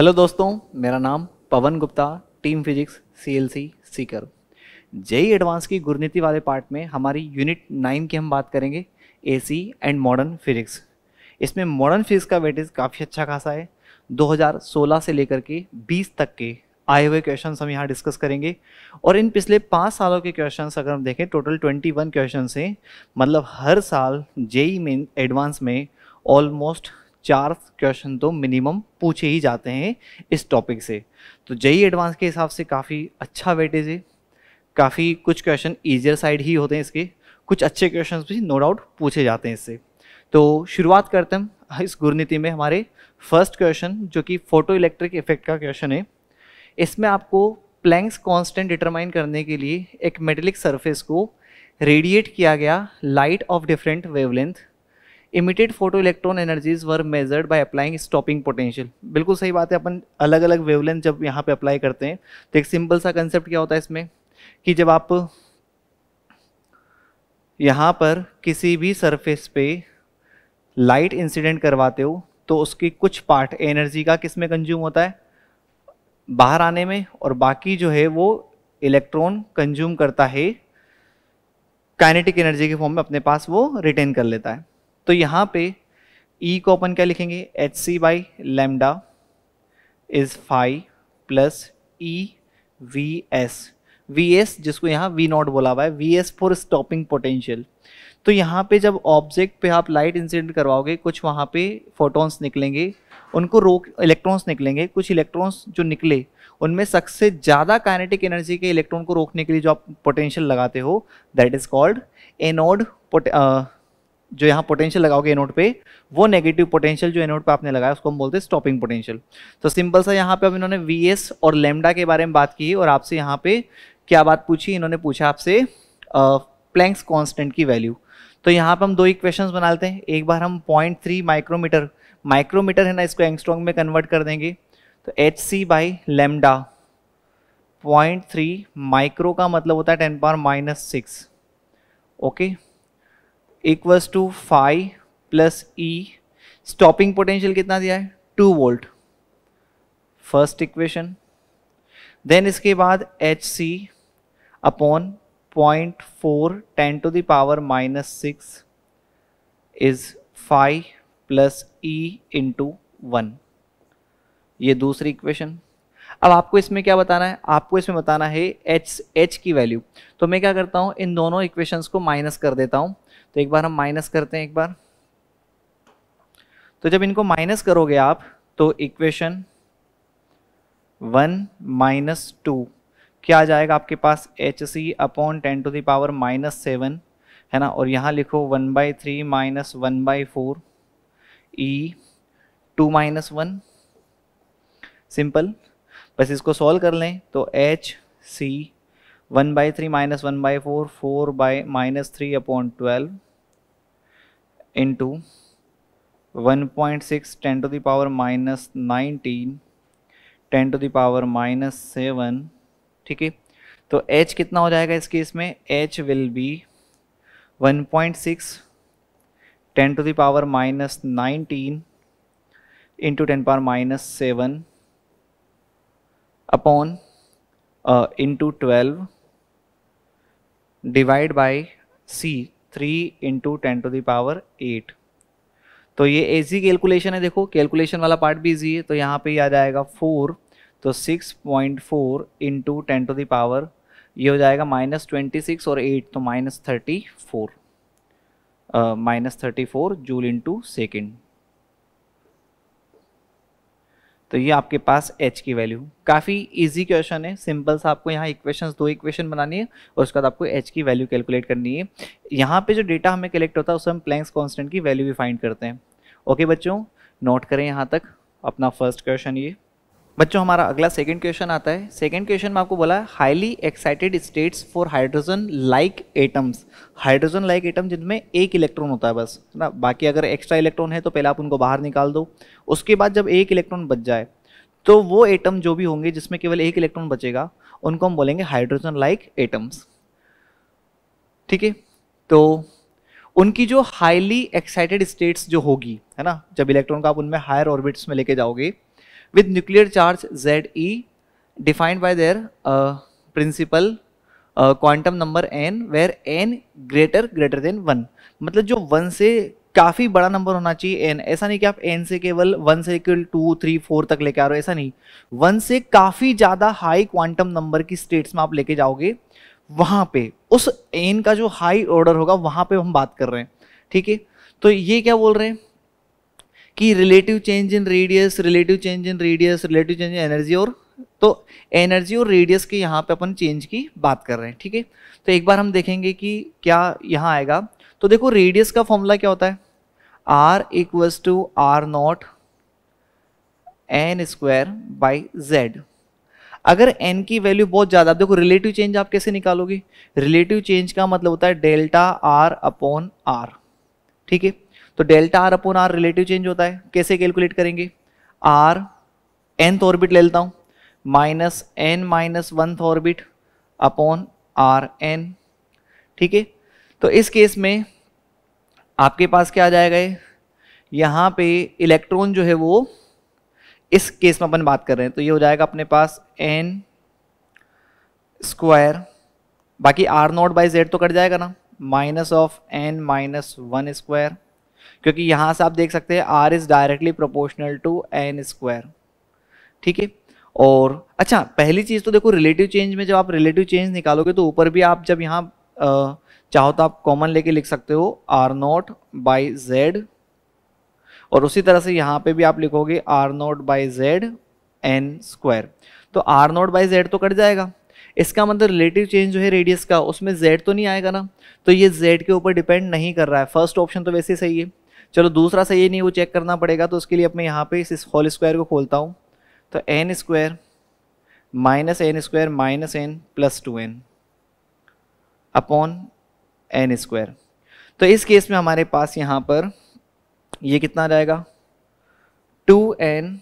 Hello दोस्तों मेरा नाम Pavan Gupta team physics C L C Sikar JEE advance की गुरनीति वाले पार्ट में हमारी यूनिट नाइन की हम बात करेंगे एसी एंड मॉडर्न फिजिक्स इसमें मॉडर्न फिजिक्स का वेटेज काफ़ी अच्छा खासा है 2016 से लेकर के 20 तक के आए हुए क्वेश्चन हम यहाँ डिस्कस करेंगे और इन पिछले पाँच सालों के क्वेश्चन अगर हम देखें टोटल वन क्वेश्चन हैं मतलब हर साल जेई e में एडवांस में ऑलमोस्ट चार क्वेश्चन तो मिनिमम पूछे ही जाते हैं इस टॉपिक से तो जई एडवांस e के हिसाब से काफ़ी अच्छा वेटेज है e। काफ़ी कुछ क्वेश्चन ईजियर साइड ही होते हैं इसके कुछ अच्छे क्वेश्चन भी नो डाउट पूछे जाते हैं इससे तो शुरुआत करते हैं इस गुरनीति में हमारे फर्स्ट क्वेश्चन जो कि फोटो इलेक्ट्रिक इफेक्ट का क्वेश्चन है इसमें आपको प्लैंक्स कांस्टेंट डिटरमाइन करने के लिए एक मेटेलिक सरफेस को रेडिएट किया गया light of different wavelength emitted photo electron energies were measured by applying stopping potential बिल्कुल सही बात है अपन अलग अलग वेवलेंथ जब यहाँ पे अप्लाई करते हैं तो एक सिंपल सा कंसेप्ट क्या होता है इसमें कि जब आप यहाँ पर किसी भी सरफेस पे लाइट इंसिडेंट करवाते हो तो उसकी कुछ पार्ट एनर्जी का किस में कंज्यूम होता है बाहर आने में और बाकी जो है वो इलेक्ट्रॉन कंज्यूम करता है काइनेटिक एनर्जी के फॉर्म में अपने पास वो रिटेन कर लेता है तो यहाँ पे ई e को अपन क्या लिखेंगे H C by lambda is five plus E V S V S जिसको यहाँ वी नॉट बोला हुआ है V S for stopping potential तो यहाँ पे जब ऑब्जेक्ट पे आप लाइट इंसिडेंट करवाओगे कुछ वहाँ पे फोटोन्स निकलेंगे उनको रोक इलेक्ट्रॉन्स निकलेंगे कुछ इलेक्ट्रॉन्स जो निकले उनमें सबसे ज़्यादा काइनेटिक एनर्जी के इलेक्ट्रॉन को रोकने के लिए जो आप पोटेंशियल लगाते हो दैट इज़ कॉल्ड एनोड जो यहाँ पोटेंशियल लगाओगे एनोड पे वो नेगेटिव पोटेंशियल जो एनोड पे आपने लगाया उसको हम बोलते हैं स्टॉपिंग पोटेंशियल तो सिंपल सा यहाँ पे अब इन्होंने वी और लेमडा के बारे में बात की और आपसे यहाँ पे क्या बात पूछी इन्होंने पूछा आपसे प्लैंक्स कॉन्स्टेंट की वैल्यू तो यहाँ पर हम दो इक्वेशन बना लेते हैं एक बार हम पॉइंट थ्री माइक्रोमीटर माइक्रोमीटर है ना इसको एंगस्ट्रॉन्ग में कन्वर्ट कर देंगे तो H C by lambda point three micro का मतलब होता है ten power minus six okay equals two five plus E stopping potential कितना दिया है two volt first equation then इसके बाद H C upon point four ten to the power minus six is five plus E into one ये दूसरी equation अब आपको इसमें क्या बताना है आपको इसमें बताना है एच एच की वैल्यू तो मैं क्या करता हूँ इन दोनों इक्वेशंस को माइनस कर देता हूँ तो एक बार हम माइनस करते हैं एक बार तो जब इनको माइनस करोगे आप तो इक्वेशन वन माइनस टू क्या आ जाएगा आपके पास H C upon ten to the power minus seven है ना और यहाँ लिखो one by three minus one by four E two minus one simple बस इसको सॉल्व कर लें तो H C one by three minus one by four four by minus three upon twelve into one point six ten to the power minus nineteen ten to the power minus seven ठीक है तो h कितना हो जाएगा इस केस में h will be one point six ten to the power minus nineteen into ten power minus seven upon into twelve divide by C three into ten to the power eight तो ये ऐसी कैलकुलेशन है देखो कैलकुलेशन वाला part भी easy है तो यहाँ पे आ जाएगा फोर तो six point four into ten to the power ये हो जाएगा माइनस ट्वेंटी सिक्स और एट तो minus thirty four minus thirty four joule into second तो ये आपके पास एच की वैल्यू काफ़ी इजी क्वेश्चन है सिंपल सा आपको यहाँ इक्वेशंस दो इक्वेशन बनानी है और उसके बाद आपको एच की वैल्यू कैलकुलेट करनी है यहाँ पे जो डेटा हमें कलेक्ट होता है उसमें हम प्लैंक्स कॉन्स्टेंट की वैल्यू भी फाइंड करते हैं ओके बच्चों नोट करें यहाँ तक अपना फर्स्ट क्वेश्चन ये बच्चों हमारा अगला सेकंड क्वेश्चन आता है सेकंड क्वेश्चन में आपको बोला है highly excited states for hydrogen like atoms hydrogen like atom जिनमें एक इलेक्ट्रॉन होता है बस है ना बाकी अगर एक्स्ट्रा इलेक्ट्रॉन है तो पहले आप उनको बाहर निकाल दो उसके बाद जब एक इलेक्ट्रॉन बच जाए तो वो एटम जो भी होंगे जिसमें केवल एक इलेक्ट्रॉन बचेगा उनको हम बोलेंगे हाइड्रोजन लाइक एटम्स ठीक है तो उनकी जो हाईली एक्साइटेड स्टेट्स जो होगी है ना जब इलेक्ट्रॉन को आप उनमें हायर ऑर्बिट्स में लेके जाओगे with nuclear charge ZE defined by their uh, principal uh, quantum number n where n greater greater than 1 मतलब जो 1 से काफ़ी बड़ा नंबर होना चाहिए n ऐसा नहीं कि आप n से केवल वन से केवल टू थ्री फोर तक लेके आ रहे हो ऐसा नहीं वन से काफ़ी ज़्यादा हाई क्वांटम नंबर की स्टेट्स में आप लेके जाओगे वहाँ पे उस n का जो हाई ऑर्डर होगा वहाँ पे हम बात कर रहे हैं ठीक है तो ये क्या बोल रहे हैं कि relative change in radius relative change in radius relative change in energy और तो एनर्जी और रेडियस के यहाँ पे अपन चेंज की बात कर रहे हैं ठीक है तो एक बार हम देखेंगे कि क्या यहाँ आएगा तो देखो रेडियस का फॉर्मूला क्या होता है R equals to R not N square by Z अगर n की वैल्यू बहुत ज़्यादा देखो रिलेटिव चेंज आप कैसे निकालोगे रिलेटिव चेंज का मतलब होता है डेल्टा आर अपॉन आर ठीक है तो delta R upon R relative change होता है कैसे कैलकुलेट करेंगे आर एंथ ऑर्बिट ले लेता हूँ minus N minus oneth orbit upon R N ठीक है तो इस केस में आपके पास क्या आ जाएगा यहाँ पे इलेक्ट्रॉन जो है वो इस केस में अपन बात कर रहे हैं तो ये हो जाएगा अपने पास एन स्क्वायर बाकी आर नॉट बाई जेड तो कट जाएगा ना minus of N minus one square क्योंकि यहाँ से आप देख सकते हैं R is directly proportional to N square ठीक है और अच्छा पहली चीज़ तो देखो रिलेटिव चेंज में जब आप रिलेटिव चेंज निकालोगे तो ऊपर भी आप जब यहाँ चाहो तो आप कॉमन लेके लिख सकते हो आर नॉट बाई जेड और उसी तरह से यहाँ पे भी आप लिखोगे R not by Z N square तो आर नॉट बाई जेड तो कट जाएगा इसका मतलब रिलेटिव चेंज जो है रेडियस का उसमें जेड तो नहीं आएगा ना तो ये जेड के ऊपर डिपेंड नहीं कर रहा है फर्स्ट ऑप्शन तो वैसे सही है चलो दूसरा सही नहीं वो चेक करना पड़ेगा तो उसके लिए अब मैं यहाँ पे इस होल स्क्वायर को खोलता हूँ तो N square minus N square minus N plus two N upon N square तो इस केस में हमारे पास यहाँ पर ये कितना जाएगा two N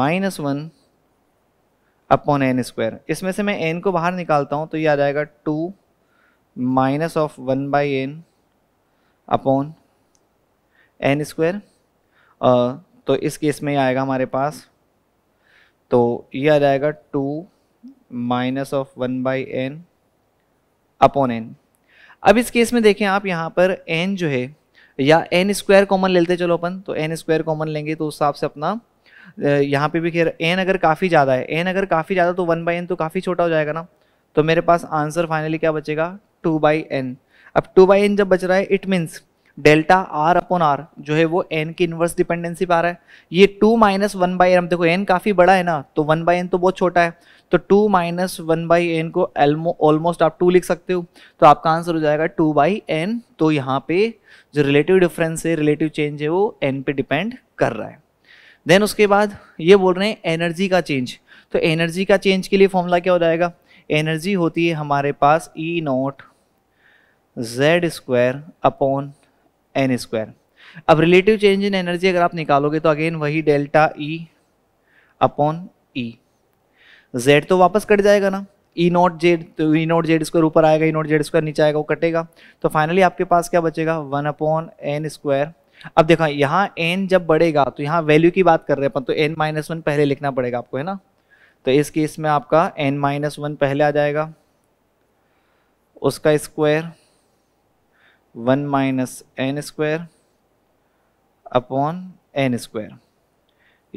minus one upon N square इसमें से मैं एन को बाहर निकालता हूँ तो ये आ जाएगा two minus of one by N upon N square तो इस केस में आएगा हमारे पास तो ये आ जाएगा two minus of one by N upon N अब इस केस में देखें आप यहाँ पर एन जो है या एन स्क्वायर कॉमन लेते चलो अपन तो एन स्क्वायर कॉमन लेंगे तो उस हिसाब से अपना यहाँ पे भी खैर एन अगर काफ़ी ज़्यादा है एन अगर काफ़ी ज़्यादा तो वन बाई एन तो काफ़ी छोटा हो जाएगा ना तो मेरे पास आंसर फाइनली क्या बचेगा टू बाई एन अब टू बाई एन जब बच रहा है it means delta R upon R जो है वो एन की इन्वर्स डिपेंडेंसी पर आ रहा है ये two minus one by N देखो एन काफ़ी बड़ा है ना तो वन बाई एन तो बहुत छोटा है तो two minus one by N को ऑलमोस्ट आप टू लिख सकते हो तो आपका आंसर हो जाएगा टू बाई एन तो यहाँ पे जो रिलेटिव डिफरेंस है रिलेटिव चेंज है वो एन पे डिपेंड कर रहा है देन उसके बाद ये बोल रहे हैं एनर्जी का चेंज तो एनर्जी का चेंज के लिए फॉर्मूला क्या हो जाएगा एनर्जी होती है हमारे पास E not Z square upon N square अब रिलेटिव चेंज इन एनर्जी अगर आप निकालोगे तो अगेन वही delta E upon E Z तो वापस कट जाएगा ना ई नॉट जेड तो ई नॉट जेड स्क्वायर ऊपर आएगा ई नॉट जेड स्क्वायर नीचे आएगा वो कटेगा तो फाइनली आपके पास क्या बचेगा वन अपॉन एन स्क्वायर अब देखो यहाँ एन जब बढ़ेगा तो यहाँ वैल्यू की बात कर रहे हैं अपन तो एन माइनस वन पहले लिखना पड़ेगा आपको है ना तो इस केस में आपका एन माइनस वन पहले आ जाएगा उसका square one minus N square upon N square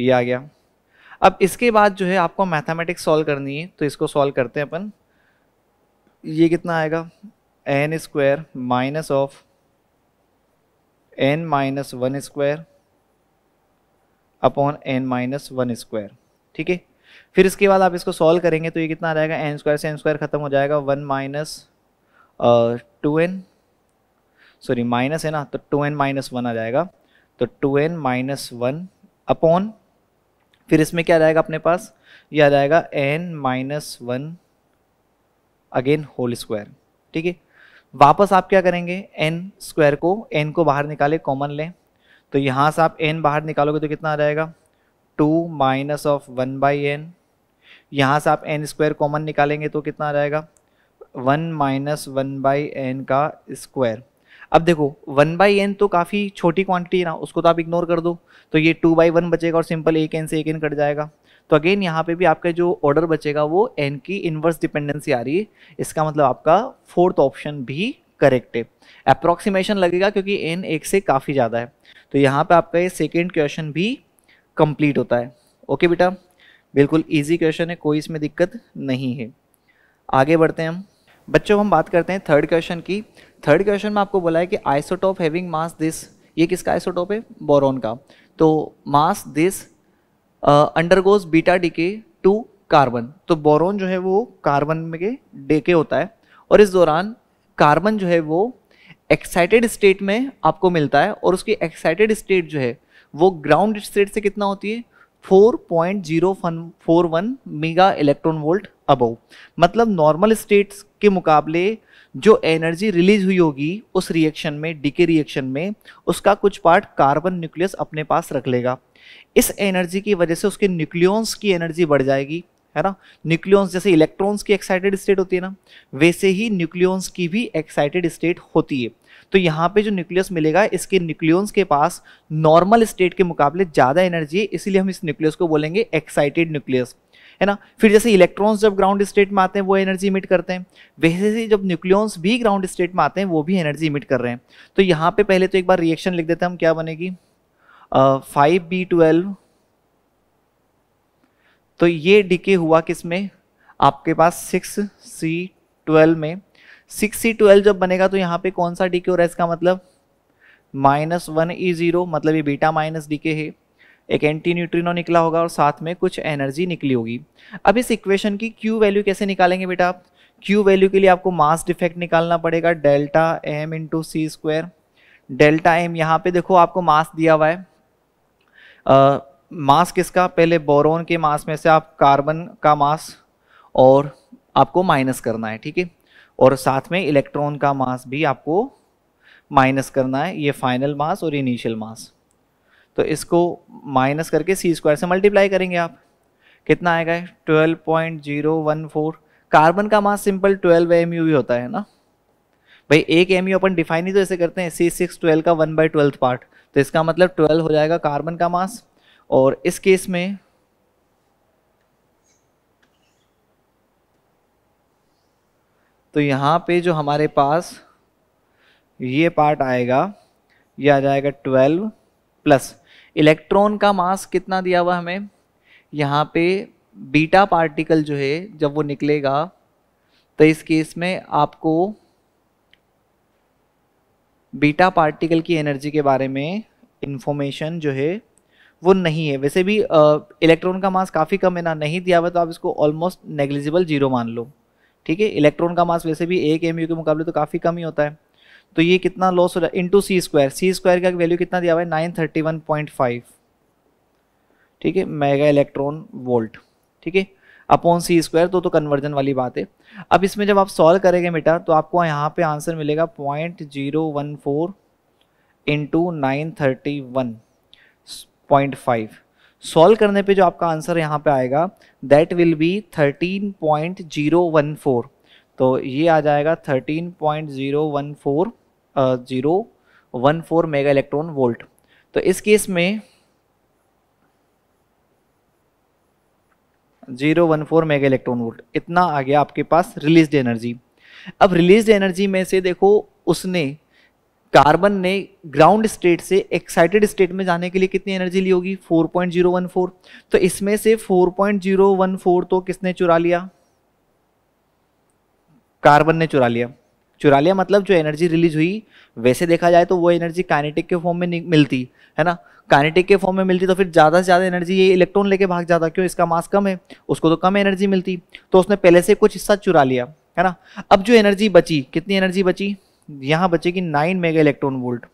ये आ गया अब इसके बाद जो है आपको मैथमेटिक्स सॉल्व करनी है तो इसको सॉल्व करते हैं अपन ये कितना आएगा N square minus of N minus one square upon N minus one square ठीक है फिर इसके बाद आप इसको सॉल्व करेंगे तो ये कितना आ जाएगा एन स्क्वायर से एन स्क्वायर खत्म हो जाएगा one minus two N sorry minus है ना तो टू एन माइनस वन आ जाएगा तो two N minus one upon फिर इसमें क्या आ जाएगा अपने पास ये आ जाएगा N minus one again whole square ठीक है वापस आप क्या करेंगे एन स्क्वायर को एन को बाहर निकाले कॉमन लें तो यहाँ से आप एन बाहर निकालोगे तो कितना आ जाएगा two minus of one by N यहाँ से आप एन स्क्वायर कॉमन निकालेंगे तो कितना आ जाएगा one minus one by N का स्क्वायर अब देखो वन बाई एन तो काफ़ी छोटी क्वांटिटी है ना उसको तो आप इग्नोर कर दो तो ये टू बाई वन बचेगा और सिंपल एक एन से एक एन कट जाएगा तो अगेन यहाँ पे भी आपका जो ऑर्डर बचेगा वो एन की इन्वर्स डिपेंडेंसी आ रही है इसका मतलब आपका फोर्थ ऑप्शन भी करेक्ट है अप्रॉक्सीमेशन लगेगा क्योंकि एन एक से काफ़ी ज़्यादा है तो यहाँ पर आपका ये सेकेंड क्वेश्चन भी कम्प्लीट होता है ओके बेटा बिल्कुल ईजी क्वेश्चन है कोई इसमें दिक्कत नहीं है आगे बढ़ते हैं हम बच्चों हम बात करते हैं थर्ड क्वेश्चन की थर्ड क्वेश्चन में आपको बोला है कि आइसोटॉप हैविंग मास दिस ये किसका आइसोटॉप है बोरोन का तो mass this undergoes beta decay to carbon तो बोरोन जो है वो कार्बन में के डेके होता है और इस दौरान कार्बन जो है वो एक्साइटेड स्टेट में आपको मिलता है और उसकी एक्साइटेड स्टेट जो है वो ग्राउंड स्टेट से कितना होती है 4.041 मेगा इलेक्ट्रॉन वोल्ट अबव मतलब नॉर्मल स्टेट्स के मुकाबले जो एनर्जी रिलीज हुई होगी उस रिएक्शन में डीके रिएक्शन में उसका कुछ पार्ट कार्बन न्यूक्लियस अपने पास रख लेगा इस एनर्जी की वजह से उसके न्यूक्लियंस की एनर्जी बढ़ जाएगी है ना न्यूक्लियंस जैसे इलेक्ट्रॉन्स की एक्साइटेड स्टेट होती है ना वैसे ही न्यूक्लियंस की भी एक्साइटेड स्टेट होती है तो यहाँ पे जो न्यूक्लियस मिलेगा इसके न्यूक्लियंस के पास नॉर्मल स्टेट के मुकाबले ज़्यादा एनर्जी है इसीलिए हम इस न्यूक्लियस को बोलेंगे एक्साइटेड न्यूक्लियस है ना फिर जैसे इलेक्ट्रॉन्स जब ग्राउंड स्टेट में आते हैं वो एनर्जी इमिट करते हैं वैसे ही जब न्यूक्लियंस भी ग्राउंड स्टेट में आते हैं वो भी एनर्जी इमिट कर रहे हैं तो यहाँ पर पहले तो एक बार रिएक्शन लिख देते हैं हम क्या बनेगी फाइव बी ट्वेल्व तो ये डिके हुआ किस में आपके पास सिक्स सी ट्वेल्व में सिक्स सी ट्वेल्व जब बनेगा तो यहाँ पे कौन सा डी के हो रहा है इसका मतलब minus one E e zero मतलब ये बीटा माइनस डी के है एक एंटी न्यूट्रिनो निकला होगा और साथ में कुछ एनर्जी निकली होगी अब इस इक्वेशन की क्यू वैल्यू कैसे निकालेंगे बेटा आप क्यू वैल्यू के लिए आपको मास डिफेक्ट निकालना पड़ेगा delta M into C square delta M यहाँ पे देखो आपको मास दिया हुआ है मास मास किसका पहले बोरोन के मास में से आप कार्बन का मास और आपको माइनस करना है ठीक है और साथ में इलेक्ट्रॉन का मास भी आपको माइनस करना है ये फाइनल मास और इनिशियल मास तो इसको माइनस करके सी स्क्वायर से मल्टीप्लाई करेंगे आप कितना आएगा twelve point zero one four carbon का mass simple twelve M U ही होता है ना भाई एक एम यू अपन डिफाइन ही तो ऐसे करते हैं सी सिक्स ट्वेल्व का वन बाई ट्वेल्थ पार्ट तो इसका मतलब ट्वेल्व हो जाएगा कार्बन का मास और इस केस में तो यहाँ पे जो हमारे पास ये पार्ट आएगा ये आ जाएगा ट्वेल्व प्लस इलेक्ट्रॉन का मास कितना दिया हुआ हमें यहाँ पे बीटा पार्टिकल जो है जब वो निकलेगा तो इस केस में आपको बीटा पार्टिकल की एनर्जी के बारे में इन्फॉर्मेशन जो है वो नहीं है वैसे भी इलेक्ट्रॉन का मास काफ़ी कम है ना नहीं दिया हुआ तो आप इसको ऑलमोस्ट नेग्लिजिबल जीरो मान लो ठीक है इलेक्ट्रॉन का मास वैसे भी एक एम के मुकाबले तो काफ़ी कम ही होता है तो ये कितना लॉस हो रहा है into C square C square का वैल्यू कितना दिया हुआ है nine thirty one point five ठीक है मेगा इलेक्ट्रॉन वोल्ट ठीक है अपॉन सी स्क्वायर तो तो कन्वर्जन वाली बात है अब इसमें जब आप सॉल्व करेंगे बेटा तो आपको यहाँ पे आंसर मिलेगा point zero one four into nine thirty one point five solve करने पे जो आपका आंसर यहाँ पे आएगा दैट विल बी 13.014 तो ये आ जाएगा 13.014 zero one four mega electron volt तो इस केस में zero one four mega electron volt इतना आ गया आपके पास रिलीज एनर्जी अब रिलीज एनर्जी में से देखो उसने कार्बन ने ग्राउंड स्टेट से एक्साइटेड स्टेट में जाने के लिए कितनी एनर्जी ली होगी 4.014 तो इसमें से 4.014 तो किसने चुरा लिया कार्बन ने चुरा लिया चुरा लिया मतलब जो एनर्जी रिलीज हुई वैसे देखा जाए तो वो एनर्जी काइनेटिक के फॉर्म में नहीं मिलती है ना काइनेटिक के फॉर्म में मिलती तो फिर ज़्यादा से ज़्यादा एनर्जी ये इलेक्ट्रॉन लेके भाग जाता क्यों इसका मास कम है उसको तो कम एनर्जी मिलती तो उसने पहले से कुछ हिस्सा चुरा लिया है ना अब जो एनर्जी बची कितनी एनर्जी बची यहाँ बचेगी नाइन मेगा इलेक्ट्रॉन वोल्ट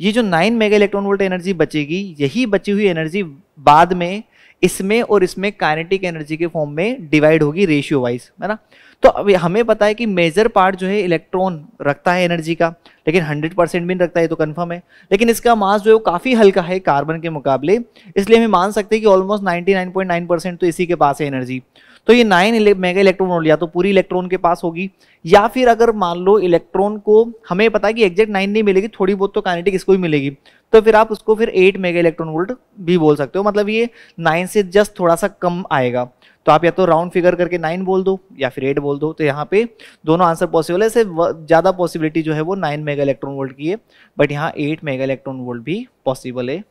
ये जो nine mega electron volt energy बचेगी यही बची हुई एनर्जी बाद में इसमें और इसमें काइनेटिक एनर्जी के फॉर्म में डिवाइड होगी रेशियो वाइज है ना तो अब हमें पता है कि मेजर पार्ट जो है इलेक्ट्रॉन रखता है एनर्जी का लेकिन 100 परसेंट भी नहीं रखता है तो कन्फर्म है लेकिन इसका मास जो है वो काफ़ी हल्का है कार्बन के मुकाबले इसलिए हमें मान सकते हैं कि ऑलमोस्ट 99.9 परसेंट तो इसी के पास है एनर्जी तो ये नाइन मेगा इलेक्ट्रॉन या तो पूरी इलेक्ट्रॉन के पास होगी या फिर अगर मान लो इलेक्ट्रॉन को हमें पता है कि एग्जैक्ट नाइन नहीं मिलेगी थोड़ी बहुत तो काइनेटिक इसको ही मिलेगी तो फिर आप उसको फिर एट मेगा इलेक्ट्रॉन वोल्ट भी बोल सकते हो मतलब ये नाइन से जस्ट थोड़ा सा कम आएगा तो आप या तो राउंड फिगर करके नाइन बोल दो या फिर एट बोल दो तो यहाँ पे दोनों आंसर पॉसिबल है ऐसे ज़्यादा पॉसिबिलिटी जो है वो नाइन मेगा इलेक्ट्रॉन वोल्ट की है बट यहाँ एट मेगा इलेक्ट्रॉन वोल्ट भी पॉसिबल है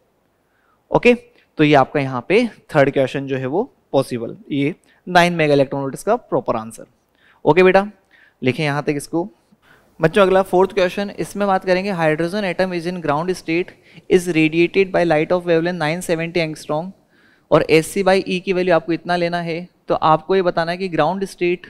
ओके तो ये आपका यहाँ पे थर्ड क्वेश्चन जो है वो पॉसिबल ये नाइन मेगा इलेक्ट्रॉन वोल्ट इसका प्रॉपर आंसर ओके बेटा लिखें यहाँ तक इसको बच्चों अगला फोर्थ क्वेश्चन इसमें बात करेंगे hydrogen atom is in ground state is radiated by light of wavelength 970 angstrom और एस सी बाई ई की वैल्यू आपको इतना लेना है तो आपको ये बताना है कि ground state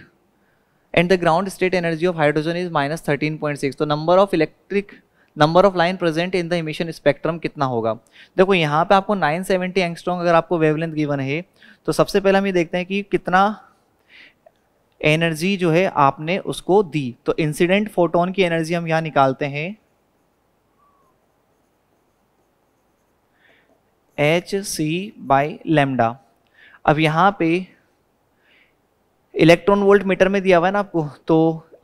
and the ground state energy of hydrogen is minus thirteen point six तो number of electric number of line present in the emission spectrum कितना होगा देखो यहाँ पे आपको 970 सेवेंटी अगर आपको वेवलेंथ गिवन है तो सबसे पहले हम ये देखते हैं कि कितना एनर्जी जो है आपने उसको दी तो इंसिडेंट फोटोन की एनर्जी हम यहाँ निकालते हैं एच सी बाई लेमडा अब यहाँ पे इलेक्ट्रॉन वोल्ट मीटर में दिया हुआ है ना आपको तो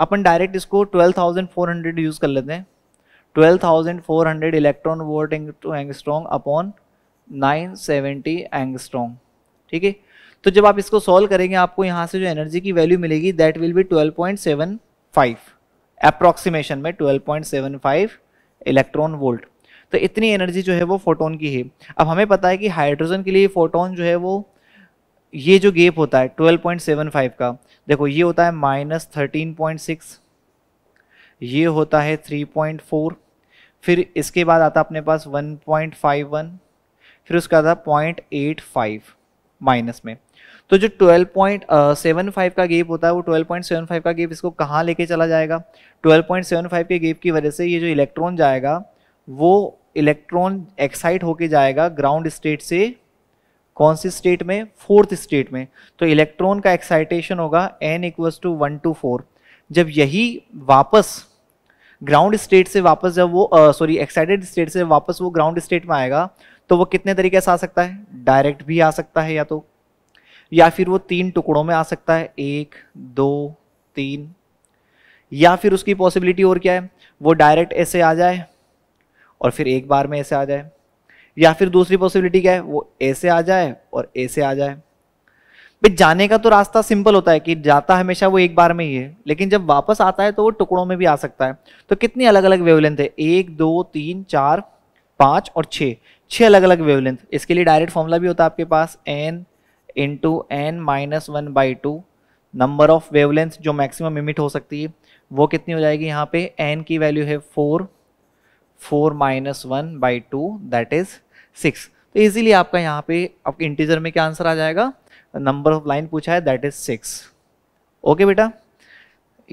अपन डायरेक्ट इसको 12,400 यूज़ कर लेते हैं 12,400 electron volt to angstrom upon 970 angstrom ठीक है तो जब आप इसको सॉल्व करेंगे आपको यहाँ से जो एनर्जी की वैल्यू मिलेगी दैट विल बी 12.75 अप्रॉक्सीमेशन में 12.75 इलेक्ट्रॉन वोल्ट तो इतनी एनर्जी जो है वो फोटोन की है अब हमें पता है कि हाइड्रोजन के लिए फोटोन जो है वो ये जो गेप होता है 12.75 का देखो ये होता है माइनस थर्टीन पॉइंट सिक्स ये होता है थ्री पॉइंट फोर फिर इसके बाद आता अपने पास वन पॉइंट फाइव वन फिर उसका आता पॉइंट एट फाइव माइनस में तो जो 12.75 का गेप होता है वो 12.75 का गेप इसको कहाँ लेके चला जाएगा 12.75 के गेप की वजह से ये जो इलेक्ट्रॉन जाएगा वो इलेक्ट्रॉन एक्साइट होके जाएगा ग्राउंड स्टेट से कौन सी स्टेट में फोर्थ स्टेट में तो इलेक्ट्रॉन का एक्साइटेशन होगा N equals to one to four जब यही वापस ग्राउंड स्टेट से वापस जब वो सॉरी एक्साइटेड स्टेट से वापस वो ग्राउंड स्टेट में आएगा तो वो कितने तरीके से आ सकता है डायरेक्ट भी आ सकता है या तो या फिर वो तीन टुकड़ों में आ सकता है एक दो तीन या फिर उसकी पॉसिबिलिटी और क्या है वो डायरेक्ट ऐसे आ जाए और फिर एक बार में ऐसे आ जाए या फिर दूसरी पॉसिबिलिटी क्या है वो ऐसे आ जाए और ऐसे आ जाए भाई जाने का तो रास्ता सिंपल होता है कि जाता हमेशा वो एक बार में ही है लेकिन जब वापस आता है तो वो टुकड़ों में भी आ सकता है तो कितनी अलग अलग वेवलेंथ है एक दो तीन चार पाँच और छः छः अलग अलग वेवलेंथ इसके लिए डायरेक्ट फॉर्मूला भी होता है आपके पास N into N minus one by two number of wavelength जो मैक्सिमम इमिट हो सकती है वो कितनी हो जाएगी यहाँ पे एन की वैल्यू है four four minus one by two that is six तो इजीली आपका यहाँ पे आपके इंटीजर में क्या आंसर आ जाएगा नंबर ऑफ लाइन पूछा है दैट इज सिक्स ओके बेटा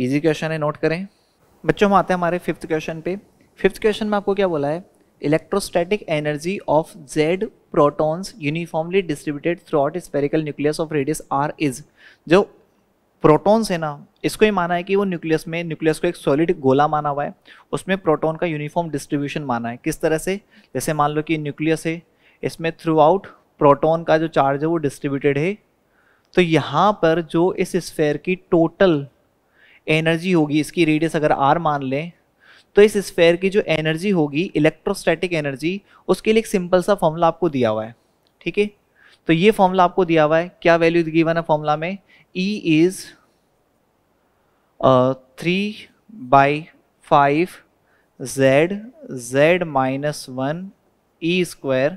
इजी क्वेश्चन है नोट करें बच्चों हम आते हैं हमारे फिफ्थ क्वेश्चन पे फिफ्थ क्वेश्चन में आपको क्या बोला है electrostatic energy of Z protons uniformly distributed throughout spherical nucleus of radius R is जो प्रोटॉन्स है ना इसको ही माना है कि वो न्यूक्लियस में न्यूक्लियस को एक सॉलिड गोला माना हुआ है उसमें प्रोटॉन का यूनिफॉर्म डिस्ट्रीब्यूशन माना है किस तरह से जैसे मान लो कि न्यूक्लियस है इसमें थ्रू आउट प्रोटोन का जो चार्ज है वो डिस्ट्रीब्यूटेड है तो यहाँ पर जो इस स्फेयर की टोटल एनर्जी होगी इसकी रेडियस अगर आर मान लें तो इस स्फेयर की जो एनर्जी होगी इलेक्ट्रोस्टैटिक एनर्जी उसके लिए एक सिंपल सा फॉर्मूला आपको दिया हुआ है ठीक है तो ये फॉर्मूला आपको दिया हुआ है क्या वैल्यू गिवन है फॉर्मूला में E is uh, 3 by 5 Z Z minus 1 E square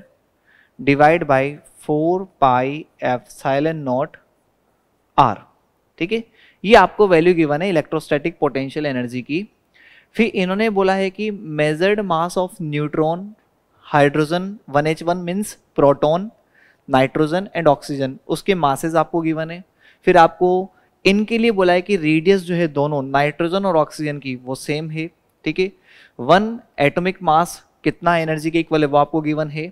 divide by 4 pi epsilon naught R ठीक है ये आपको वैल्यू गिवन है इलेक्ट्रोस्टैटिक पोटेंशियल एनर्जी की फिर इन्होंने बोला है कि measured mass of neutron hydrogen 1H1 H means proton nitrogen and oxygen उसके मासेज आपको गिवन है फिर आपको इनके लिए बोला है कि रेडियस जो है दोनों नाइट्रोजन और ऑक्सीजन की वो सेम है ठीक है वन एटॉमिक मास कितना एनर्जी के इक्वल है वो आपको गिवन है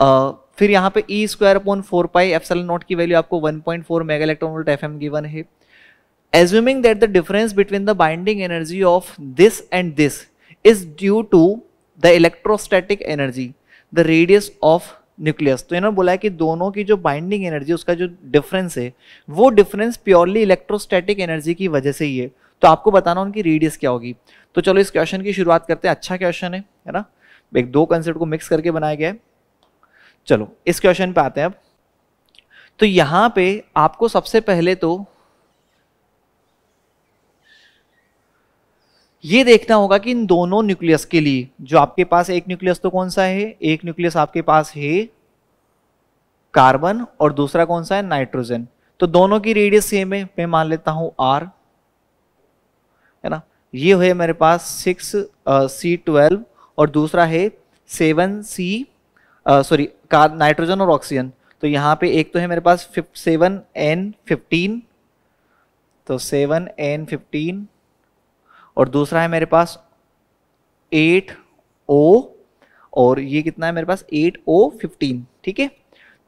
आ, फिर यहाँ पे E square upon four pi F naught की वैल्यू आपको 1.4 point four mega electron volt F given है assuming that the difference between the binding energy of this and this is due to the electrostatic energy the radius of nucleus तो इन्होंने बोला है कि दोनों की जो बाइंडिंग एनर्जी उसका जो डिफरेंस है वो डिफरेंस प्योरली इलेक्ट्रोस्टैटिक एनर्जी की वजह से ही है तो आपको बताना उनकी रेडियस क्या होगी तो चलो इस क्वेश्चन की शुरुआत करते हैं अच्छा क्वेश्चन है है ना एक दो कंसेप्ट को मिक्स करके बनाया गया है चलो इस क्वेश्चन पे आते हैं अब तो यहाँ पे आपको सबसे पहले तो ये देखना होगा कि इन दोनों न्यूक्लियस के लिए जो आपके पास एक न्यूक्लियस तो कौन सा है एक न्यूक्लियस आपके पास है कार्बन और दूसरा कौन सा है नाइट्रोजन तो दोनों की रेडियस सेम है मैं मान लेता हूं आर है ना ये है मेरे पास सिक्स सी ट्वेल्व और दूसरा है सेवन सी सॉरी नाइट्रोजन और ऑक्सीजन तो यहाँ पे एक तो है मेरे पास सेवन एन फिफ्टीन तो सेवन एन फिफ्टीन और दूसरा है मेरे पास एट ओ और ये कितना है मेरे पास एट ओ फिफ्टीन ठीक है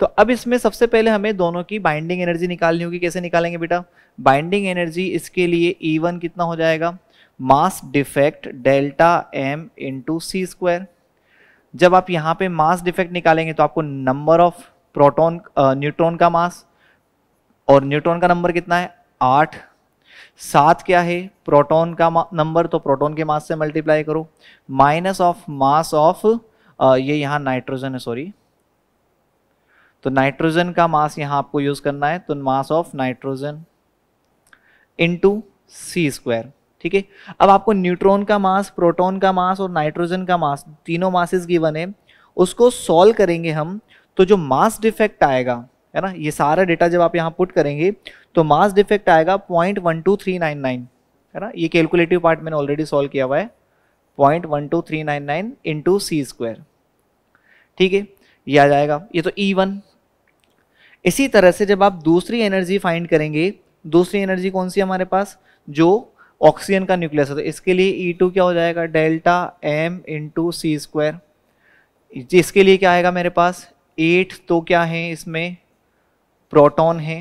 तो अब इसमें सबसे पहले हमें दोनों की बाइंडिंग एनर्जी निकालनी होगी कैसे निकालेंगे बेटा बाइंडिंग एनर्जी इसके लिए ई e वन कितना हो जाएगा mass defect delta M into C square जब आप यहाँ पे मास डिफेक्ट निकालेंगे तो आपको नंबर ऑफ प्रोटॉन न्यूट्रॉन का मास और न्यूट्रॉन का नंबर कितना है आठ सात क्या है प्रोटॉन का नंबर तो प्रोटॉन के मास से मल्टीप्लाई करो माइनस ऑफ मास ऑफ ये यहाँ नाइट्रोजन है सॉरी तो नाइट्रोजन का मास यहाँ आपको यूज करना है तो mass of nitrogen into C square ठीक है अब आपको न्यूट्रॉन का मास प्रोटॉन का मास और नाइट्रोजन का मास तीनों मासेस गिवन है उसको सॉल्व करेंगे हम तो जो मास डिफेक्ट आएगा है ना ये सारा डेटा जब आप यहाँ पुट करेंगे तो मास डिफेक्ट आएगा point one two three nine nine है ना ये कैलकुलेटिव पार्ट मैंने ऑलरेडी सॉल्व किया हुआ है point one two three nine nine to C square ठीक है ये आ जाएगा ये तो ई e वन इसी तरह से जब आप दूसरी एनर्जी फाइंड करेंगे दूसरी एनर्जी कौन सी हमारे पास जो ऑक्सीजन का न्यूक्लियस है तो इसके लिए ई e टू क्या हो जाएगा delta M into C square जिसके लिए क्या आएगा मेरे पास एट तो क्या है इसमें प्रोटॉन है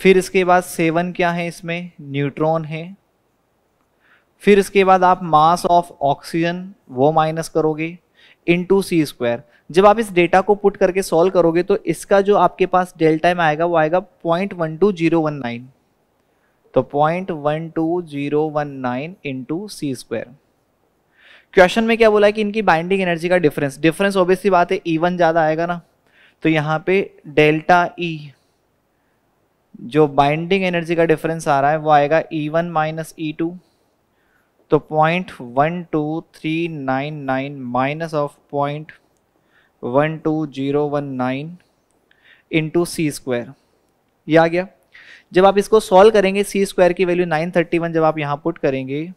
फिर इसके बाद सेवन क्या है इसमें न्यूट्रॉन है फिर इसके बाद आप मास ऑफ ऑक्सीजन वो माइनस करोगे इनटू सी स्क्वायर जब आप इस डेटा को पुट करके सॉल्व करोगे तो इसका जो आपके पास डेल्टा में आएगा वो आएगा point one two zero one nine तो point one two zero one nine into C square question में क्या बोला है कि इनकी बाइंडिंग एनर्जी का डिफरेंस डिफरेंस ऑब्वियसली बात है ई वन ज़्यादा आएगा ना तो यहाँ पे डेल्टा ई e, जो बाइंडिंग एनर्जी का डिफरेंस आ रहा है वो आएगा E one minus E two तो point one two three nine nine minus of point one two zero one nine into C square ये आ गया जब आप इसको सॉल्व करेंगे सी स्क्वायर की वैल्यू नाइन थर्टी वन जब आप यहाँ पुट करेंगे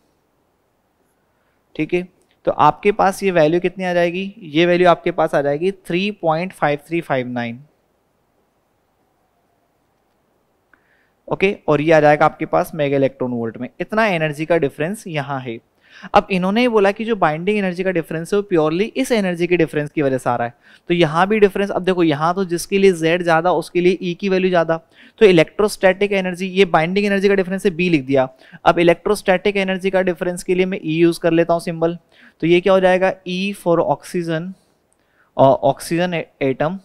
ठीक है तो आपके पास ये वैल्यू कितनी आ जाएगी ये वैल्यू आपके पास आ जाएगी three point five three five nine okay और ये आ जाएगा आपके पास मेगा इलेक्ट्रॉन वोल्ट में इतना एनर्जी का डिफरेंस यहां है अब इन्होंने बोला कि जो बाइंडिंग एनर्जी का डिफरेंस है वो प्योरली इस एनर्जी के डिफरेंस की वजह से आ रहा है तो यहां भी डिफरेंस अब देखो यहां तो जिसके लिए जेड ज़्यादा उसके लिए ई e की वैल्यू ज़्यादा तो इलेक्ट्रोस्टैटिक एनर्जी ये बाइंडिंग एनर्जी का डिफरेंस है बी लिख दिया अब इलेक्ट्रोस्टैटिक एनर्जी का डिफरेंस के लिए मैं ई e यूज़ कर लेता हूं सिंबल तो ये क्या हो जाएगा E for oxygen oxygen atom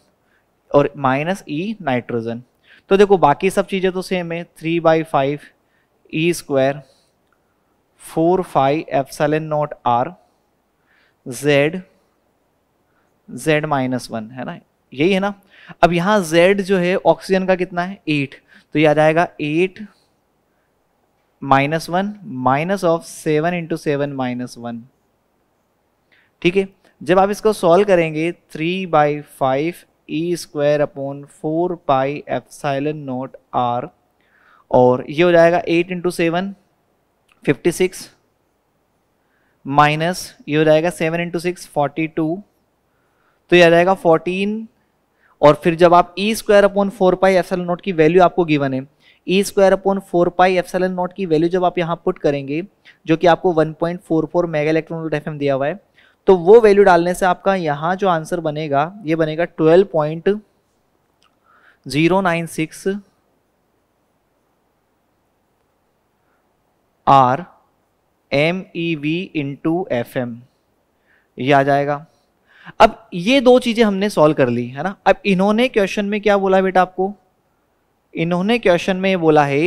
और माइनस ई नाइट्रोजन तो देखो बाकी सब चीज़ें तो सेम है three by five E square four five epsilon naught R Z Z minus one है ना यही है ना अब यहाँ जेड जो है ऑक्सीजन का कितना है एट तो ये आ जाएगा eight minus one minus of seven into seven minus one ठीक है जब आप इसको सॉल्व करेंगे three by five E square upon four pi epsilon naught R और ये हो जाएगा eight into seven fifty six minus ये हो जाएगा seven into six forty two तो यह आ जाएगा फोर्टीन और फिर जब आप E square upon four pi epsilon naught की वैल्यू आपको गिवन है E square upon four pi epsilon naught की वैल्यू जब आप यहाँ पुट करेंगे जो कि आपको one point four four mega electron volt F दिया हुआ है तो वो वैल्यू डालने से आपका यहाँ जो आंसर बनेगा ये बनेगा twelve point zero nine six R M E V into F M ये आ जाएगा अब ये दो चीज़ें हमने सॉल्व कर ली है ना अब इन्होंने क्वेश्चन में क्या बोला बेटा आपको इन्होंने क्वेश्चन में बोला है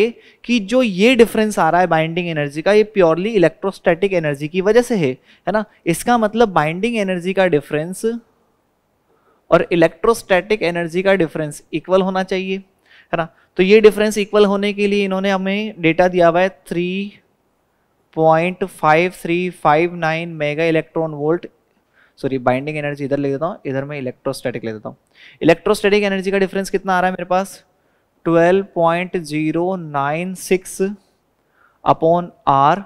कि जो ये डिफरेंस आ रहा है बाइंडिंग एनर्जी का ये प्योरली इलेक्ट्रोस्टैटिक एनर्जी की वजह से है है ना इसका मतलब बाइंडिंग एनर्जी का डिफरेंस और इलेक्ट्रोस्टैटिक एनर्जी का डिफरेंस इक्वल होना चाहिए है ना तो ये डिफरेंस इक्वल होने के लिए इन्होंने हमें डेटा दिया हुआ है three point five three five nine mega electron volt sorry binding energy इधर ले देता हूँ इधर मैं इलेक्ट्रोस्टैटिक ले देता हूँ इलेक्ट्रोस्टैटिक एनर्जी का डिफरेंस कितना आ रहा है मेरे पास twelve point zero nine six upon R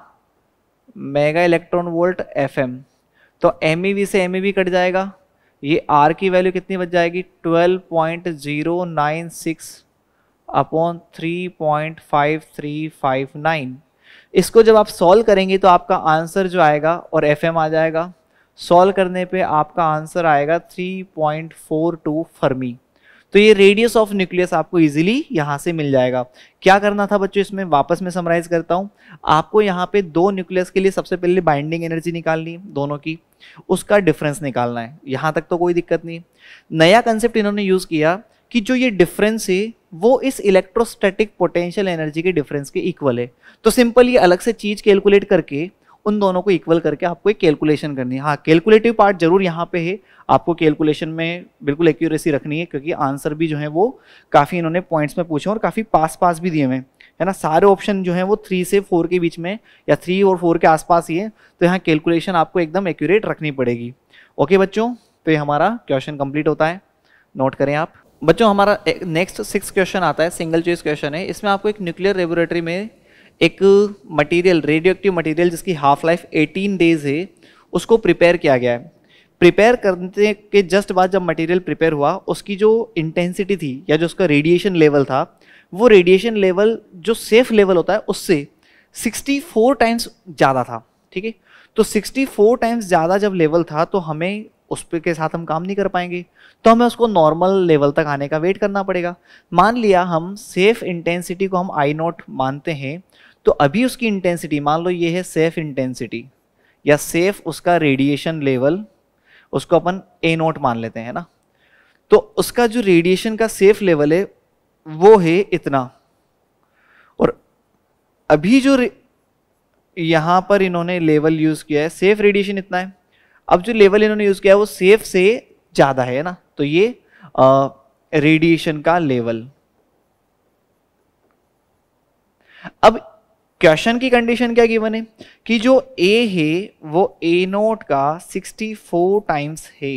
mega electron volt F M तो एम e से एम e कट जाएगा ये आर की वैल्यू कितनी बच जाएगी twelve point zero nine six upon three point five three five nine इसको जब आप सॉल्व करेंगे तो आपका आंसर जो आएगा और एफ आ जाएगा सॉल्व करने पे आपका आंसर आएगा 3.42 फर्मी तो ये रेडियस ऑफ न्यूक्लियस आपको इजीली यहाँ से मिल जाएगा क्या करना था बच्चों इसमें वापस में समराइज करता हूँ आपको यहाँ पे दो न्यूक्लियस के लिए सबसे पहले बाइंडिंग एनर्जी निकालनी है दोनों की उसका डिफरेंस निकालना है यहाँ तक तो कोई दिक्कत नहीं नया कंसेप्ट इन्होंने यूज़ किया कि जो ये डिफरेंस है वो इस इलेक्ट्रोस्टेटिक पोटेंशियल एनर्जी के डिफरेंस के इक्वल है तो सिंपल ये अलग से चीज़ कैलकुलेट करके उन दोनों को इक्वल करके आपको एक कैलकुलेशन करनी है हाँ कैलकुलेटिव पार्ट जरूर यहाँ पे है आपको कैलकुलेशन में बिल्कुल एक्यूरेसी रखनी है क्योंकि आंसर भी जो है वो काफ़ी इन्होंने पॉइंट्स में पूछे और काफ़ी पास पास भी दिए हुए है ना सारे ऑप्शन जो है वो थ्री से फोर के बीच में या थ्री और फोर के आसपास ही है तो यहाँ कैलकुलेशन आपको एकदम एक्यूरेट रखनी पड़ेगी ओके बच्चों तो ये हमारा क्वेश्चन कंप्लीट होता है नोट करें आप बच्चों हमारा नेक्स्ट सिक्स क्वेश्चन आता है सिंगल चॉइस क्वेश्चन है इसमें आपको एक न्यूक्लियर लेबोरेटरी में एक मटेरियल एक्टिव मटीरियल जिसकी हाफ लाइफ 18 डेज है उसको प्रिपेयर किया गया है प्रिपेयर करने के जस्ट बाद जब मटेरियल प्रिपेयर हुआ उसकी जो इंटेंसिटी थी या जो उसका रेडिएशन लेवल था वो रेडिएशन लेवल जो सेफ लेवल होता है उससे 64 टाइम्स ज़्यादा था ठीक है तो 64 टाइम्स ज़्यादा जब लेवल था तो हमें उस पर के साथ हम काम नहीं कर पाएंगे तो हमें उसको नॉर्मल लेवल तक आने का वेट करना पड़ेगा मान लिया हम सेफ इंटेंसिटी को हम आई नॉट मानते हैं तो अभी उसकी इंटेंसिटी मान लो ये है सेफ इंटेंसिटी या सेफ उसका रेडिएशन लेवल उसको अपन ए नोट मान लेते हैं ना तो उसका जो रेडिएशन का सेफ लेवल है वो है इतना और अभी जो यहां पर इन्होंने लेवल यूज़ किया है सेफ रेडिएशन इतना है अब जो लेवल इन्होंने यूज़ किया है वो सेफ से ज़्यादा है ना तो ये रेडिएशन का लेवल अब क्वेश्चन की कंडीशन क्या गिवन है कि जो ए है वो ए नोट का 64 टाइम्स है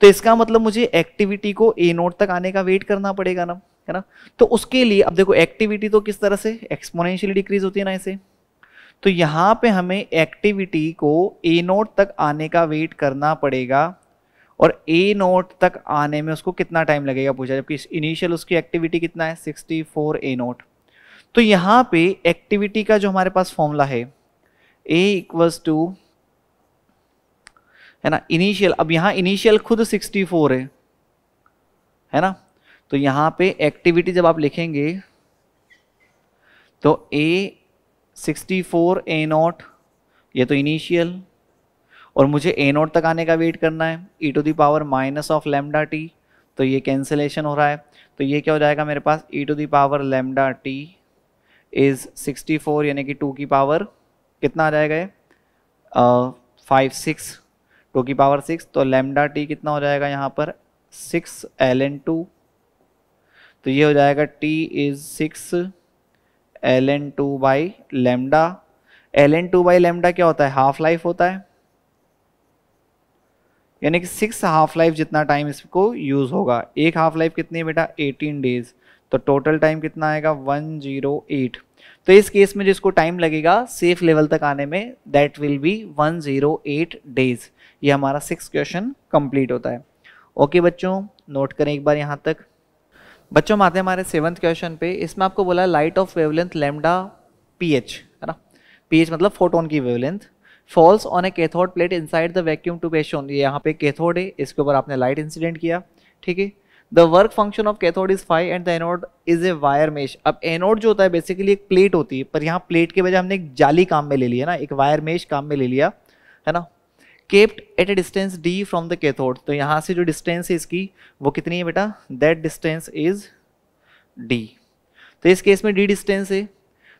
तो इसका मतलब मुझे एक्टिविटी को ए नोट तक आने का वेट करना पड़ेगा ना है ना तो उसके लिए अब देखो एक्टिविटी तो किस तरह से एक्सपोनेंशियली डिक्रीज होती है ना इसे तो यहाँ पे हमें एक्टिविटी को ए नोट तक आने का वेट करना पड़ेगा और ए नोट तक आने में उसको कितना टाइम लगेगा पूछा जबकि इनिशियल उसकी एक्टिविटी कितना है 64 ए नोट तो यहाँ पे एक्टिविटी का जो हमारे पास फॉर्मूला है ए इक्वल्स टू है ना इनिशियल अब यहाँ इनिशियल खुद 64 है है ना तो यहाँ पे एक्टिविटी जब आप लिखेंगे तो ए 64 ए नॉट ये तो इनिशियल और मुझे ए नॉट तक आने का वेट करना है E to the power minus of lambda T तो ये कैंसिलेशन हो रहा है तो ये क्या हो जाएगा मेरे पास E to the power lambda T is 64 यानी कि 2 की पावर कितना आ जाएगा ये फाइव सिक्स टू की पावर सिक्स तो लेमडा टी कितना हो जाएगा यहाँ पर सिक्स एल एन टू तो ये हो जाएगा T is six L N two by lambda L N two by lambda क्या होता है हाफ लाइफ होता है यानी कि सिक्स हाफ लाइफ जितना टाइम इसको यूज होगा एक हाफ लाइफ कितनी है बेटा एटीन डेज तो टोटल टाइम कितना आएगा 108 तो इस केस में जिसको टाइम लगेगा सेफ लेवल तक आने में दैट विल बी 108 डेज ये हमारा सिक्स क्वेश्चन कंप्लीट होता है ओके बच्चों नोट करें एक बार यहाँ तक बच्चों आते हैं हमारे सेवन्थ क्वेश्चन पे इसमें आपको बोला light of wavelength lambda H है ना एच मतलब फोटोन की wavelength falls on a cathode plate inside the vacuum tube ये यहाँ पे कैथोड है इसके ऊपर आपने लाइट इंसिडेंट किया ठीक है the work function of cathode is five and the anode is a wire mesh अब एनोड जो होता है बेसिकली एक प्लेट होती है पर यहाँ प्लेट के बजाय हमने एक जाली काम में ले लिया ना एक वायर मेश काम में ले लिया है ना kept at a distance D from the cathode तो यहाँ से जो डिस्टेंस है इसकी वो कितनी है बेटा दैट डिस्टेंस इज डी तो इस केस में डी डिस्टेंस है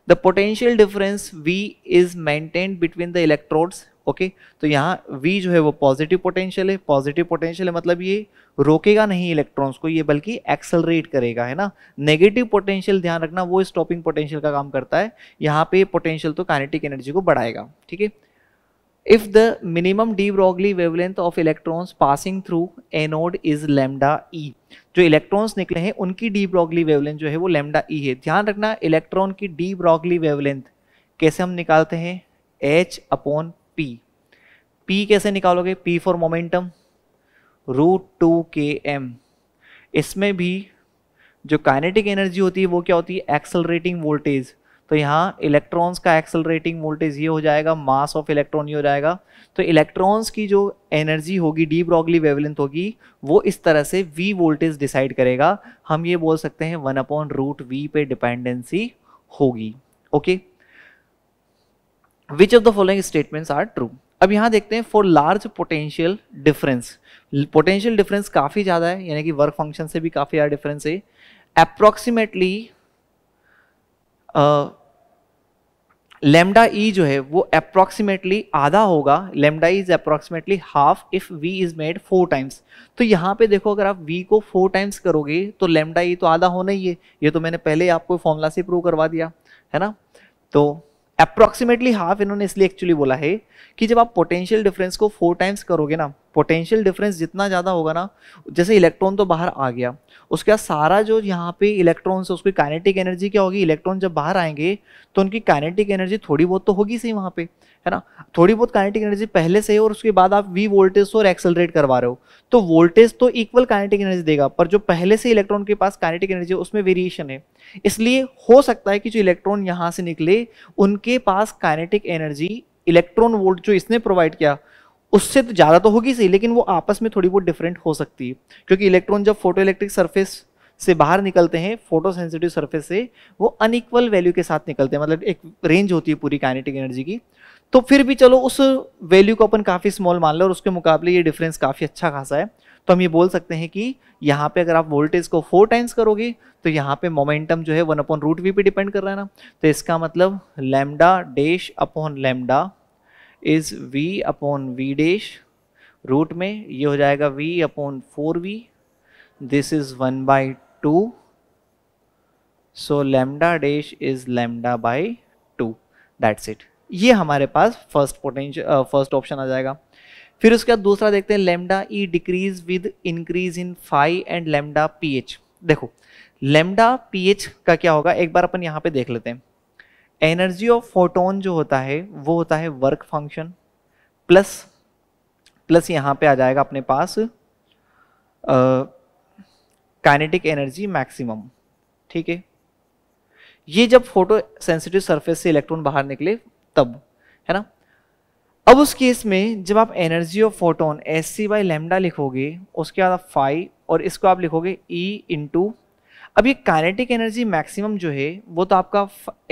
the potential difference V is maintained between the electrodes okay तो यहाँ वी जो है वो पॉजिटिव पोटेंशियल है पॉजिटिव पोटेंशियल है मतलब ये रोकेगा नहीं इलेक्ट्रॉन्स को ये बल्कि एक्सलरेट करेगा है ना नेगेटिव पोटेंशियल ध्यान रखना वो स्टॉपिंग पोटेंशियल का काम करता है यहाँ पे पोटेंशियल तो काइनेटिक एनर्जी को बढ़ाएगा ठीक है if the minimum de Broglie wavelength of electrons passing through anode is lambda E जो इलेक्ट्रॉन्स निकले हैं उनकी डी ब्रॉगली वेवलेंथ जो है वो लेमडा ई e है ध्यान रखना इलेक्ट्रॉन की डी ब्रॉगली वेवलेंथ कैसे हम निकालते हैं एच अपॉन पी पी कैसे निकालोगे P for momentum root two K M इसमें भी जो काइनेटिक एनर्जी होती है वो क्या होती है एक्सलरेटिंग वोल्टेज तो यहाँ इलेक्ट्रॉन्स का एक्सलरेटिंग वोल्टेज ये हो जाएगा मास ऑफ इलेक्ट्रॉन ये हो जाएगा तो इलेक्ट्रॉन्स की जो एनर्जी होगी डी ब्रॉगली वेवलेंथ होगी वो इस तरह से वी वोल्टेज डिसाइड करेगा हम ये बोल सकते हैं वन अपॉन रूट वी पे डिपेंडेंसी होगी okay okay? Which of the following statements are true अब यहाँ देखते हैं for large potential difference potential difference काफ़ी ज़्यादा है यानी कि वर्क फंक्शन से भी काफ़ी ज़्यादा डिफरेंस है अप्रोक्सीमेटली लेमडा ई जो है वो अप्रॉक्सीमेटली आधा होगा lambda is approximately half if V is made four times तो यहाँ पे देखो अगर आप वी को फोर टाइम्स करोगे तो लेमडा ई e तो आधा होना ही है ये तो मैंने पहले आपको फॉर्मूला से प्रूव करवा दिया है ना तो अप्रॉक्सीमेटली हाफ इन्होंने इसलिए एक्चुअली बोला है कि जब आप पोटेंशियल डिफरेंस को फोर टाइम्स करोगे ना पोटेंशियल डिफरेंस जितना ज़्यादा होगा ना जैसे इलेक्ट्रॉन तो बाहर आ गया उसके बाद सारा जो यहाँ पे इलेक्ट्रॉन्स है उसकी काइनेटिक एनर्जी क्या होगी इलेक्ट्रॉन जब बाहर आएंगे तो उनकी काइनेटिक एनर्जी थोड़ी बहुत तो होगी सही वहाँ पे है ना थोड़ी बहुत काइनेटिक एनर्जी पहले से है और उसके बाद आप वी वोल्टेज और एक्सेलरेट करवा रहे हो तो वोल्टेज तो इक्वल काइनेटिक एनर्जी देगा पर जो पहले से इलेक्ट्रॉन के पास काइनेटिक एनर्जी है उसमें वेरिएशन है इसलिए हो सकता है कि जो इलेक्ट्रॉन यहाँ से निकले उनके पास काइनेटिक एनर्जी इलेक्ट्रॉन वोल्ट जो इसने प्रोवाइड किया उससे तो ज़्यादा तो होगी सही लेकिन वो आपस में थोड़ी बहुत डिफरेंट हो सकती है क्योंकि इलेक्ट्रॉन जब फोटो इलेक्ट्रिक सर्फेस से बाहर निकलते हैं फोटो सेंसिटिव सर्फेस से वो अनइक्वल वैल्यू के साथ निकलते हैं मतलब एक रेंज होती है पूरी काइनेटिक एनर्जी की तो फिर भी चलो उस वैल्यू को अपन काफ़ी स्मॉल मान लो और उसके मुकाबले ये डिफरेंस काफ़ी अच्छा खासा है तो हम ये बोल सकते हैं कि यहाँ पे अगर आप वोल्टेज को फोर टाइम्स करोगे तो यहाँ पे मोमेंटम जो है वन अपॉन रूट वी पे डिपेंड कर रहा है ना तो इसका मतलब lambda dash upon lambda is V upon V dash root में ये हो जाएगा V upon four V this is one by two so lambda dash is lambda by two that's it ये हमारे पास फर्स्ट पोटेंशियल फर्स्ट ऑप्शन आ जाएगा फिर उसके बाद दूसरा देखते हैं lambda E decrease with increase in five and lambda P देखो लेमडा पी का क्या होगा एक बार अपन यहाँ पे देख लेते हैं एनर्जी ऑफ फोटोन जो होता है वो होता है वर्क फंक्शन प्लस प्लस यहाँ पे आ जाएगा अपने पास काइनेटिक एनर्जी मैक्सिमम ठीक है ये जब फोटो सेंसिटिव सरफेस से इलेक्ट्रॉन बाहर निकले तब है ना अब उस केस में जब आप energy of photon S C by lambda लिखोगे उसके बाद आप फाइव और इसको आप लिखोगे ई e इंटू अब ये काइनेटिक एनर्जी मैक्सिमम जो है वो तो आपका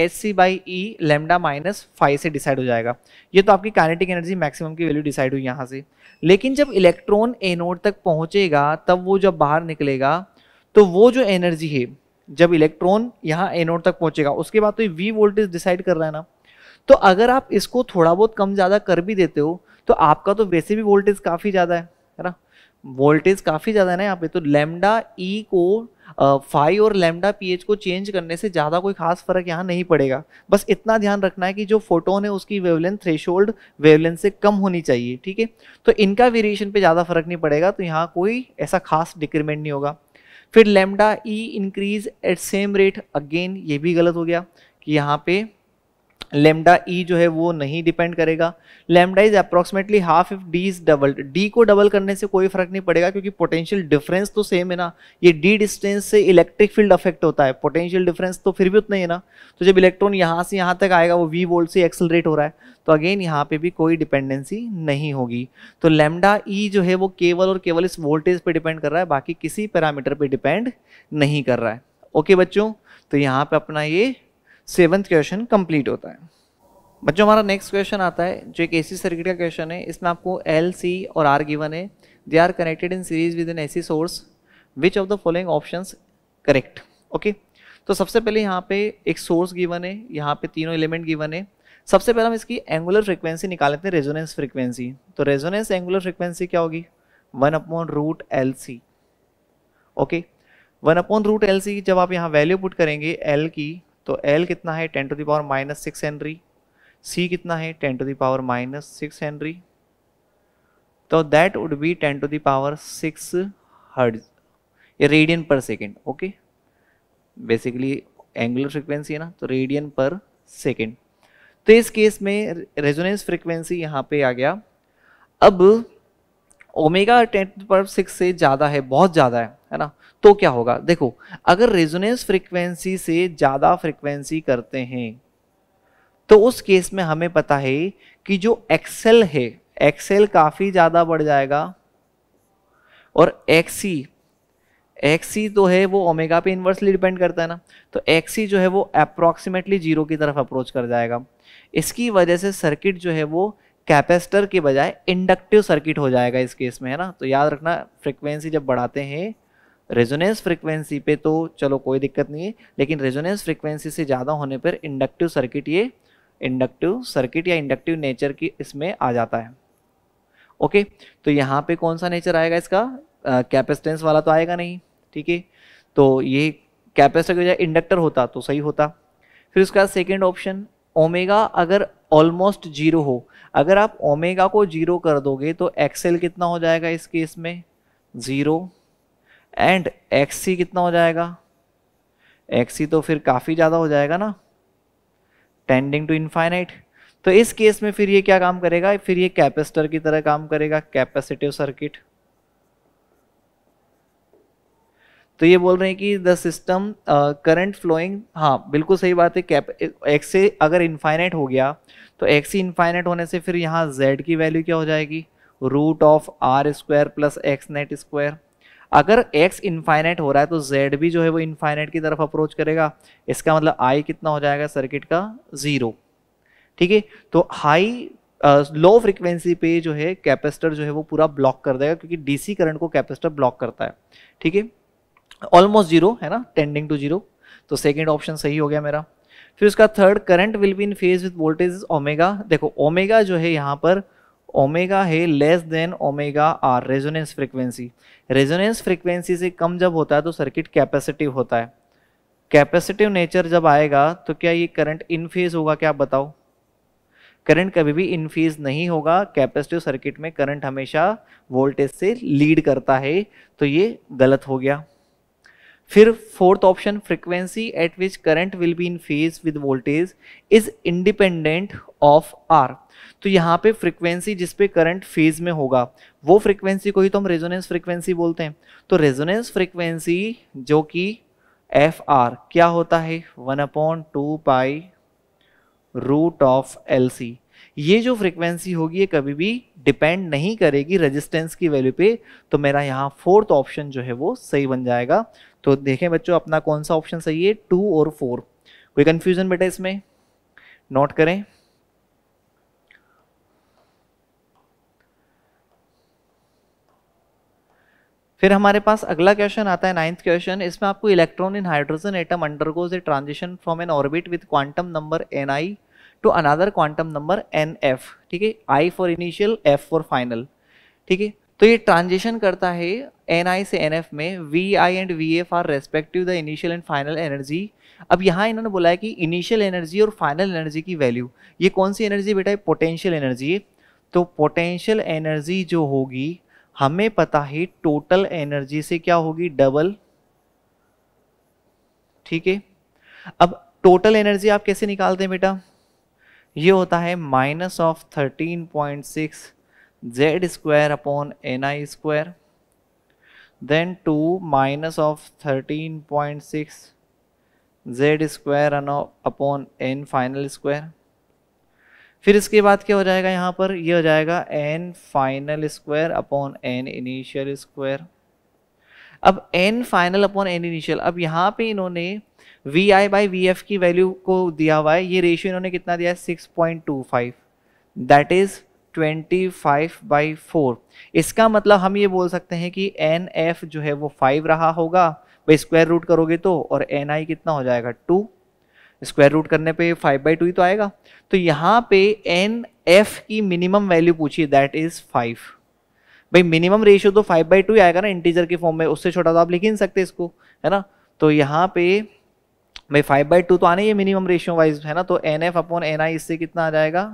S C by E lambda minus five से डिसाइड हो जाएगा ये तो आपकी काइनेटिक एनर्जी मैक्सिमम की वैल्यू डिसाइड हुई यहाँ से लेकिन जब इलेक्ट्रॉन एनोड तक पहुँचेगा तब वो जब बाहर निकलेगा तो वो जो एनर्जी है जब इलेक्ट्रॉन यहाँ एनोड तक पहुँचेगा उसके बाद तो ये वी वोल्टेज डिसाइड कर रहा है ना तो अगर आप इसको थोड़ा बहुत कम ज़्यादा कर भी देते हो तो आपका तो वैसे भी वोल्टेज काफ़ी ज़्यादा है है ना वोल्टेज काफ़ी ज़्यादा है ना यहाँ पे तो लेमडा ई e को फाइव और लेमडा पी को चेंज करने से ज़्यादा कोई खास फर्क यहाँ नहीं पड़ेगा बस इतना ध्यान रखना है कि जो फोटोन है उसकी वेवलेंथ थ्रेशोल्ड वेवलेंथ से कम होनी चाहिए ठीक है तो इनका वेरिएशन पे ज़्यादा फर्क नहीं पड़ेगा तो यहाँ कोई ऐसा खास डिक्रीमेंट नहीं होगा फिर lambda E increase at same rate again ये भी गलत हो गया कि यहाँ पे लेमडा ई e जो है वो नहीं डिपेंड करेगा lambda is approximately half if D is double D को डबल करने से कोई फर्क नहीं पड़ेगा क्योंकि पोटेंशियल डिफरेंस तो सेम है ना ये डी डिस्टेंस से इलेक्ट्रिक फील्ड अफेक्ट होता है पोटेंशियल डिफरेंस तो फिर भी उतना ही है ना तो जब इलेक्ट्रॉन यहाँ से यहाँ तक आएगा वो वी वोल्ट से एक्सलरेट हो रहा है तो अगेन यहाँ पे भी कोई डिपेंडेंसी नहीं होगी तो लेमडा ई e जो है वो केवल और केवल इस वोल्टेज पर डिपेंड कर रहा है बाकी किसी पैरामीटर पर डिपेंड नहीं कर रहा है ओके बच्चों तो यहाँ पर अपना ये सेवन्थ क्वेश्चन कंप्लीट होता है बच्चों हमारा नेक्स्ट क्वेश्चन आता है जो एक एसी सर्किट का क्वेश्चन है इसमें आपको एल सी और आर गिवन है they are connected in series with AC source which of the following option correct okay तो सबसे पहले यहाँ पे एक सोर्स गिवन है यहाँ पे तीनों एलिमेंट गिवन है सबसे पहले हम इसकी एंगुलर फ्रिक्वेंसी निकाल लेते हैं रेजोनेंस फ्रिक्वेंसी तो रेजोनेंस एंगुलर फ्रिक्वेंसी क्या होगी one upon root L C okay one upon root L C जब आप यहाँ वैल्यू पुट करेंगे एल की तो एल कितना है ten to the power minus six henry C कितना है ten to the power minus six henry तो that would be ten to the power six ये radian per second okay basically angular frequency है ना तो रेडियन पर सेकेंड तो इस केस में रेजोनेंस फ्रिक्वेंसी यहाँ पे आ गया अब ओमेगा टेन पर सिक्स से ज़्यादा है बहुत ज़्यादा है है ना तो क्या होगा देखो अगर रेजोनेंस फ्रीक्वेंसी से ज़्यादा फ्रीक्वेंसी करते हैं तो उस केस में हमें पता है कि जो एक्सेल है एक्सेल काफ़ी ज़्यादा बढ़ जाएगा और एक्सी एक्सी तो है वो ओमेगा पे इन्वर्सली डिपेंड करता है ना तो एक्सी जो है वो अप्रॉक्सीमेटली जीरो की तरफ अप्रोच कर जाएगा इसकी वजह से सर्किट जो है वो कैपेसिटर के बजाय इंडक्टिव सर्किट हो जाएगा इस केस में है ना तो याद रखना फ्रिक्वेंसी जब बढ़ाते हैं रेजोनेंस फ्रिक्वेंसी पे तो चलो कोई दिक्कत नहीं है लेकिन रेजोनेंस फ्रिक्वेंसी से ज़्यादा होने पर इंडक्टिव सर्किट ये इंडक्टिव सर्किट या इंडक्टिव नेचर की इसमें आ जाता है ओके तो यहाँ पे कौन सा नेचर आएगा इसका कैपेसिटेंस uh, वाला तो आएगा नहीं ठीक है तो ये कैपेसिटर की वजह इंडक्टर होता तो सही होता फिर उसका सेकेंड ऑप्शन ओमेगा अगर ऑलमोस्ट जीरो हो अगर आप ओमेगा को जीरो कर दोगे तो एक्सेल कितना हो जाएगा इसके इसमें ज़ीरो एंड एक्स कितना हो जाएगा एक्स तो फिर काफ़ी ज़्यादा हो जाएगा ना टेंडिंग टू इनफाइनाइट तो इस केस में फिर ये क्या काम करेगा फिर ये कैपेसिटर की तरह काम करेगा कैपेसिटिव सर्किट तो ये बोल रहे हैं कि द सिस्टम करंट फ्लोइंग हाँ बिल्कुल सही बात है कैप एक्स से अगर इन्फाइनाइट हो गया तो एक्स इन्फाइनाइट होने से फिर यहाँ जेड की वैल्यू क्या हो जाएगी root of R square plus X net square अगर x इनफाइनाइट हो रहा है तो z भी जो है वो इनफाइनाइट की तरफ अप्रोच करेगा इसका मतलब i कितना हो जाएगा सर्किट का ज़ीरो ठीक है तो हाई लो फ्रिक्वेंसी पे जो है कैपेसिटर जो है वो पूरा ब्लॉक कर देगा क्योंकि डीसी करंट को कैपेसिटर ब्लॉक करता है ठीक है ऑलमोस्ट जीरो है ना टेंडिंग टू जीरो तो सेकेंड ऑप्शन सही हो गया मेरा फिर उसका third current will be in phase with voltage omega देखो ओमेगा जो है यहाँ पर ओमेगा है less than omega R resonance frequency resonance frequency से कम जब होता है तो सर्किट कैपेसिटिव होता है कैपेसिटिव नेचर जब आएगा तो क्या ये करंट इन फेज होगा क्या आप बताओ करंट कभी भी इन फेज नहीं होगा कैपेसिटिव सर्किट में करंट हमेशा वोल्टेज से लीड करता है तो ये गलत हो गया फिर fourth option frequency at which current will be in phase with voltage is independent of R तो यहाँ पे फ्रिक्वेंसी जिसपे करंट फेज में होगा वो फ्रिक्वेंसी को ही तो हम रेजोनेंस फ्रिक्वेंसी बोलते हैं तो रेजोनेंस फ्रिक्वेंसी जो कि एफ आर क्या होता है one upon two pi root of L C ये जो फ्रिक्वेंसी होगी ये कभी भी डिपेंड नहीं करेगी रेजिस्टेंस की वैल्यू पे तो मेरा यहाँ फोर्थ ऑप्शन जो है वो सही बन जाएगा तो देखें बच्चों अपना कौन सा ऑप्शन सही है टू और फोर कोई कन्फ्यूजन बेटा इसमें नोट करें फिर हमारे पास अगला क्वेश्चन आता है नाइन्थ क्वेश्चन इसमें आपको electron in hydrogen atom undergoes a transition from an orbit with quantum number N I to another quantum number N F ठीक है I for initial F for final ठीक है तो ये ट्रांजिशन करता है एन आई से एन एफ में V I and V F are respective the initial and final energy अब यहाँ इन्होंने बोला है कि इनिशियल एनर्जी और फाइनल एनर्जी की वैल्यू ये कौन सी एनर्जी बेटा है पोटेंशियल एनर्जी तो पोटेंशियल एनर्जी जो होगी हमें पता है टोटल एनर्जी से क्या होगी डबल ठीक है अब टोटल एनर्जी आप कैसे निकालते हैं बेटा ये होता है minus of thirteen point six Z square upon N I square then to minus of thirteen point six Z square upon N final square फिर इसके बाद क्या हो जाएगा यहाँ पर ये यह हो जाएगा N final square upon N initial square अब N final upon N initial अब यहाँ पे इन्होंने V I by V F की वैल्यू को दिया हुआ है ये रेशियो इन्होंने कितना दिया है six point two five that is twenty five by four इसका मतलब हम ये बोल सकते हैं कि एन एफ जो है वो फाइव रहा होगा भाई स्क्वायर रूट करोगे तो और एन आई कितना हो जाएगा टू स्क्वायर रूट करने पे फाइव बाई टू ही तो आएगा तो यहाँ पे एन एफ की मिनिमम वैल्यू पूछिए दैट इज फाइव भाई मिनिमम रेशियो तो फाइव बाई टू ही आएगा ना इंटीजर के फॉर्म में उससे छोटा तो आप लिख ही नहीं सकते इसको है ना तो यहाँ पे भाई फाइव बाई टू तो आने ये मिनिमम रेशियो वाइज है ना तो N F upon N I इससे कितना आ जाएगा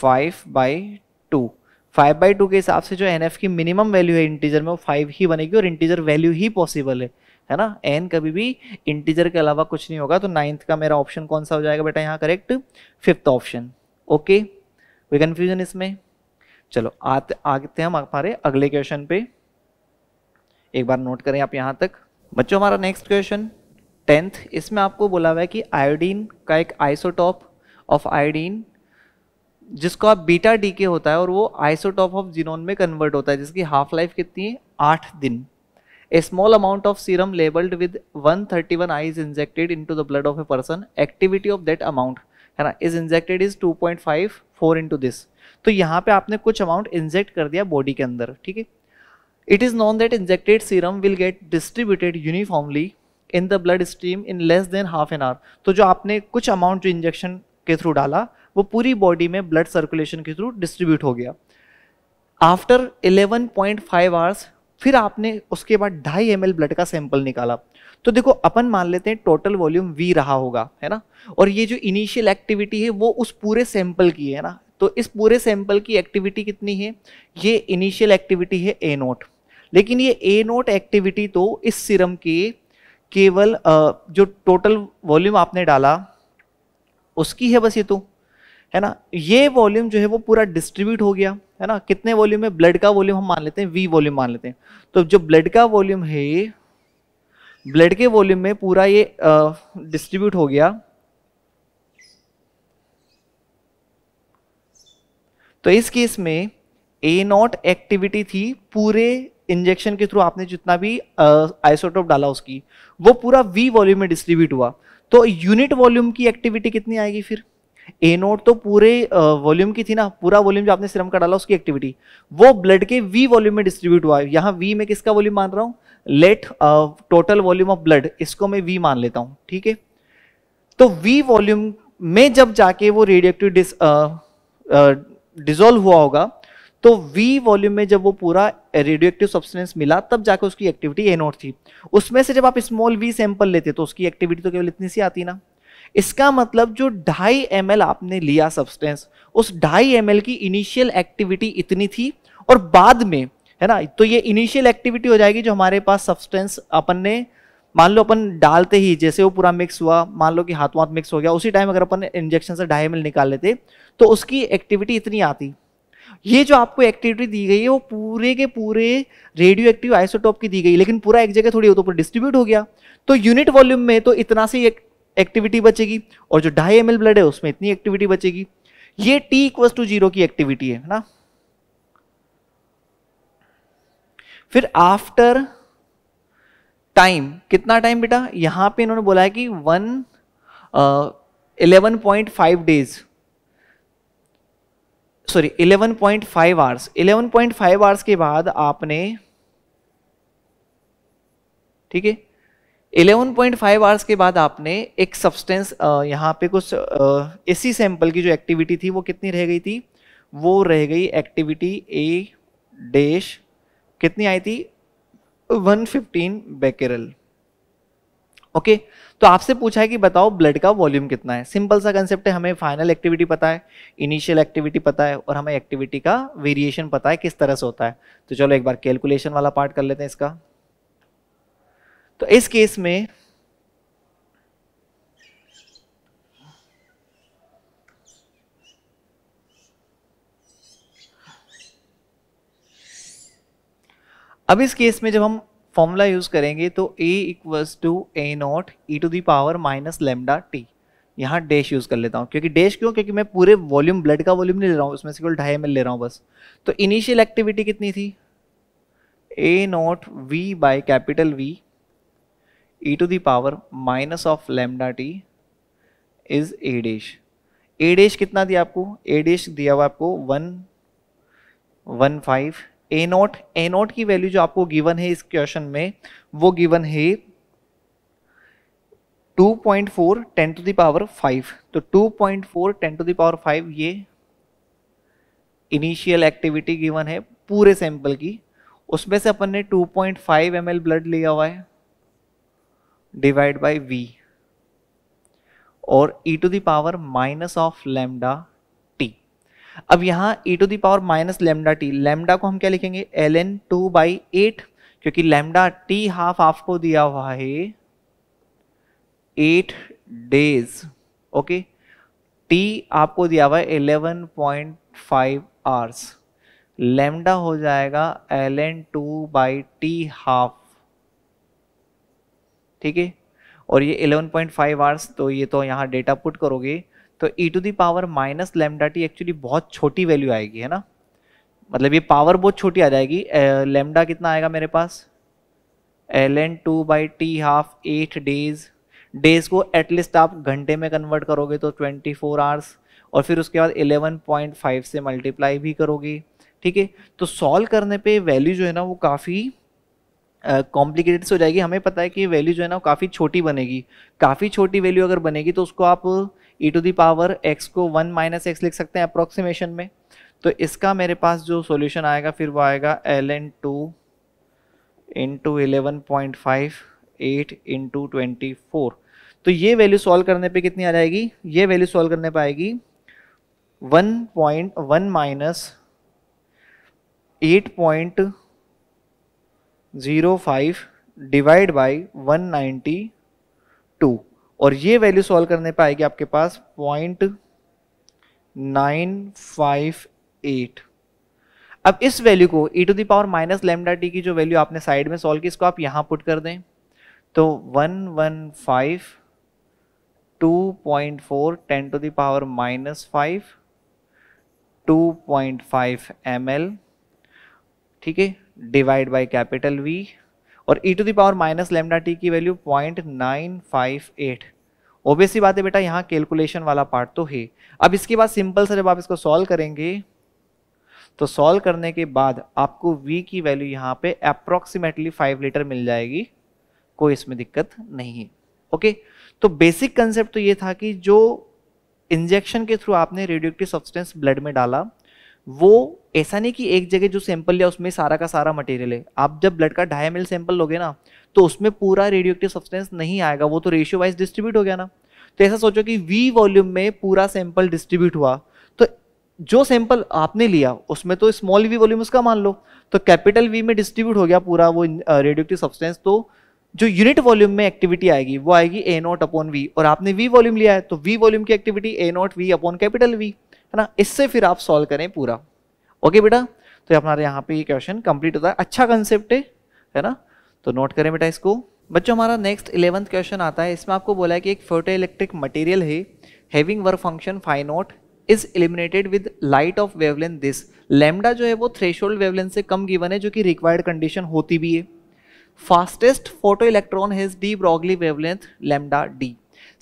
five by two five by two के हिसाब से जो एन एफ की मिनिमम वैल्यू है इंटीजर में वो फाइव ही बनेगी और इंटीजर वैल्यू ही पॉसिबल है है ना एन कभी भी इंटीजर के अलावा कुछ नहीं होगा तो नाइन्थ का मेरा ऑप्शन कौन सा हो जाएगा बेटा यहाँ करेक्ट फिफ्थ ऑप्शन ओके कोई कन्फ्यूजन इसमें चलो आते आते हम हमारे अगले क्वेश्चन पे एक बार नोट करें आप यहाँ तक बच्चों हमारा नेक्स्ट क्वेश्चन टेंथ इसमें आपको बोला हुआ है कि आयोडीन का एक आइसोटॉप ऑफ आयोडीन जिसको आप बीटा डी के होता है और वो आइसोटॉप ऑफ जीनोन में कन्वर्ट होता है जिसकी हाफ लाइफ कितनी है आठ दिन A small amount of serum labeled with 131 I is injected into the blood of a person. Activity of that amount है ना is injected is 2.5 4 into this तो यहाँ पे आपने कुछ अमाउंट इंजेक्ट कर दिया बॉडी के अंदर ठीक है it is known that injected serum will get distributed uniformly in the blood stream in less than half an hour तो जो आपने कुछ अमाउंट जो इंजेक्शन के थ्रू डाला वो पूरी बॉडी में ब्लड सर्कुलेशन के थ्रू डिस्ट्रीब्यूट हो गया आफ्टर 11.5 पॉइंट फाइव आवर्स फिर आपने उसके बाद ढाई एम ब्लड का सैंपल निकाला तो देखो अपन मान लेते हैं टोटल वॉल्यूम वी रहा होगा है ना और ये जो इनिशियल एक्टिविटी है वो उस पूरे सैंपल की है ना तो इस पूरे सैंपल की एक्टिविटी कितनी है ये इनिशियल एक्टिविटी है ए नोट लेकिन ये ए नोट एक्टिविटी तो इस सिरम के केवल जो टोटल वॉल्यूम आपने डाला उसकी है बस ये तो है ना ये वॉल्यूम जो है वो पूरा डिस्ट्रीब्यूट हो गया है ना कितने वॉल्यूम है ब्लड का वॉल्यूम हम मान लेते हैं वी वॉल्यूम मान लेते हैं तो जो ब्लड का वॉल्यूम है ब्लड के वॉल्यूम में पूरा ये डिस्ट्रीब्यूट हो गया तो इस केस में ए नॉट एक्टिविटी थी पूरे इंजेक्शन के थ्रू आपने जितना भी आइसोटोप डाला उसकी वो पूरा वी वॉल्यूम में डिस्ट्रीब्यूट हुआ तो यूनिट वॉल्यूम की एक्टिविटी कितनी आएगी फिर ए नोट तो पूरे वॉल्यूम की थी ना पूरा वॉल्यूम जो आपने सिरम का डाला उसकी एक्टिविटी वो ब्लड के वी वॉल्यूम में डिस्ट्रीब्यूट हुआ है यहाँ वी में किसका वॉल्यूम मान रहा हूँ let total volume of blood इसको मैं वी मान लेता हूँ ठीक है तो वी वॉल्यूम में जब जाके वो रेडियोक्टिव डिस डिजोल्व हुआ होगा तो वी वॉल्यूम में जब वो पूरा रेडियोक्टिव सब्सटेंस मिला तब जाके उसकी एक्टिविटी ए नोट थी उसमें से जब आप स्मॉल वी सैंपल लेते तो उसकी एक्टिविटी तो केवल इतनी सी आती ना इसका मतलब जो ढाई एम आपने लिया सब्सटेंस उस ढाई एम की इनिशियल एक्टिविटी इतनी थी और बाद में है ना तो ये इनिशियल एक्टिविटी हो जाएगी जो हमारे पास सब्सटेंस अपन ने मान लो अपन डालते ही जैसे वो पूरा मिक्स हुआ मान लो कि हाथ वाथ मिक्स हो गया उसी टाइम अगर अपन इंजेक्शन से ढाई एम निकाल लेते तो उसकी एक्टिविटी इतनी आती ये जो आपको एक्टिविटी दी गई है वो पूरे के पूरे रेडियो एक्टिव आइसोटॉप की दी गई लेकिन पूरा एक जगह थोड़ी हो तो डिस्ट्रीब्यूट हो गया तो यूनिट वॉल्यूम में तो इतना से एक्टिविटी बचेगी और जो ढाई एम ब्लड है उसमें इतनी एक्टिविटी बचेगी ये टी इक्व टू जीरो की एक्टिविटी है ना फिर आफ्टर टाइम कितना टाइम बेटा यहां पे इन्होंने बोला है कि one eleven point five days sorry eleven point five hours eleven point five hours के बाद आपने ठीक है 11.5 आवर्स के बाद आपने एक सब्सटेंस यहाँ पे कुछ इसी सैंपल की जो एक्टिविटी थी वो कितनी रह गई थी वो रह गई एक्टिविटी ए डैश कितनी आई थी 115 फिफ्टीन बेकेरल ओके तो आपसे पूछा है कि बताओ ब्लड का वॉल्यूम कितना है सिंपल सा कंसेप्ट है हमें फाइनल एक्टिविटी पता है इनिशियल एक्टिविटी पता है और हमें एक्टिविटी का वेरिएशन पता है किस तरह से होता है तो चलो एक बार कैलकुलेशन वाला पार्ट कर लेते हैं इसका तो इस केस में अब इस केस में जब हम फॉर्मूला यूज करेंगे तो a equals to A naught E to the power minus lambda T यहां डैश यूज कर लेता हूं क्योंकि डैश क्यों क्योंकि मैं पूरे वॉल्यूम ब्लड का वॉल्यूम नहीं ले रहा हूं उसमें से केवल ढाई एम ले रहा हूं बस तो इनिशियल एक्टिविटी कितनी थी A naught V by capital V e to the power minus of lambda t is a dash A dash कितना दिया आपको ए डेश दिया हुआ आपको one one five A naught A naught की वैल्यू जो आपको गिवन है इस क्वेश्चन में वो गिवन है 2.4 point four ten to the power five तो 2.4 point four ten to the power five ये इनिशियल एक्टिविटी गिवन है पूरे सैंपल की उसमें से अपन ने 2.5 पॉइंट ब्लड लिया हुआ है डिवाइड बाय वी और E to the power minus of lambda T अब यहां E to the power minus lambda T lambda को हम क्या लिखेंगे L N two by eight क्योंकि लेमडा टी हाफ आपको दिया हुआ है एट डेज ओके टी आपको दिया हुआ है eleven point five hours lambda हो जाएगा L N two by T half ठीक है और ये 11.5 पॉइंट आवर्स तो ये तो यहाँ डेटा पुट करोगे तो e to the power minus lambda T actually बहुत छोटी वैल्यू आएगी है ना मतलब ये पावर बहुत छोटी आ जाएगी लेमडा कितना आएगा मेरे पास L N two by T half eight days days को एटलीस्ट आप घंटे में कन्वर्ट करोगे तो 24 फोर आवर्स और फिर उसके बाद 11.5 से मल्टीप्लाई भी करोगे ठीक है तो सॉल्व करने पे वैल्यू जो है ना वो काफ़ी कॉम्प्लिकेटेड से हो जाएगी हमें पता है कि वैल्यू जो है ना काफ़ी छोटी बनेगी काफ़ी छोटी वैल्यू अगर बनेगी तो उसको आप E to the power X को वन माइनस एक्स लिख सकते हैं अप्रोक्सीमेशन में तो इसका मेरे पास जो सोल्यूशन आएगा फिर वो आएगा L N two into eleven point five eight into twenty four तो ये वैल्यू सॉल्व करने पे कितनी आ जाएगी ये वैल्यू सॉल्व करने पे आएगी one point one minus eight point zero five divide by one ninety two और ये वैल्यू सॉल्व करने पे आएगी आपके पास पॉइंट नाइन फाइव एट अब इस वैल्यू को e to the power minus lambda T की जो वैल्यू आपने साइड में सॉल्व की इसको आप यहाँ पुट कर दें तो one one five two point four ten to the power minus five two point five M L ठीक है डिवाइड बाई कैपिटल वी और E to the power minus lambda T की value point nine five eight obvious बात है बेटा यहाँ calculation वाला part तो है अब इसके बाद सिंपल से जब आप इसको सॉल्व करेंगे तो सॉल्व करने के बाद आपको v की वैल्यू यहाँ पे अप्रोक्सीमेटली फाइव लीटर मिल जाएगी कोई इसमें दिक्कत नहीं है ओके तो बेसिक कंसेप्ट तो ये था कि जो इंजेक्शन के थ्रू आपने रेडियोक्टिव सब्सटेंस ब्लड में डाला वो ऐसा नहीं कि एक जगह जो सैंपल लिया उसमें सारा का सारा मटेरियल है आप जब ब्लड का ढाई एम सैंपल लोगे ना तो उसमें पूरा रेडियो एक्टिव सब्सटेंस नहीं आएगा वो तो रेशियो वाइज डिस्ट्रीब्यूट हो गया ना तो ऐसा सोचो कि वी वॉल्यूम में पूरा सैंपल डिस्ट्रीब्यूट हुआ तो जो सैंपल आपने लिया उसमें तो स्मॉल वी वॉल्यूम उसका मान लो तो कैपिटल वी में डिस्ट्रीब्यूट हो गया पूरा वो रेडियो एक्टिव सब्सटेंस तो जो यूनिट वॉल्यूम में एक्टिविटी आएगी वो आएगी ए नॉट अपॉन वी और आपने वी वॉल्यूम लिया है तो वी वॉल्यूम की activity A naught V upon capital V है ना इससे फिर आप सॉल्व करें पूरा ओके बेटा तो हमारे यहाँ पे ये क्वेश्चन कंप्लीट होता है अच्छा कंसेप्ट है है ना तो नोट करें बेटा इसको बच्चों हमारा नेक्स्ट इलेवंथ क्वेश्चन आता है इसमें आपको बोला है कि एक फोटो इलेक्ट्रिक मटेरियल है having work function phi naught is illuminated with light of wavelength this lambda जो है वो थ्रेशोल्ड वेवलेंथ से कम गिवन है जो कि रिक्वायर्ड कंडीशन होती भी है fastest photoelectron has de Broglie wavelength lambda D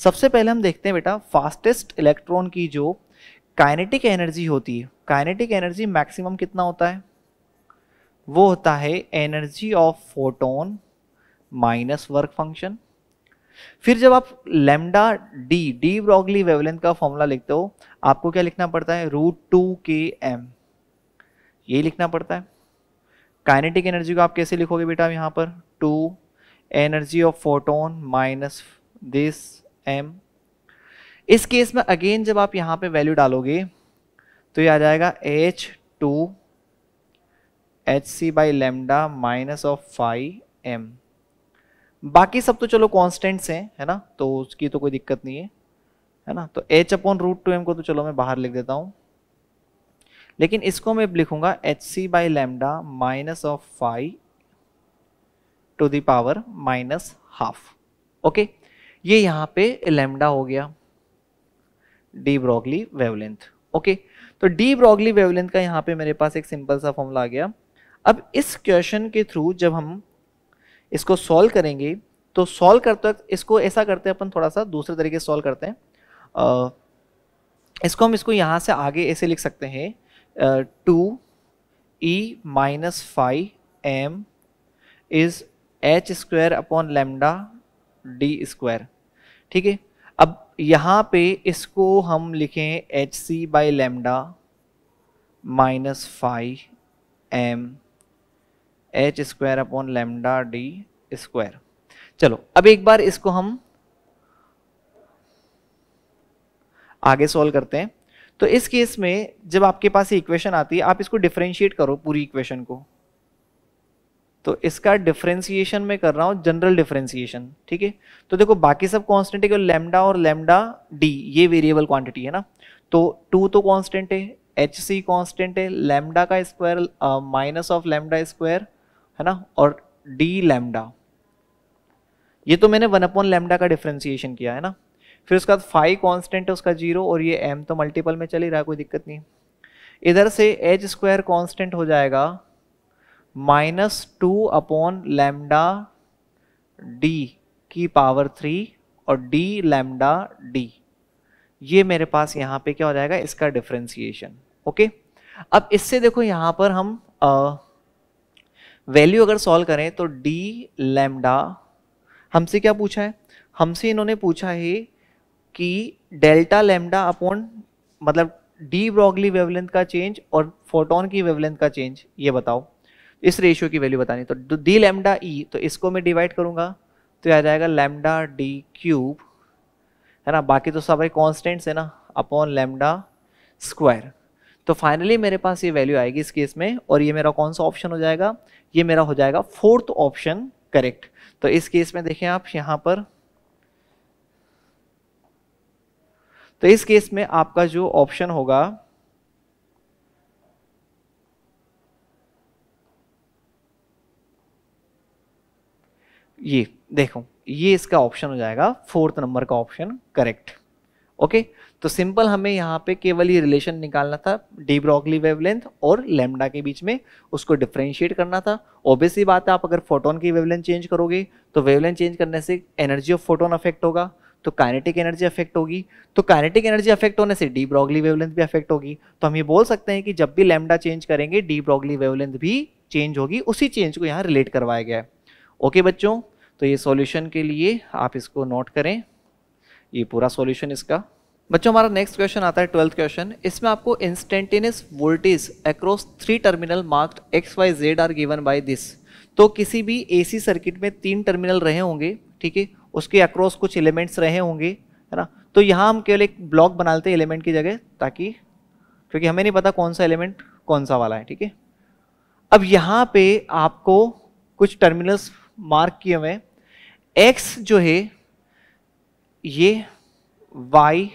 सबसे पहले हम देखते हैं बेटा फास्टेस्ट इलेक्ट्रॉन की जो काइनेटिक एनर्जी होती है काइनेटिक एनर्जी मैक्सिमम कितना होता है वो होता है energy of photon minus work function फिर जब आप lambda D de Broglie wavelength का फॉर्मूला लिखते हो आपको क्या लिखना पड़ता है रूट टू के एम ये लिखना पड़ता है काइनेटिक एनर्जी को आप कैसे लिखोगे बेटा यहाँ पर two energy of photon minus this M इस केस में अगेन जब आप यहाँ पे वैल्यू डालोगे तो ये आ जाएगा H two H C by lambda minus of five M बाकी सब तो चलो कॉन्स्टेंट्स हैं है ना तो उसकी तो कोई दिक्कत नहीं है है ना तो H upon root two M को तो चलो मैं बाहर लिख देता हूँ लेकिन इसको मैं लिखूंगा H C by lambda minus of five to the power minus half okay ये यहाँ पे लेमडा हो गया डी ब्रॉगली वेवलेंथ ओके तो डी ब्रॉगली वेवलेंथ का यहाँ पे मेरे पास एक सिंपल सा फॉर्मूला आ गया अब इस क्वेश्चन के थ्रू जब हम इसको सॉल्व करेंगे तो सॉल्व करते वक्त इसको ऐसा करते हैं अपन थोड़ा सा दूसरे तरीके से सॉल्व करते हैं आ, इसको हम इसको यहाँ से आगे ऐसे लिख सकते हैं two E minus five M is H square upon lambda D square ठीक है अब यहाँ पे इसको हम लिखें H C by lambda minus five M H square upon lambda D square चलो अब एक बार इसको हम आगे सॉल्व करते हैं तो इस केस में जब आपके पास ये इक्वेशन आती है आप इसको डिफ्रेंशिएट करो पूरी इक्वेशन को तो इसका डिफ्रेंसिएशन मैं कर रहा हूँ जनरल डिफ्रेंसिएशन ठीक है तो देखो बाकी सब कॉन्स्टेंट है लेमडा और लेमडा डी ये वेरिएबल क्वांटिटी है ना तो टू तो कॉन्स्टेंट है एच सी कॉन्स्टेंट है लेमडा का square minus of lambda square है ना और डी लेमडा ये तो मैंने वन अपॉन लेमडा का डिफ्रेंसिएशन किया है ना फिर उसके बाद फाइव कॉन्स्टेंट है उसका जीरो और ये एम तो मल्टीपल में चल ही रहा है कोई दिक्कत नहीं इधर से एच स्क्वायर कॉन्स्टेंट हो जाएगा minus two upon lambda D की पावर थ्री और डी लेमडा डी ये मेरे पास यहाँ पे क्या हो जाएगा इसका डिफ्रेंसिएशन ओके अब इससे देखो यहाँ पर हम वैल्यू अगर सॉल्व करें तो डी लेमडा हमसे क्या पूछा है हमसे इन्होंने पूछा है कि डेल्टा लेमडा अपॉन मतलब डी ब्रॉगली वेवलेंथ का चेंज और फोटोन की वेवलेंथ का चेंज ये बताओ इस रेशियो की वैल्यू बतानी तो डी लेमडा ई तो इसको मैं डिवाइड करूंगा तो आ जाएगा लेमडा डी क्यूब है ना बाकी तो सब कॉन्स्टेंट्स है ना अपॉन लेमडा स्क्वायर तो फाइनली मेरे पास ये वैल्यू आएगी इस केस में और ये मेरा कौन सा ऑप्शन हो जाएगा ये मेरा हो जाएगा फोर्थ ऑप्शन करेक्ट तो इस केस में देखें आप यहां पर तो इस केस में आपका जो ऑप्शन होगा ये देखो ये इसका ऑप्शन हो जाएगा फोर्थ नंबर का ऑप्शन करेक्ट ओके तो सिंपल हमें यहाँ पे केवल ये रिलेशन निकालना था डी ब्रॉगली वेवलेंथ और लेमडा के बीच में उसको डिफ्रेंशिएट करना था ओबियसली बात है आप अगर फोटोन की वेवलेंथ चेंज करोगे तो वेवलेंथ चेंज करने से एनर्जी ऑफ फोटोन अफेक्ट होगा तो काइनेटिक एनर्जी अफेक्ट होगी तो काइनेटिक एनर्जी अफेक्ट होने से डी ब्रॉगली वेवलेंथ भी अफेक्ट होगी तो हम ये बोल सकते हैं कि जब भी लेमडा चेंज करेंगे डी ब्रॉगली वेवलेंथ भी चेंज होगी उसी चेंज को यहाँ रिलेट करवाया गया है ओके बच्चों तो ये सॉल्यूशन के लिए आप इसको नोट करें ये पूरा सॉल्यूशन इसका बच्चों हमारा नेक्स्ट क्वेश्चन आता है ट्वेल्थ क्वेश्चन इसमें आपको instantaneous voltage across three terminal marked X Y Z are given by this तो किसी भी एसी सर्किट में तीन टर्मिनल रहे होंगे ठीक है उसके अक्रॉस कुछ एलिमेंट्स रहे होंगे है ना तो यहाँ हम केवल एक ब्लॉक बना लेते हैं एलिमेंट की जगह ताकि क्योंकि हमें नहीं पता कौन सा एलिमेंट कौन सा वाला है ठीक है अब यहाँ पे आपको कुछ टर्मिनल्स मार्क किए हुए एक्स जो है ये वाई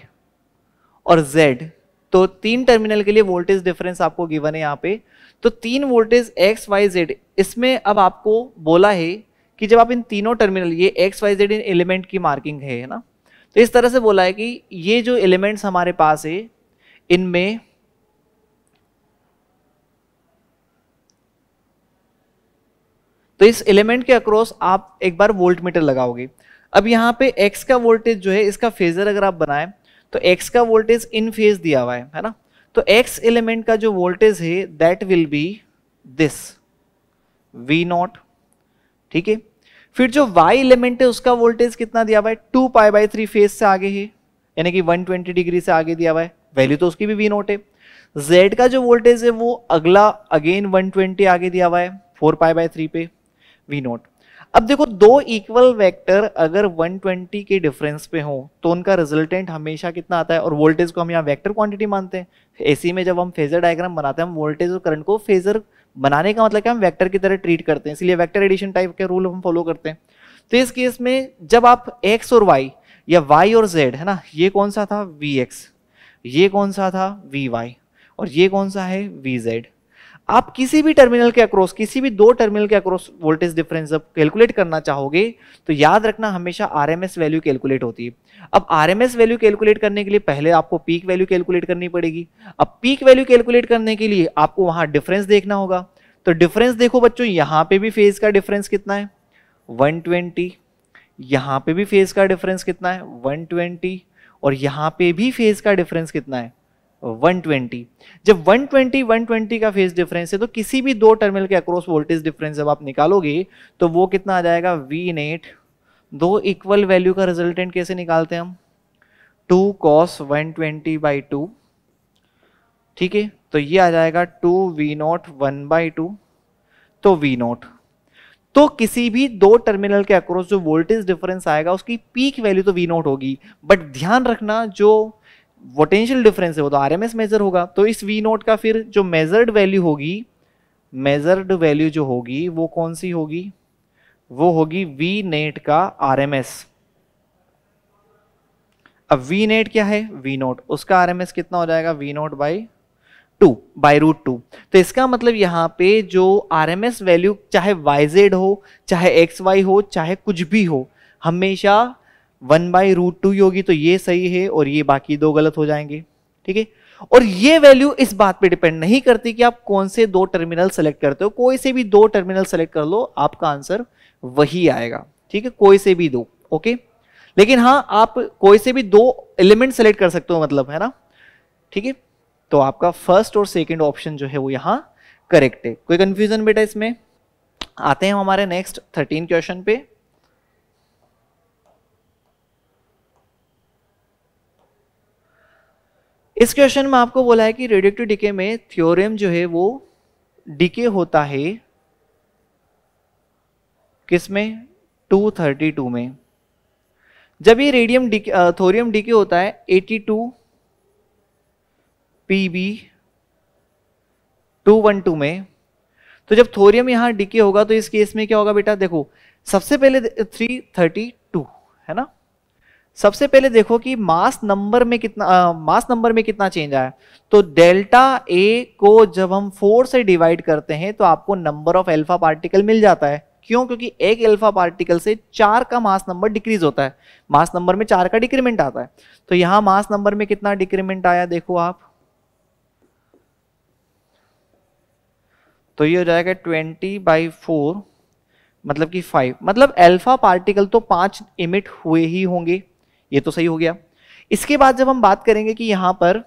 और जेड तो तीन टर्मिनल के लिए वोल्टेज डिफरेंस आपको गिवन है यहाँ पे तो तीन वोल्टेज एक्स वाई जेड इसमें अब आपको बोला है कि जब आप इन तीनों टर्मिनल ये एक्स वाई जेड इन एलिमेंट की मार्किंग है ना तो इस तरह से बोला है कि ये जो एलिमेंट्स हमारे पास है इनमें तो इस एलिमेंट के अक्रॉस आप एक बार वोल्ट मीटर लगाओगे अब यहाँ पे एक्स का वोल्टेज जो है इसका फेजर अगर आप बनाएं तो एक्स का वोल्टेज इन फेज दिया हुआ है है ना तो एक्स एलिमेंट का जो वोल्टेज है that will be this V naught ठीक है फिर जो वाई एलिमेंट है उसका वोल्टेज कितना दिया हुआ है two pi by three phase से आगे है यानी कि 120 डिग्री से आगे दिया हुआ है वैल्यू तो उसकी भी वी नोट है जेड का जो वोल्टेज है वो अगला अगेन 120 आगे दिया हुआ है फोर पाई बाय थ्री पे वी नोट अब देखो दो इक्वल वेक्टर अगर 120 के डिफरेंस पे हो तो उनका रिजल्टेंट हमेशा कितना आता है और वोल्टेज को हम यहाँ वेक्टर क्वांटिटी मानते हैं एसी में जब हम फेजर डायग्राम बनाते हैं हम वोल्टेज और करंट को फेजर बनाने का मतलब क्या हम वेक्टर की तरह ट्रीट करते हैं इसलिए वेक्टर एडिशन टाइप के रूल हम फॉलो करते हैं तो इस केस में जब आप एक्स और वाई या वाई और जेड है ना ये कौन सा था वी एक्स ये कौन सा था वी वाई और ये कौन सा है वी जेड आप किसी भी टर्मिनल के अक्रॉस किसी भी दो टर्मिनल के अक्रॉस वोल्टेज डिफरेंस जब कैलकुलेट करना चाहोगे तो याद रखना हमेशा आरएमएस वैल्यू कैलकुलेट होती है अब आरएमएस वैल्यू कैलकुलेट करने के लिए पहले आपको पीक वैल्यू कैलकुलेट करनी पड़ेगी अब पीक वैल्यू कैलकुलेट करने के लिए आपको वहां डिफरेंस देखना होगा तो डिफरेंस देखो बच्चों यहाँ पे भी फेज का डिफरेंस कितना है ट्वेंटी यहाँ पे भी फेज का डिफरेंस कितना है ट्वेंटी और यहाँ पे भी फेज का डिफरेंस कितना है 120 जब 120 120 का फेज डिफरेंस है तो किसी भी दो टर्मिनल के अक्रॉस वोल्टेज डिफरेंस जब आप निकालोगे तो वो कितना आ जाएगा वी नेट दो इक्वल वैल्यू का रिजल्टेंट कैसे निकालते हैं हम two cos one twenty by two ठीक है तो ये आ जाएगा two V naught one by two तो वी नॉट तो किसी भी दो टर्मिनल के अक्रॉस जो वोल्टेज डिफरेंस आएगा उसकी पीक वैल्यू तो वी नॉट होगी बट ध्यान रखना जो पोटेंशियल डिफरेंस है वो तो आर मेजर होगा तो इस वी नोट का फिर जो मेजर्ड वैल्यू होगी मेजर्ड वैल्यू जो होगी वो कौन सी होगी वो होगी वी नेट का आर अब वी नेट क्या है वी नोट उसका आर कितना हो जाएगा V naught by two by root two तो इसका मतलब यहां पे जो आर वैल्यू चाहे वाई जेड हो चाहे एक्स वाई हो चाहे कुछ भी हो हमेशा वन बाई रूट टू ही होगी तो ये सही है और ये बाकी दो गलत हो जाएंगे ठीक है और ये वैल्यू इस बात पे डिपेंड नहीं करती कि आप कौन से दो टर्मिनल सेलेक्ट करते हो कोई से भी दो टर्मिनल सेलेक्ट कर लो आपका आंसर वही आएगा ठीक है कोई से भी दो ओके लेकिन हाँ आप कोई से भी दो एलिमेंट सेलेक्ट कर सकते हो मतलब है ना ठीक है तो आपका फर्स्ट और सेकेंड ऑप्शन जो है वो यहाँ करेक्ट है कोई कंफ्यूजन बेटा इसमें आते हैं हमारे नेक्स्ट थर्टीन क्वेश्चन पे इस क्वेश्चन में आपको बोला है कि रेडिएटिव डिके में थ्योरम जो है वो डिके होता है किसमें 232 में जब ये रेडियम डिके थोरियम डीके होता है 82 पीबी टू में तो जब थोरियम यहां डीके होगा तो इस केस में क्या होगा बेटा देखो सबसे पहले 332 है ना सबसे पहले देखो कि मास नंबर में कितना आ, मास नंबर में कितना चेंज आया तो डेल्टा ए को जब हम फोर से डिवाइड करते हैं तो आपको नंबर ऑफ एल्फा पार्टिकल मिल जाता है क्यों क्योंकि एक एल्फा पार्टिकल से चार का मास नंबर डिक्रीज होता है मास नंबर में चार का डिक्रीमेंट आता है तो यहां मास नंबर में कितना डिक्रीमेंट आया देखो आप तो ये हो जाएगा ट्वेंटी बाई फोर मतलब कि फाइव मतलब एल्फा पार्टिकल तो पांच इमिट हुए ही होंगे ये तो सही हो गया इसके बाद जब हम बात करेंगे कि यहां पर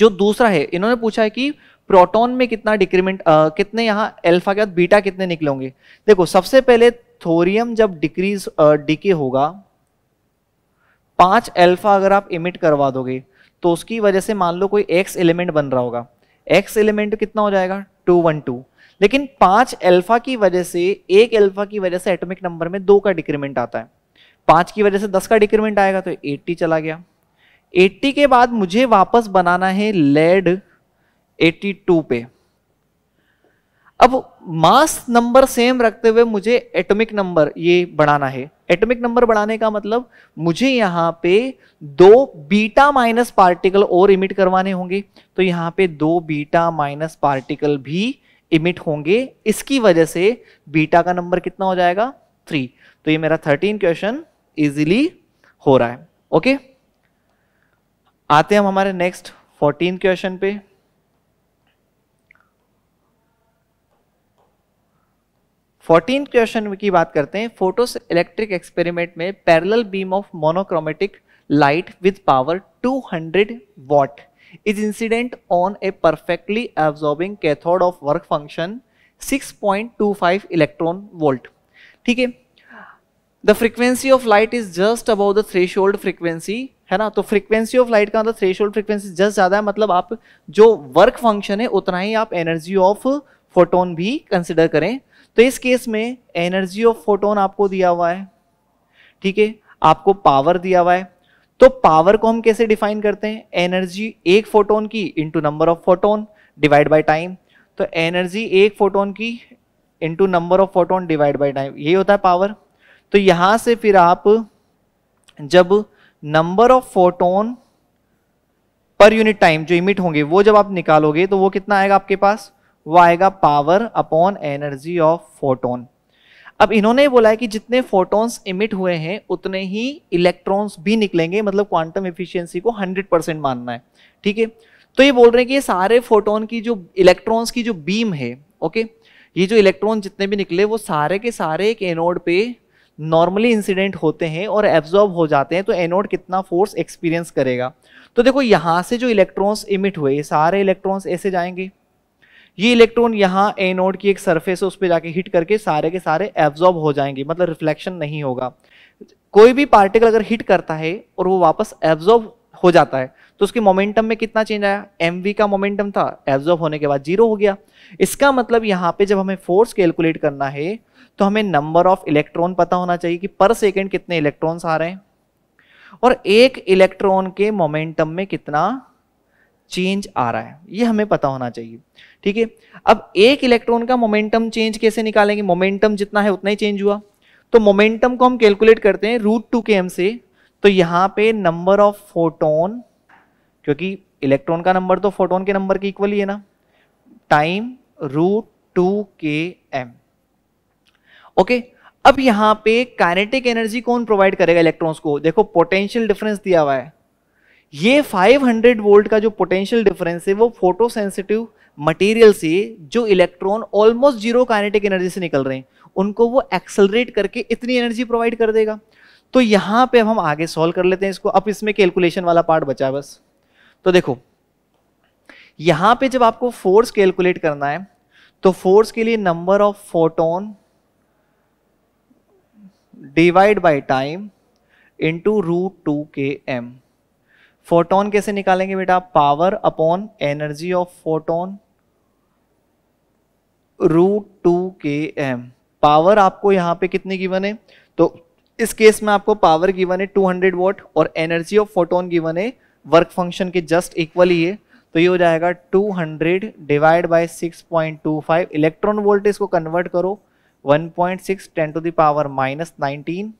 जो दूसरा है इन्होंने पूछा है कि प्रोटॉन में कितना डिक्रीमेंट कितने यहां एल्फा के बाद बीटा कितने निकले होंगे देखो सबसे पहले थोरियम जब डिक्रीज डीके होगा पांच एल्फा अगर आप इमिट करवा दोगे तो उसकी वजह से मान लो कोई एक्स एलिमेंट बन रहा होगा एक्स एलिमेंट कितना हो जाएगा टू वन टू लेकिन पांच एल्फा की वजह से एक एल्फा की वजह से एटॉमिक नंबर में दो का डिक्रीमेंट आता है पाँच की वजह से दस का डिक्रीमेंट आएगा तो एट्टी चला गया एट्टी के बाद मुझे वापस बनाना है लेड एट्टी टू पे अब मास नंबर सेम रखते हुए मुझे एटॉमिक नंबर ये बढ़ाना है एटॉमिक नंबर बढ़ाने का मतलब मुझे यहां पे दो बीटा माइनस पार्टिकल और इमिट करवाने होंगे तो यहां पे दो बीटा माइनस पार्टिकल भी इमिट होंगे इसकी वजह से बीटा का नंबर कितना हो जाएगा थ्री तो ये मेरा थर्टीन क्वेश्चन इजीली हो रहा है ओके आते हैं हम हमारे नेक्स्ट 14 क्वेश्चन पे फोर्टीन क्वेश्चन की बात करते हैं फोटोस इलेक्ट्रिक एक्सपेरिमेंट में parallel beam of monochromatic light with power 200 watt is incident on a perfectly absorbing cathode of work function 6.25 electron volt ठीक है the frequency of light is just about the threshold frequency है ना तो frequency of light का मतलब threshold frequency just ज़्यादा है मतलब आप जो वर्क फंक्शन है उतना ही आप एनर्जी ऑफ फोटोन भी कंसिडर करें तो इस केस में एनर्जी ऑफ फोटोन आपको दिया हुआ है ठीक है आपको पावर दिया हुआ है तो पावर को हम कैसे डिफाइन करते हैं एनर्जी एक फोटोन की into number of photon divide by time तो एनर्जी एक फोटोन की into number of photon divide by time ये होता है पावर तो यहां से फिर आप जब number of photon per unit time जो इमिट होंगे वो जब आप निकालोगे तो वो कितना आएगा आपके पास वो आएगा power upon energy of photon अब इन्होंने बोला है कि जितने फोटॉन्स इमिट हुए हैं उतने ही इलेक्ट्रॉन्स भी निकलेंगे मतलब क्वांटम एफिशिएंसी को 100 परसेंट मानना है ठीक है तो ये बोल रहे हैं कि ये सारे फोटोन की जो इलेक्ट्रॉन्स की जो बीम है ओके ये जो इलेक्ट्रॉन जितने भी निकले वो सारे के सारे एक एनोड पे नॉर्मली इंसिडेंट होते हैं और एब्जॉर्ब हो जाते हैं तो एनोड कितना फोर्स एक्सपीरियंस करेगा तो देखो यहाँ से जो इलेक्ट्रॉन्स इमिट हुए सारे इलेक्ट्रॉन्स ऐसे जाएंगे ये इलेक्ट्रॉन यहाँ एनोड की एक सरफेस है उस पर जाके हिट करके सारे के सारे एब्जॉर्ब हो जाएंगे मतलब रिफ्लेक्शन नहीं होगा कोई भी पार्टिकल अगर हिट करता है और वो वापस एब्जॉर्ब हो जाता है तो उसके मोमेंटम में कितना चेंज आया एम का मोमेंटम था एब्जॉर्ब होने के बाद जीरो हो गया इसका मतलब यहाँ पे जब हमें फोर्स कैलकुलेट करना है तो हमें नंबर ऑफ इलेक्ट्रॉन पता होना चाहिए कि पर सेकेंड कितने इलेक्ट्रॉन्स आ रहे हैं और एक इलेक्ट्रॉन के मोमेंटम में कितना चेंज आ रहा है ये हमें पता होना चाहिए ठीक है अब एक इलेक्ट्रॉन का मोमेंटम चेंज कैसे निकालेंगे मोमेंटम जितना है उतना ही चेंज हुआ तो मोमेंटम को हम कैलकुलेट करते हैं रूट टू के एम से तो यहां पे नंबर ऑफ फोटोन क्योंकि इलेक्ट्रॉन का नंबर तो फोटोन के नंबर के इक्वल ही है ना time root two K okay अब यहां पे काइनेटिक एनर्जी कौन प्रोवाइड करेगा इलेक्ट्रॉन्स को देखो पोटेंशियल डिफरेंस दिया हुआ है ये 500 वोल्ट का जो पोटेंशियल डिफरेंस है वो सेंसिटिव मटेरियल से जो electron almost zero kinetic energy से निकल रहे हैं उनको वो एक्सलरेट करके इतनी एनर्जी प्रोवाइड कर देगा तो यहां पे अब हम आगे सॉल्व कर लेते हैं इसको अब इसमें कैलकुलेशन वाला पार्ट बचा बस तो देखो यहां पे जब आपको फोर्स कैलकुलेट करना है तो फोर्स के लिए number of photon divide by time into root two K M photon कैसे निकालेंगे बेटा power upon energy of photon root two K M power आपको यहां पे कितनी गिवन है तो इस केस में आपको पावर गिवन है 200 हंड्रेड वॉट और एनर्जी ऑफ फोटोन गिवन है वर्क फंक्शन के जस्ट इक्वल ही है तो ये हो जाएगा 200 hundred divide by 6.25 electron voltage को कन्वर्ट करो 1.6 ten to the power minus nineteen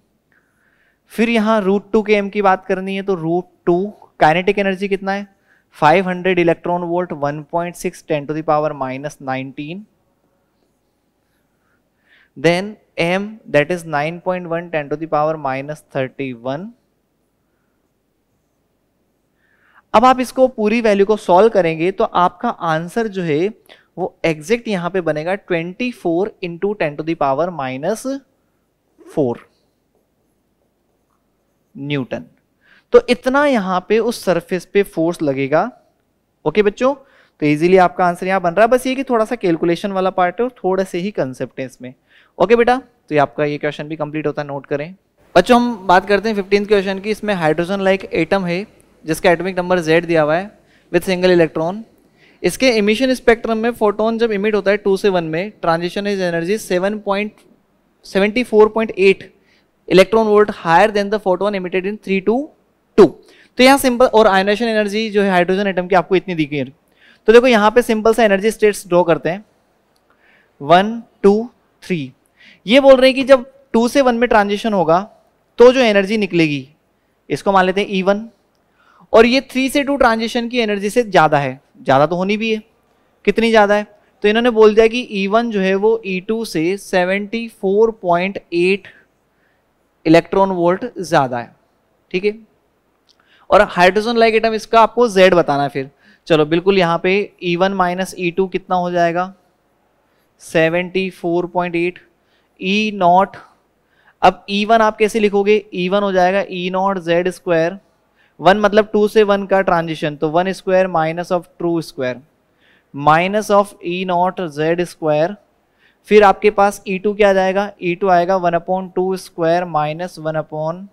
फिर यहाँ रूट टू के एम की बात करनी है तो रूट टू काइनेटिक एनर्जी कितना है 500 electron volt 1.6 point six ten to the power minus nineteen then M that is 9.1 point one ten to the power minus thirty one अब आप इसको पूरी वैल्यू को सॉल्व करेंगे तो आपका आंसर जो है वो एग्जैक्ट यहाँ पे बनेगा twenty four into ten to the power minus four newton तो इतना यहाँ पे उस सरफेस पे फोर्स लगेगा ओके बच्चों तो इजीली आपका आंसर यहां बन रहा है बस ये कि थोड़ा सा कैलकुलेशन वाला पार्ट है और थोड़े से ही कंसेप्ट है इसमें ओके बेटा तो ये आपका ये क्वेश्चन भी कंप्लीट होता है नोट करें बच्चों हम बात करते हैं फिफ्टीन क्वेश्चन की इसमें हाइड्रोजन लाइक एटम है जिसका एटमिक नंबर जेड दिया हुआ है विथ सिंगल इलेक्ट्रॉन इसके इमिशन स्पेक्ट्रम में फोटोन जब इमिट होता है टू से वन में transition is energy seven point seventy four point eight electron volt higher than the photon emitted in three to two तो यहाँ सिंपल और आयनेशन एनर्जी जो है हाइड्रोजन आइटम की आपको इतनी दिखी है तो देखो यहाँ पे सिंपल सा एनर्जी स्टेट्स ड्रॉ करते हैं वन टू थ्री ये बोल रहे हैं कि जब टू से वन में ट्रांजिशन होगा तो जो एनर्जी निकलेगी इसको मान लेते हैं ई e वन और ये थ्री से टू ट्रांजिशन की एनर्जी से ज़्यादा है ज़्यादा तो होनी भी है कितनी ज़्यादा है तो इन्होंने बोल दिया कि E1 जो है वो E2 से 74.8 इलेक्ट्रॉन वोल्ट ज़्यादा है ठीक है और हाइड्रोजन लाइक एटम इसका आपको Z बताना है फिर चलो बिल्कुल यहाँ पे E1 वन माइनस ई कितना हो जाएगा 74.8 E0 नॉट अब E1 आप कैसे लिखोगे E1 हो जाएगा E0 naught Z square one मतलब टू से वन का ट्रांजिशन तो one square minus of two square minus of E not Z square फिर आपके पास ई टू क्या जाएगा ई टू आएगा one upon two square minus one upon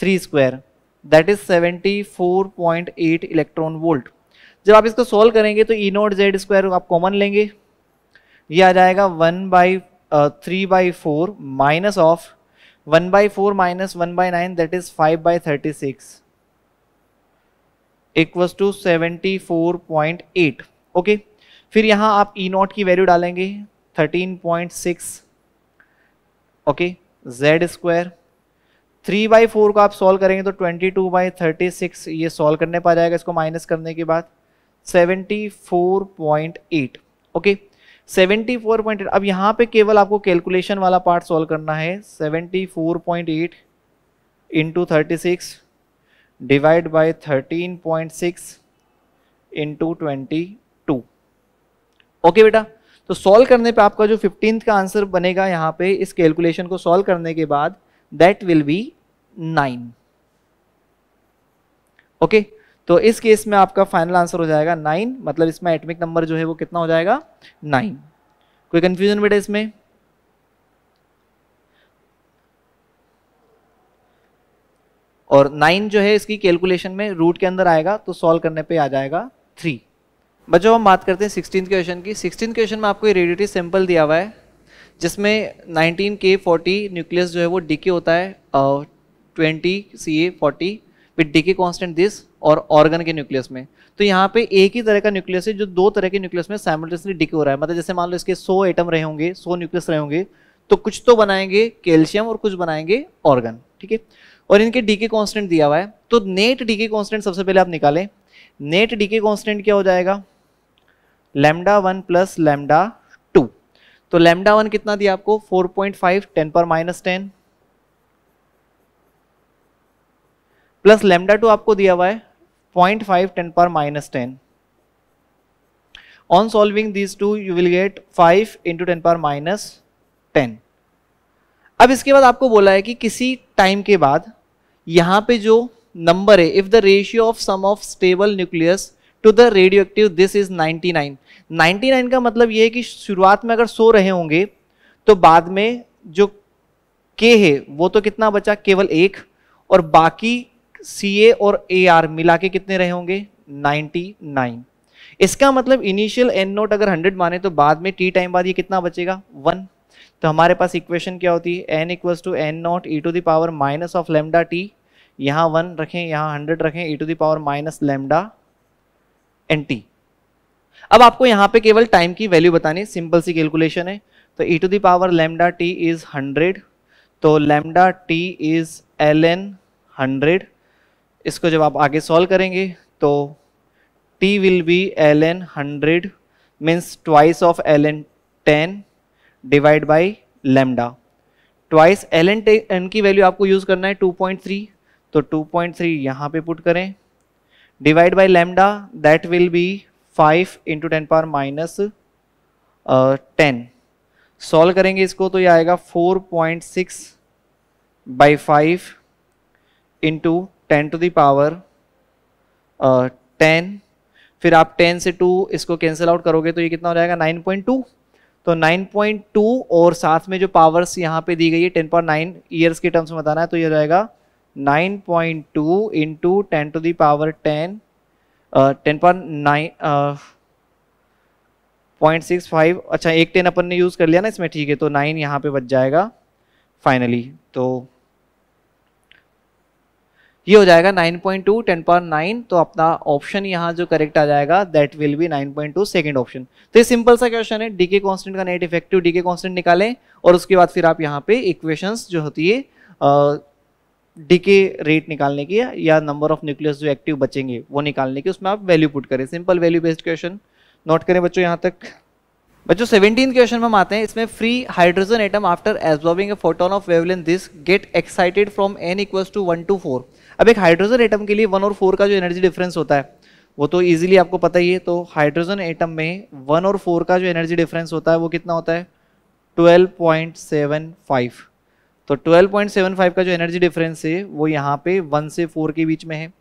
three square that is seventy four point eight electron volt जब आप इसको solve करेंगे तो ई नॉट जेड स्क्वायर आप कॉमन लेंगे ये आ जाएगा one by three by four minus of one by four minus one by nine that is five by thirty six equals to seventy four point eight okay फिर यहाँ आप E e naught की value डालेंगे thirteen point six okay Z square three by four को आप solve करेंगे तो twenty two by thirty six ये सॉल्व करने पा जाएगा इसको माइनस करने के बाद seventy four point eight okay seventy four point eight अब यहाँ पे केवल आपको कैलकुलेशन वाला पार्ट सॉल्व करना है seventy four point eight into thirty six divide by 13.6 into twenty two okay बेटा तो सॉल्व करने पे आपका जो फिफ्टींथ का आंसर बनेगा यहाँ पे इस कैलकुलेशन को सॉल्व करने के बाद that will be nine okay okay, तो इस केस में आपका फाइनल आंसर हो जाएगा नाइन मतलब इसमें एटमिक नंबर जो है वो कितना हो जाएगा नाइन कोई कंफ्यूजन बेटा इसमें और नाइन जो है इसकी कैलकुलेशन में रूट के अंदर आएगा तो सॉल्व करने पे आ जाएगा थ्री जब हम बात करते हैं सिक्सटीन क्वेश्चन की सिक्सटीन क्वेश्चन में आपको रेडिएटिव सैंपल दिया हुआ है जिसमें नाइनटीन के फोर्टी न्यूक्लियस जो है वो डीके होता है twenty C A forty with decay constant this और ऑर्गन के न्यूक्लियस में तो यहाँ पे एक ही तरह का न्यूक्लियस है जो दो तरह के न्यूक्लियस में साइमल्टेनियसली डिके हो रहा है मतलब जैसे मान लो इसके सौ एटम रहे होंगे सौ न्यूक्लियस रहे होंगे तो कुछ तो बनाएंगे कैल्शियम और कुछ बनाएंगे ऑर्गन ठीक है और इनके डीके कांस्टेंट दिया हुआ है तो नेट डीके कांस्टेंट सबसे पहले आप निकालें नेट डीके कांस्टेंट क्या हो जाएगा lambda one plus lambda two तो लेमडा वन कितना दिया आपको फोर पॉइंट फाइव टेन पर minus ten plus lambda two आपको दिया हुआ है पॉइंट फाइव टेन पर minus ten on solving these two you will get 5 into ten पर माइनस टेन अब इसके बाद आपको बोला है कि किसी टाइम के बाद यहाँ पे जो नंबर है if the ratio of sum of stable nucleus to the radioactive this is 99 99 का मतलब ये है कि शुरुआत में अगर सो रहे होंगे तो बाद में जो के है वो तो कितना बचा केवल एक और बाकी सी ए और ए आर मिला के कितने रहे होंगे 99 इसका मतलब इनिशियल एन नोट अगर 100 माने तो बाद में टी टाइम बाद ये कितना बचेगा वन तो हमारे पास इक्वेशन क्या होती है N equals to N naught E to the power minus of lambda T यहाँ वन रखें यहाँ हंड्रेड रखें e to the power minus lambda N T अब आपको यहाँ पे केवल टाइम की वैल्यू बतानी सिंपल सी कैलकुलेशन है तो e to the power lambda T is hundred तो lambda T is L N hundred इसको जब आप आगे सॉल्व करेंगे तो T will be L N hundred means twice of L N ten divide by lambda twice L N N की value आपको use करना है 2.3 तो 2.3 पॉइंट थ्री यहाँ पे पुट करें divide by lambda that will be 5 into ten power minus ten solve करेंगे इसको तो ये आएगा 4.6 point six by five into ten to the power ten फिर आप 10 से 2 इसको कैंसिल आउट करोगे तो ये कितना हो जाएगा 9.2 तो 9.2 और साथ में जो पावर्स यहाँ पे दी गई है 10 पावर नाइन ईयर्स के टर्म्स में बताना है तो ये रहेगा 9.2 point two into ten to the power ten ten power nine point six five अच्छा एक टेन अपन ने यूज़ कर लिया ना इसमें ठीक है तो नाइन यहाँ पे बच जाएगा फाइनली तो ये हो जाएगा 9.2 point two ten point nine तो अपना ऑप्शन यहाँ जो करेक्ट आ जाएगा that will be 9.2 point two second option तो ये सिंपल सा क्वेश्चन है डीके कांस्टेंट का नेट इफेक्टिव डीके कांस्टेंट निकालें और उसके बाद फिर आप यहाँ पे इक्वेशंस जो होती है डीके रेट निकालने की या नंबर ऑफ न्यूक्लियस जो एक्टिव बचेंगे वो निकालने की उसमें आप वैल्यू पुट करें simple value based question note करें बच्चों यहाँ तक बच्चों सेवनटीन क्वेश्चन में हम आते हैं इसमें free hydrogen atom after absorbing a photon of wavelength this get excited from N equals to one to four अब एक हाइड्रोजन एटम के लिए वन और फोर का जो एनर्जी डिफरेंस होता है वो तो ईजिली आपको पता ही है तो हाइड्रोजन एटम में वन और फोर का जो एनर्जी डिफरेंस होता है वो कितना होता है 12.75 तो 12.75 का जो एनर्जी डिफरेंस है वो यहाँ पे वन से फोर के बीच में है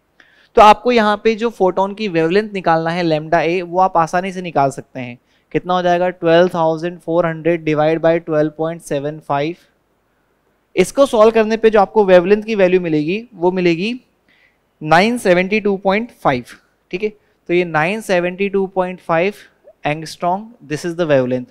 तो आपको यहाँ पे जो फोटोन की वेवलेंथ निकालना है लेमडा ए वो आप आसानी से निकाल सकते हैं कितना हो जाएगा 12,400 डिवाइड बाय 12.75 इसको सॉल्व करने पे जो आपको वेवलेंथ की वैल्यू मिलेगी वो मिलेगी 972.5 ठीक है तो ये 972.5 two this is the wavelength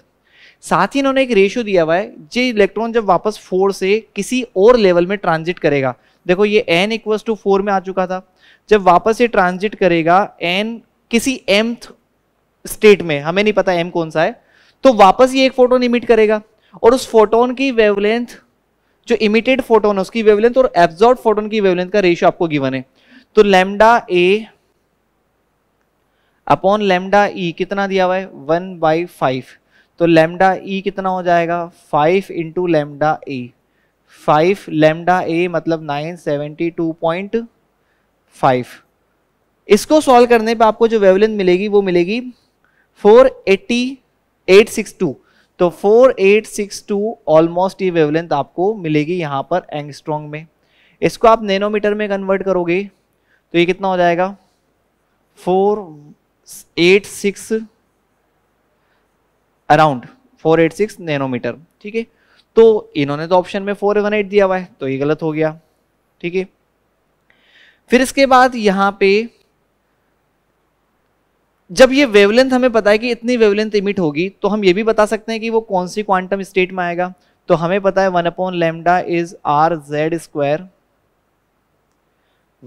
साथ ही इन्होंने एक रेशियो दिया हुआ है जे इलेक्ट्रॉन जब वापस फोर से किसी और लेवल में ट्रांजिट करेगा देखो ये एन इक्वस टू फोर में आ चुका था जब वापस ये ट्रांजिट करेगा एन किसी एम स्टेट में हमें नहीं पता एम कौन सा है तो वापस ये एक फोटोन इमिट करेगा और उस फोटोन की वेवलेंथ जो इमिटेड फोटोन है उसकी वेवलेंथ और एब्जॉर्ब फोटोन की वेवलेंथ का रेशियो आपको गिवन है तो lambda A upon lambda E कितना दिया हुआ है वन बाई फाइव तो लेमडा ई e कितना हो जाएगा five into lambda A five lambda A मतलब nine seventy two point five इसको सॉल्व करने पे आपको जो वेवलेंथ मिलेगी वो मिलेगी four eighty eight six two तो 4862 ऑलमोस्ट ये वेवलेंथ आपको मिलेगी यहाँ पर एंगस्ट्रॉन्ग में इसको आप नैनोमीटर में कन्वर्ट करोगे तो ये कितना हो जाएगा four eight six around four eight six nanometre ठीक है तो इन्होंने तो ऑप्शन में फोर वन एट दिया हुआ है तो ये गलत हो गया ठीक है फिर इसके बाद यहाँ पे जब ये वेवलेंथ हमें पता है कि इतनी वेवलेंथ इमिट होगी तो हम ये भी बता सकते हैं कि वो कौन सी क्वांटम स्टेट में आएगा तो हमें पता है one upon lambda is R Z square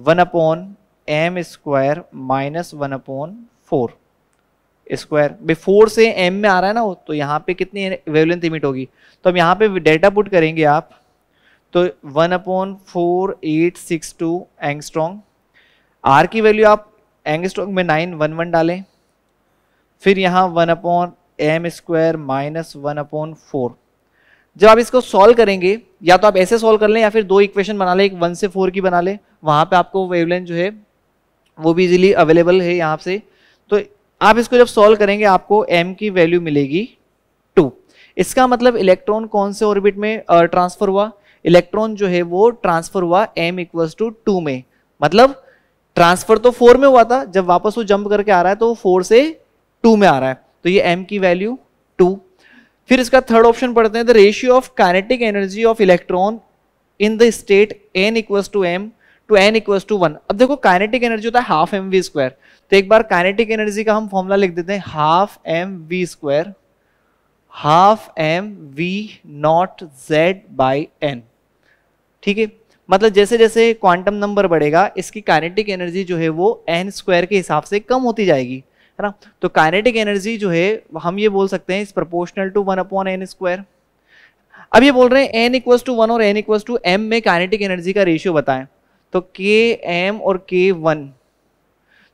one upon M square minus one upon four square भाई फोर से एम में आ रहा है ना तो यहाँ पे कितनी वेवलेंथ इमिट होगी तो हम यहाँ पे डेटा पुट करेंगे आप तो one upon four eight six two angstrom R की वैल्यू आप एंग स्ट्रॉन्ग में नाइन वन वन डालें फिर यहाँ one upon M square minus one upon four जब आप इसको सॉल्व करेंगे या तो आप ऐसे सॉल्व कर लें या फिर दो इक्वेशन बना लें एक वन से फोर की बना लें वहाँ पे आपको वेवलेंथ जो है वो भी इजीली अवेलेबल है यहाँ से तो आप इसको जब सॉल्व करेंगे आपको एम की वैल्यू मिलेगी टू इसका मतलब इलेक्ट्रॉन कौन से ऑर्बिट में ट्रांसफर हुआ इलेक्ट्रॉन जो है वो ट्रांसफर हुआ एम इक्वल्स टू टू में मतलब ट्रांसफर तो फोर में हुआ था जब वापस वो जंप करके आ रहा है तो वो फोर से टू में आ रहा है तो ये एम की वैल्यू टू फिर इसका थर्ड ऑप्शन पढ़ते हैं the ratio of kinetic energy of electron in the state N equals to M to N equals to one अब देखो काइनेटिक एनर्जी होता है हाफ एम वी स्क्वायर तो एक बार काइनेटिक एनर्जी का हम फॉर्मूला लिख देते हैं half M V square half M V naught Z by N ठीक है मतलब जैसे जैसे क्वांटम नंबर बढ़ेगा इसकी काइनेटिक एनर्जी जो है वो एन स्क्वायर के हिसाब से कम होती जाएगी है ना तो काइनेटिक एनर्जी जो है हम ये बोल सकते हैं इस proportional to one upon N square अब ये बोल रहे हैं एन इक्वल टू वन और एन इक्वल टू एम में काइनेटिक एनर्जी का रेशियो बताएं तो के एम और के वन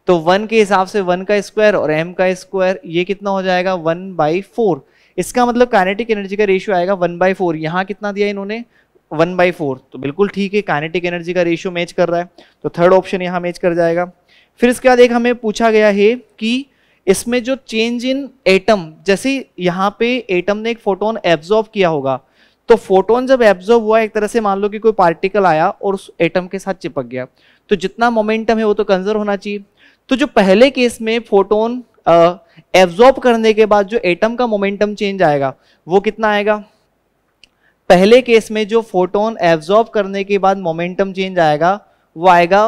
तो वन के हिसाब से वन का स्क्वायर और एम का स्क्वायर ये कितना हो जाएगा वन बाई फोर इसका मतलब काइनेटिक एनर्जी का रेशियो आएगा वन बाई फोर यहाँ कितना दिया इन्होंने वन बाई फोर तो बिल्कुल ठीक है काइनेटिक एनर्जी का रेशियो मैच कर रहा है तो थर्ड ऑप्शन यहाँ मैच कर जाएगा फिर इसके बाद एक हमें पूछा गया है कि इसमें जो चेंज इन एटम जैसे यहाँ पे एटम ने एक फोटोन एब्जॉर्ब किया होगा तो फोटोन जब एब्जॉर्ब हुआ एक तरह से मान लो कि कोई पार्टिकल आया और उस एटम के साथ चिपक गया तो जितना मोमेंटम है वो तो कंजर्व होना चाहिए तो जो पहले केस में फोटोन एब्जॉर्ब करने के बाद जो एटम का मोमेंटम चेंज आएगा वो कितना आएगा पहले केस में जो फोटोन एब्जॉर्ब करने के बाद मोमेंटम चेंज आएगा वो आएगा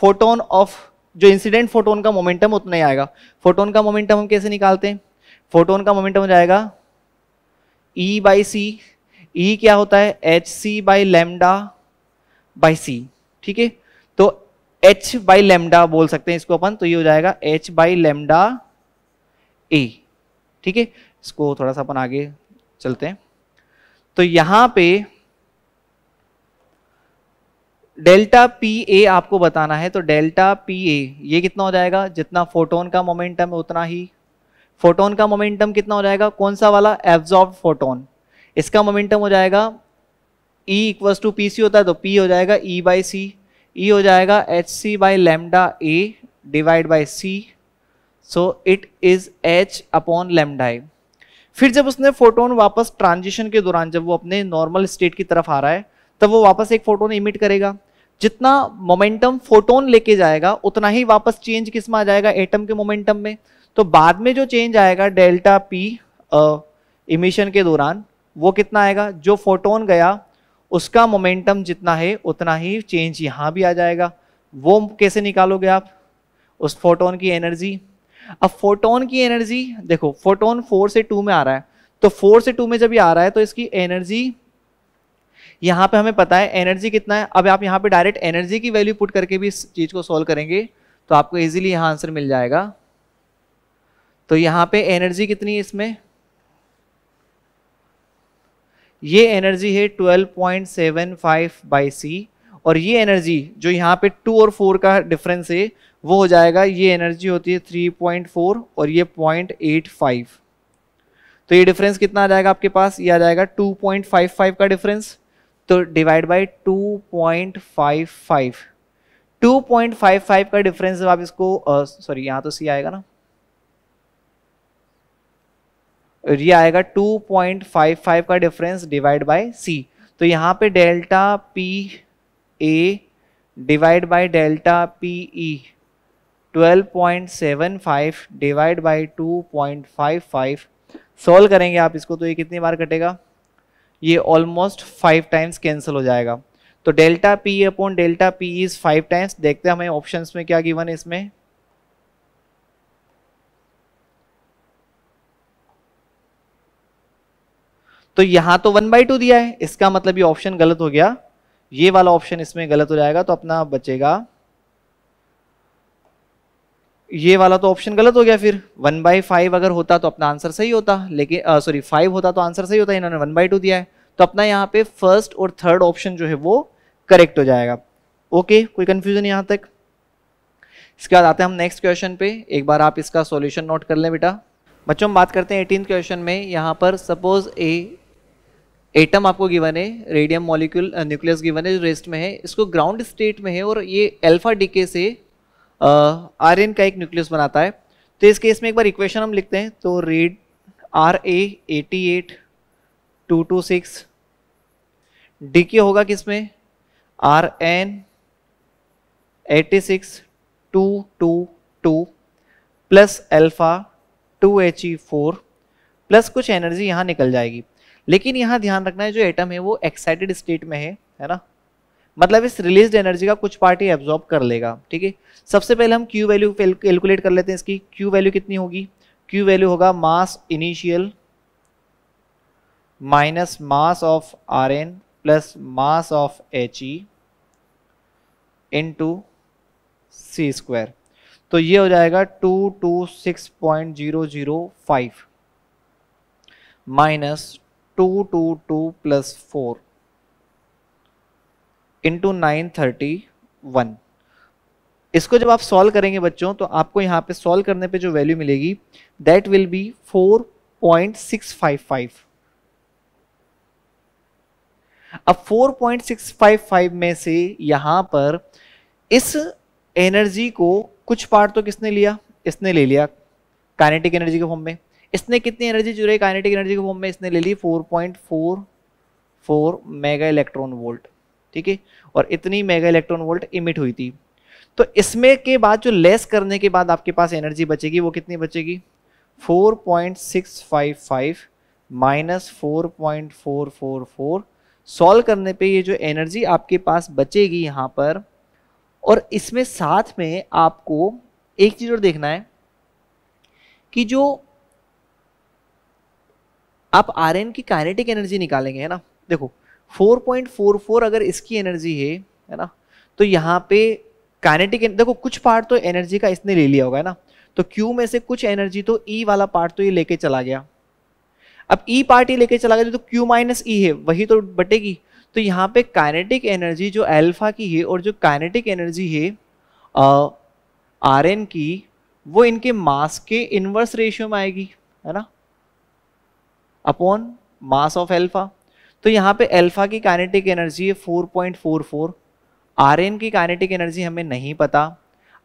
फोटोन ऑफ जो इंसिडेंट फोटोन का मोमेंटम उतना ही आएगा फोटोन का मोमेंटम हम कैसे निकालते हैं फोटोन का मोमेंटम हो जाएगा ई बाई सी ई क्या होता है H C by lambda by C ठीक है तो एच बाई लेमडा बोल सकते हैं इसको अपन तो ये हो जाएगा एच बाई लेमडा ए ठीक है इसको थोड़ा सा अपन आगे चलते हैं तो यहां पे डेल्टा पी ए आपको बताना है तो डेल्टा पी ए ये कितना हो जाएगा जितना फोटोन का मोमेंटम है उतना ही फोटोन का मोमेंटम कितना हो जाएगा कौन सा वाला एब्जॉर्ब फोटोन इसका मोमेंटम हो जाएगा E equals to P C होता है तो पी हो जाएगा ई बाई सी ई हो जाएगा H C by lambda A divide by C so it is H upon lambda A फिर जब उसने फोटोन वापस ट्रांजिशन के दौरान जब वो अपने नॉर्मल स्टेट की तरफ आ रहा है तब वो वापस एक फोटोन इमिट करेगा जितना मोमेंटम फोटोन लेके जाएगा उतना ही वापस चेंज किस में आ जाएगा एटम के मोमेंटम में तो बाद में जो चेंज आएगा डेल्टा पी इमिशन के दौरान वो कितना आएगा जो फोटोन गया उसका मोमेंटम जितना है उतना ही चेंज यहाँ भी आ जाएगा वो कैसे निकालोगे आप उस फोटोन की एनर्जी अब फोटोन की एनर्जी देखो फोटोन फोर से टू में आ रहा है तो फोर से टू में जब ये आ रहा है तो इसकी एनर्जी यहाँ पे हमें पता है एनर्जी कितना है अब आप यहाँ पे डायरेक्ट एनर्जी की वैल्यू पुट करके भी इस चीज़ को सॉल्व करेंगे तो आपको इजीली यहाँ आंसर मिल जाएगा तो यहाँ पे एनर्जी कितनी है इसमें ये एनर्जी है 12.75 बाई सी और ये एनर्जी जो यहाँ पे टू और फोर का डिफरेंस है वो हो जाएगा ये एनर्जी होती है थ्री और ये पॉइंट तो ये डिफरेंस कितना आ जाएगा आपके पास ये आ जाएगा 2.55 का डिफरेंस तो डिवाइड बाई 2.55 2.55 का डिफरेंस जब आप इसको सॉरी यहां तो सी आएगा ना ये आएगा 2.55 का डिफरेंस डिवाइड बाय सी तो यहां पे delta P A divide by delta P E 12.75 divide by 2.55 solve करेंगे आप इसको तो ये कितनी बार कटेगा ये ऑलमोस्ट फाइव टाइम्स कैंसिल हो जाएगा तो delta P upon delta P is five times देखते हैं हमें ऑप्शंस में क्या गिवन है इसमें तो यहां तो वन बाई टू दिया है इसका मतलब ये ऑप्शन गलत हो गया ये वाला ऑप्शन इसमें गलत हो जाएगा तो अपना बचेगा ये वाला तो ऑप्शन गलत हो गया फिर वन बाई फाइव अगर होता तो अपना आंसर सही होता लेकिन सॉरी फाइव होता तो आंसर सही होता इन्होंने वन बाई टू दिया है तो अपना यहाँ पे फर्स्ट और थर्ड ऑप्शन जो है वो करेक्ट हो जाएगा ओके कोई कन्फ्यूजन यहाँ तक इसके बाद आते हैं हम नेक्स्ट क्वेश्चन पे एक बार आप इसका सॉल्यूशन नोट कर लें बेटा बच्चों हम बात करते हैं एटीन क्वेश्चन में यहाँ पर सपोज ए एटम आपको गिवन है रेडियम मॉलिक्यूल न्यूक्लियस गिवन है जो रेस्ट में है इसको ग्राउंड स्टेट में है और ये अल्फा डीके से आर का एक न्यूक्लियस बनाता है तो इस केस में एक बार इक्वेशन हम लिखते हैं तो रेड R A eighty eight two two six decay होगा किसमें R N eighty six two two two plus alpha two H E four plus कुछ एनर्जी यहाँ निकल जाएगी लेकिन यहाँ ध्यान रखना है जो एटम है वो एक्साइटेड स्टेट में है है ना मतलब इस रिलीज एनर्जी का कुछ पार्ट ही एब्जॉर्ब कर लेगा ठीक है सबसे पहले हम क्यू वैल्यू कैलकुलेट कर लेते हैं इसकी क्यू वैल्यू कितनी होगी क्यू वैल्यू होगा mass initial minus mass of R N plus mass of H E into C square तो ये हो जाएगा two two six point zero zero five minus two two two plus four into nine thirty one इसको जब आप solve करेंगे बच्चों तो आपको यहाँ पे सॉल्व करने पे जो वैल्यू मिलेगी that will be four point six five five अब 4.655 में से यहां पर इस एनर्जी को कुछ पार्ट तो किसने लिया इसने ले लिया काइनेटिक एनर्जी के फॉर्म में इसने कितनी एनर्जी जुड़े काइनेटिक एनर्जी के फॉर्म में इसने ले ली 4.44 मेगा इलेक्ट्रॉन वोल्ट ठीक है और इतनी मेगा इलेक्ट्रॉन वोल्ट इमिट हुई थी तो इसमें के बाद जो लेस करने के बाद आपके पास एनर्जी बचेगी वो कितनी बचेगी 4.655 माइनस फोर सॉल्व करने पे ये जो एनर्जी आपके पास बचेगी यहाँ पर और इसमें साथ में आपको एक चीज़ और देखना है कि जो आप आर की काइनेटिक एनर्जी निकालेंगे है ना देखो 4.44 अगर इसकी एनर्जी है है ना तो यहाँ पे काइनेटिक देखो कुछ पार्ट तो एनर्जी का इसने ले लिया होगा है ना तो क्यू में से कुछ एनर्जी तो ई e वाला पार्ट तो ये लेके चला गया अब ई e पार्ट ये लेके चला गया तो क्यू माइनस ई है वही तो बटेगी तो यहाँ पे काइनेटिक एनर्जी जो एल्फा की है और जो काइनेटिक एनर्जी है आर एन की वो इनके मास के इन्वर्स रेशियो में आएगी है ना अपॉन मास ऑफ एल्फा तो यहाँ पे अल्फा की काइनेटिक एनर्जी है 4.44 पॉइंट की काइनेटिक एनर्जी हमें नहीं पता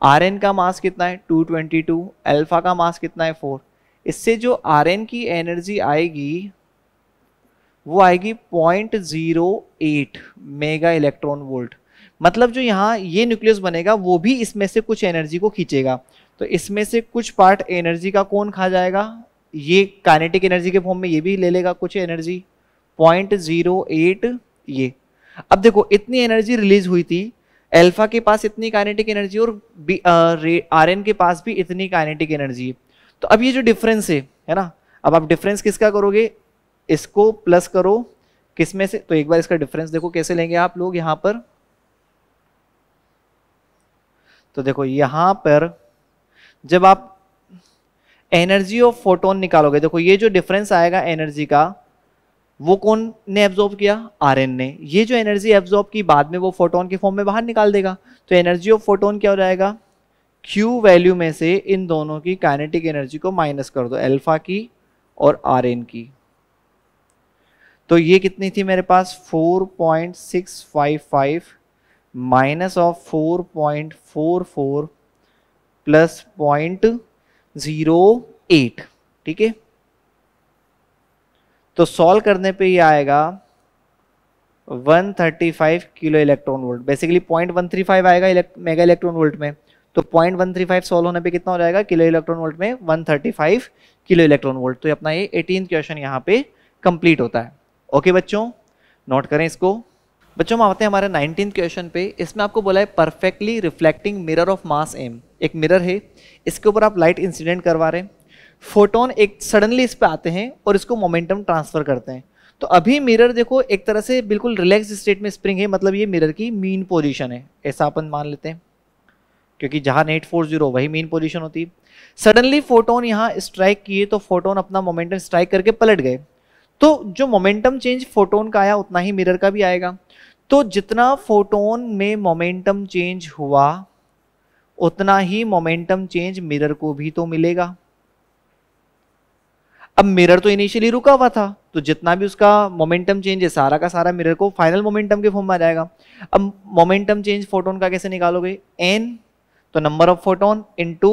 आर का मास कितना है 222 अल्फा का मास कितना है 4 इससे जो आर की एनर्जी आएगी वो आएगी 0.08 मेगा इलेक्ट्रॉन वोल्ट मतलब जो यहाँ ये न्यूक्लियस बनेगा वो भी इसमें से कुछ एनर्जी को खींचेगा तो इसमें से कुछ पार्ट एनर्जी का कौन खा जाएगा ये काइनेटिक एनर्जी के फॉर्म में ये भी ले लेगा कुछ एनर्जी पॉइंट जीरो एट ये अब देखो इतनी एनर्जी रिलीज हुई थी एल्फा के पास इतनी काइनेटिक एनर्जी और आर एन के पास भी इतनी काइनेटिक एनर्जी है तो अब ये जो डिफरेंस है है ना अब आप डिफरेंस किसका करोगे इसको प्लस करो किस में से तो एक बार इसका डिफरेंस देखो कैसे लेंगे आप लोग यहाँ पर तो देखो यहां पर जब आप एनर्जी ऑफ फोटोन निकालोगे देखो ये जो डिफरेंस आएगा एनर्जी का वो कौन ने एब्जॉर्ब किया आर ने ये जो एनर्जी एब्जॉर्ब की बाद में वो फोटोन के फॉर्म में बाहर निकाल देगा तो एनर्जी ऑफ फोटोन क्या हो जाएगा क्यू वैल्यू में से इन दोनों की काइनेटिक एनर्जी को माइनस कर दो एल्फा की और आर की तो ये कितनी थी मेरे पास 4.655 minus of 4.44 plus point zero eight ठीक है तो सॉल्व करने पे ये आएगा 135 किलो इलेक्ट्रॉन वोल्ट बेसिकली 0.135 आएगा मेगा इलेक्ट्रॉन वोल्ट में तो 0.135 सॉल्व होने पे कितना हो जाएगा किलो इलेक्ट्रॉन वोल्ट में 135 किलो इलेक्ट्रॉन वोल्ट तो अपना ये एटीन क्वेश्चन यहाँ पे कंप्लीट होता है ओके बच्चों नोट करें इसको बच्चों हम आते हैं हमारे नाइनटीन क्वेश्चन पे इसमें आपको बोला है perfectly reflecting mirror of mass M एक मिरर है इसके ऊपर आप लाइट इंसिडेंट करवा रहे हैं फोटोन एक सडनली इस पर आते हैं और इसको मोमेंटम ट्रांसफ़र करते हैं तो अभी मिरर देखो एक तरह से बिल्कुल रिलैक्स स्टेट में स्प्रिंग है मतलब ये मिरर की मीन पोजीशन है ऐसा अपन मान लेते हैं क्योंकि जहां नेट फोर जीरो वही मेन पोजीशन होती है सडनली फोटोन यहाँ स्ट्राइक किए तो फोटोन अपना मोमेंटम स्ट्राइक करके पलट गए तो जो मोमेंटम चेंज फोटोन का आया उतना ही मिरर का भी आएगा तो जितना फोटोन में मोमेंटम चेंज हुआ उतना ही मोमेंटम चेंज मिरर को भी तो मिलेगा अब मिरर तो इनिशियली रुका हुआ था तो जितना भी उसका मोमेंटम चेंज है सारा का सारा मिरर को फाइनल मोमेंटम के फॉर्म में आ जाएगा अब मोमेंटम चेंज फोटोन का कैसे निकालोगे एन तो नंबर ऑफ फोटोन इंटू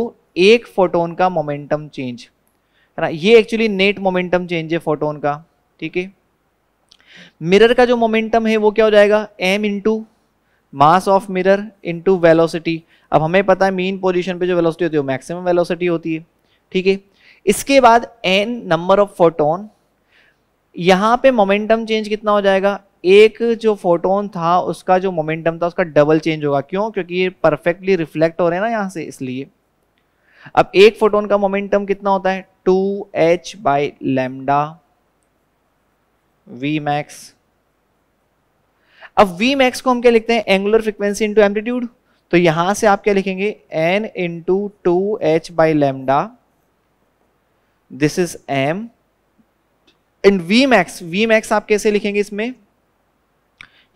एक फोटोन का मोमेंटम चेंज है ना ये एक्चुअली नेट मोमेंटम चेंज है फोटोन का ठीक है मिरर का जो मोमेंटम है वो क्या हो जाएगा M into mass of mirror into velocity अब हमें पता है मीन पोजीशन पे जो वेलोसिटी होती है वो मैक्सिमम वेलोसिटी होती है ठीक है इसके बाद एन नंबर ऑफ फोटोन यहां पे मोमेंटम चेंज कितना हो जाएगा एक जो फोटोन था उसका जो मोमेंटम था उसका डबल चेंज होगा क्यों क्योंकि ये परफेक्टली रिफ्लेक्ट हो रहे हैं ना यहां से इसलिए अब एक फोटोन का मोमेंटम कितना होता है two H by lambda V max अब वी मैक्स को हम क्या लिखते हैं एंगुलर फ्रिक्वेंसी इंटू एम्पलीट्यूड तो यहां से आप क्या लिखेंगे N into two H by lambda this is M and V max V max आप कैसे लिखेंगे इसमें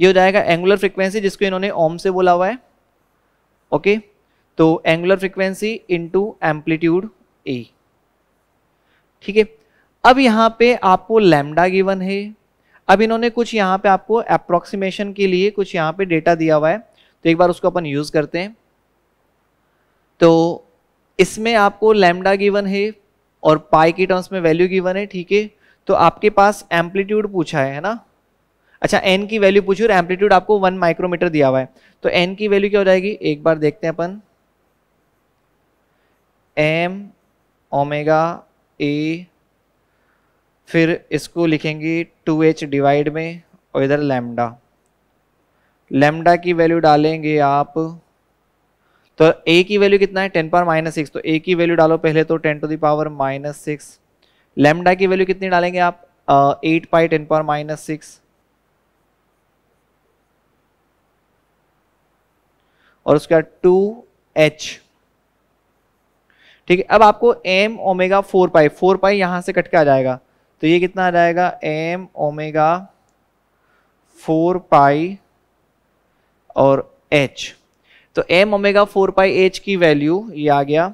ये हो जाएगा एंगुलर फ्रिक्वेंसी जिसको इन्होंने ओम से बोला हुआ है ओके तो angular frequency into amplitude A ठीक है अब यहां पे आपको लैमडा गिवन है अब इन्होंने कुछ यहां पे आपको अप्रोक्सीमेशन के लिए कुछ यहाँ पे डेटा दिया हुआ है तो एक बार उसको अपन यूज़ करते हैं तो इसमें आपको लैमडा गिवन है और पाई के टर्म्स में वैल्यू गिवन है ठीक है तो आपके पास एम्पलीट्यूड पूछा है ना अच्छा एन की वैल्यू पूछी और एम्पलीट्यूड आपको वन माइक्रोमीटर दिया हुआ है तो एन की वैल्यू क्या हो जाएगी एक बार देखते हैं अपन एम ओमेगा ए फिर इसको लिखेंगे टू एच डिवाइड में और इधर लेमडा लेमडा की वैल्यू डालेंगे आप तो ए की वैल्यू कितना है टेन पावर माइनस सिक्स तो ए की वैल्यू डालो पहले तो ten to the power minus six lambda की वैल्यू कितनी डालेंगे आप eight pi ten power minus six और उसका टू एच ठीक है अब आपको M omega four pi four pi यहां से कट के आ जाएगा तो ये कितना आ जाएगा एम ओमेगा फोर पाई और एच तो M omega four pi H की वैल्यू ये आ गया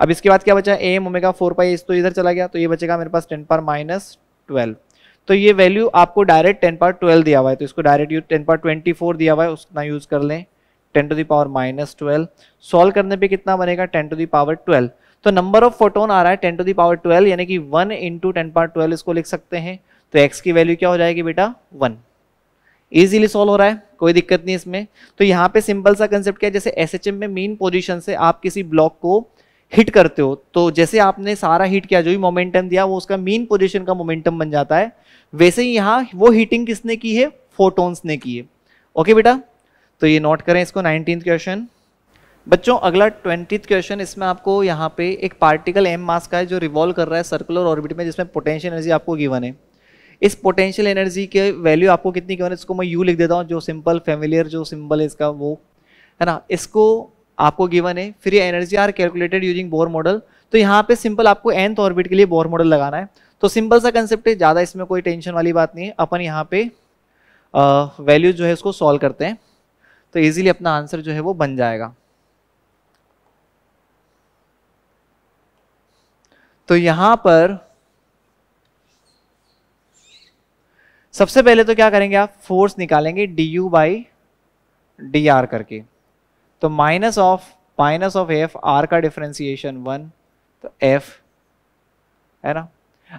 अब इसके बाद क्या बचा M omega four pi H तो इधर चला गया तो ये बचेगा मेरे पास टेन पर माइनस ट्वेल्व तो ये वैल्यू आपको डायरेक्ट टेन पर ट्वेल्व दिया हुआ है तो इसको डायरेक्ट यूज टेन पर ट्वेंटी फोर दिया हुआ है उसका यूज़ कर लें ten to the power minus twelve solve करने पर कितना बनेगा टेन टू दावर ट्वेल्व तो नंबर ऑफ फोटोन आ रहा है टेन टू दावर ट्वेल्व यानी कि one into ten power twelve इसको लिख सकते हैं तो एक्स की वैल्यू क्या हो जाएगी बेटा वन इजीली सॉल्व हो रहा है कोई दिक्कत नहीं इसमें तो यहाँ पे सिंपल सा कंसेप्ट क्या है जैसे एस में मेन पोजिशन से आप किसी ब्लॉक को हिट करते हो तो जैसे आपने सारा हिट किया जो भी मोमेंटम दिया वो उसका मेन पोजिशन का मोमेंटम बन जाता है वैसे ही यहाँ वो हिटिंग किसने की है फोटोन्स ने की है ओके बेटा तो ये नोट करें इसको नाइनटीन क्वेश्चन बच्चों अगला ट्वेंटी क्वेश्चन इसमें आपको यहाँ पे एक पार्टिकल एम मास का है जो रिवॉल्व कर रहा है सर्कुलर ऑर्बिट में जिसमें पोटेंशियल एनर्जी आपको गिवन है इस पोटेंशियल एनर्जी के वैल्यू आपको कितनी क्यों इसको मैं यू लिख देता हूँ जो सिंपल फेमिलियर जो सिंपल है इसका वो है ना इसको आपको गिवन है फिर ये energy are calculated using Bohr model तो यहाँ पे सिंपल आपको एंथ ऑर्बिट के लिए बोर मॉडल लगाना है तो सिंपल सा कंसेप्ट है ज़्यादा इसमें कोई टेंशन वाली बात नहीं है अपन यहाँ पे वैल्यू जो है इसको सॉल्व करते हैं तो इजीली अपना आंसर जो है वो बन जाएगा तो यहाँ पर सबसे पहले तो क्या करेंगे आप फोर्स निकालेंगे D U by D R करके तो minus of minus of F R का डिफ्रेंसिएशन वन तो एफ है ना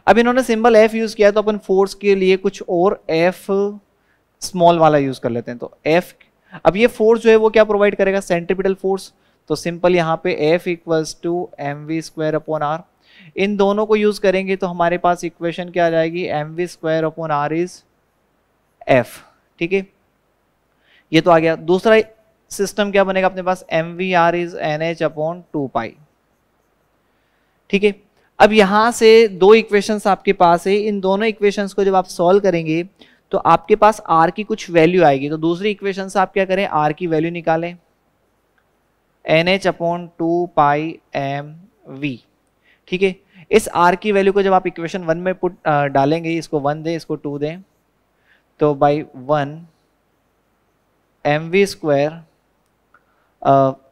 अब इन्होंने सिंबल एफ यूज किया तो अपन फोर्स के लिए कुछ और एफ स्मॉल वाला यूज कर लेते हैं तो एफ अब ये फोर्स जो है वो क्या प्रोवाइड करेगा सेंट्रिपिटल फोर्स तो सिंपल यहां पे F equals to M V square upon R इन दोनों को यूज करेंगे तो हमारे पास इक्वेशन क्या आ जाएगी M V square upon R is F ठीक है ये तो आ गया दूसरा सिस्टम क्या बनेगा अपने पास M V R is N H upon two pi ठीक है अब यहाँ से दो इक्वेशंस आपके पास है इन दोनों इक्वेशंस को जब आप सॉल्व करेंगे तो आपके पास आर की कुछ वैल्यू आएगी तो दूसरी इक्वेशन से आप क्या करें आर की वैल्यू निकालें N H upon two pi M V ठीक है इस आर की वैल्यू को जब आप इक्वेशन वन में पुट आ, uh, डालेंगे इसको वन दें इसको टू दें तो by one M V square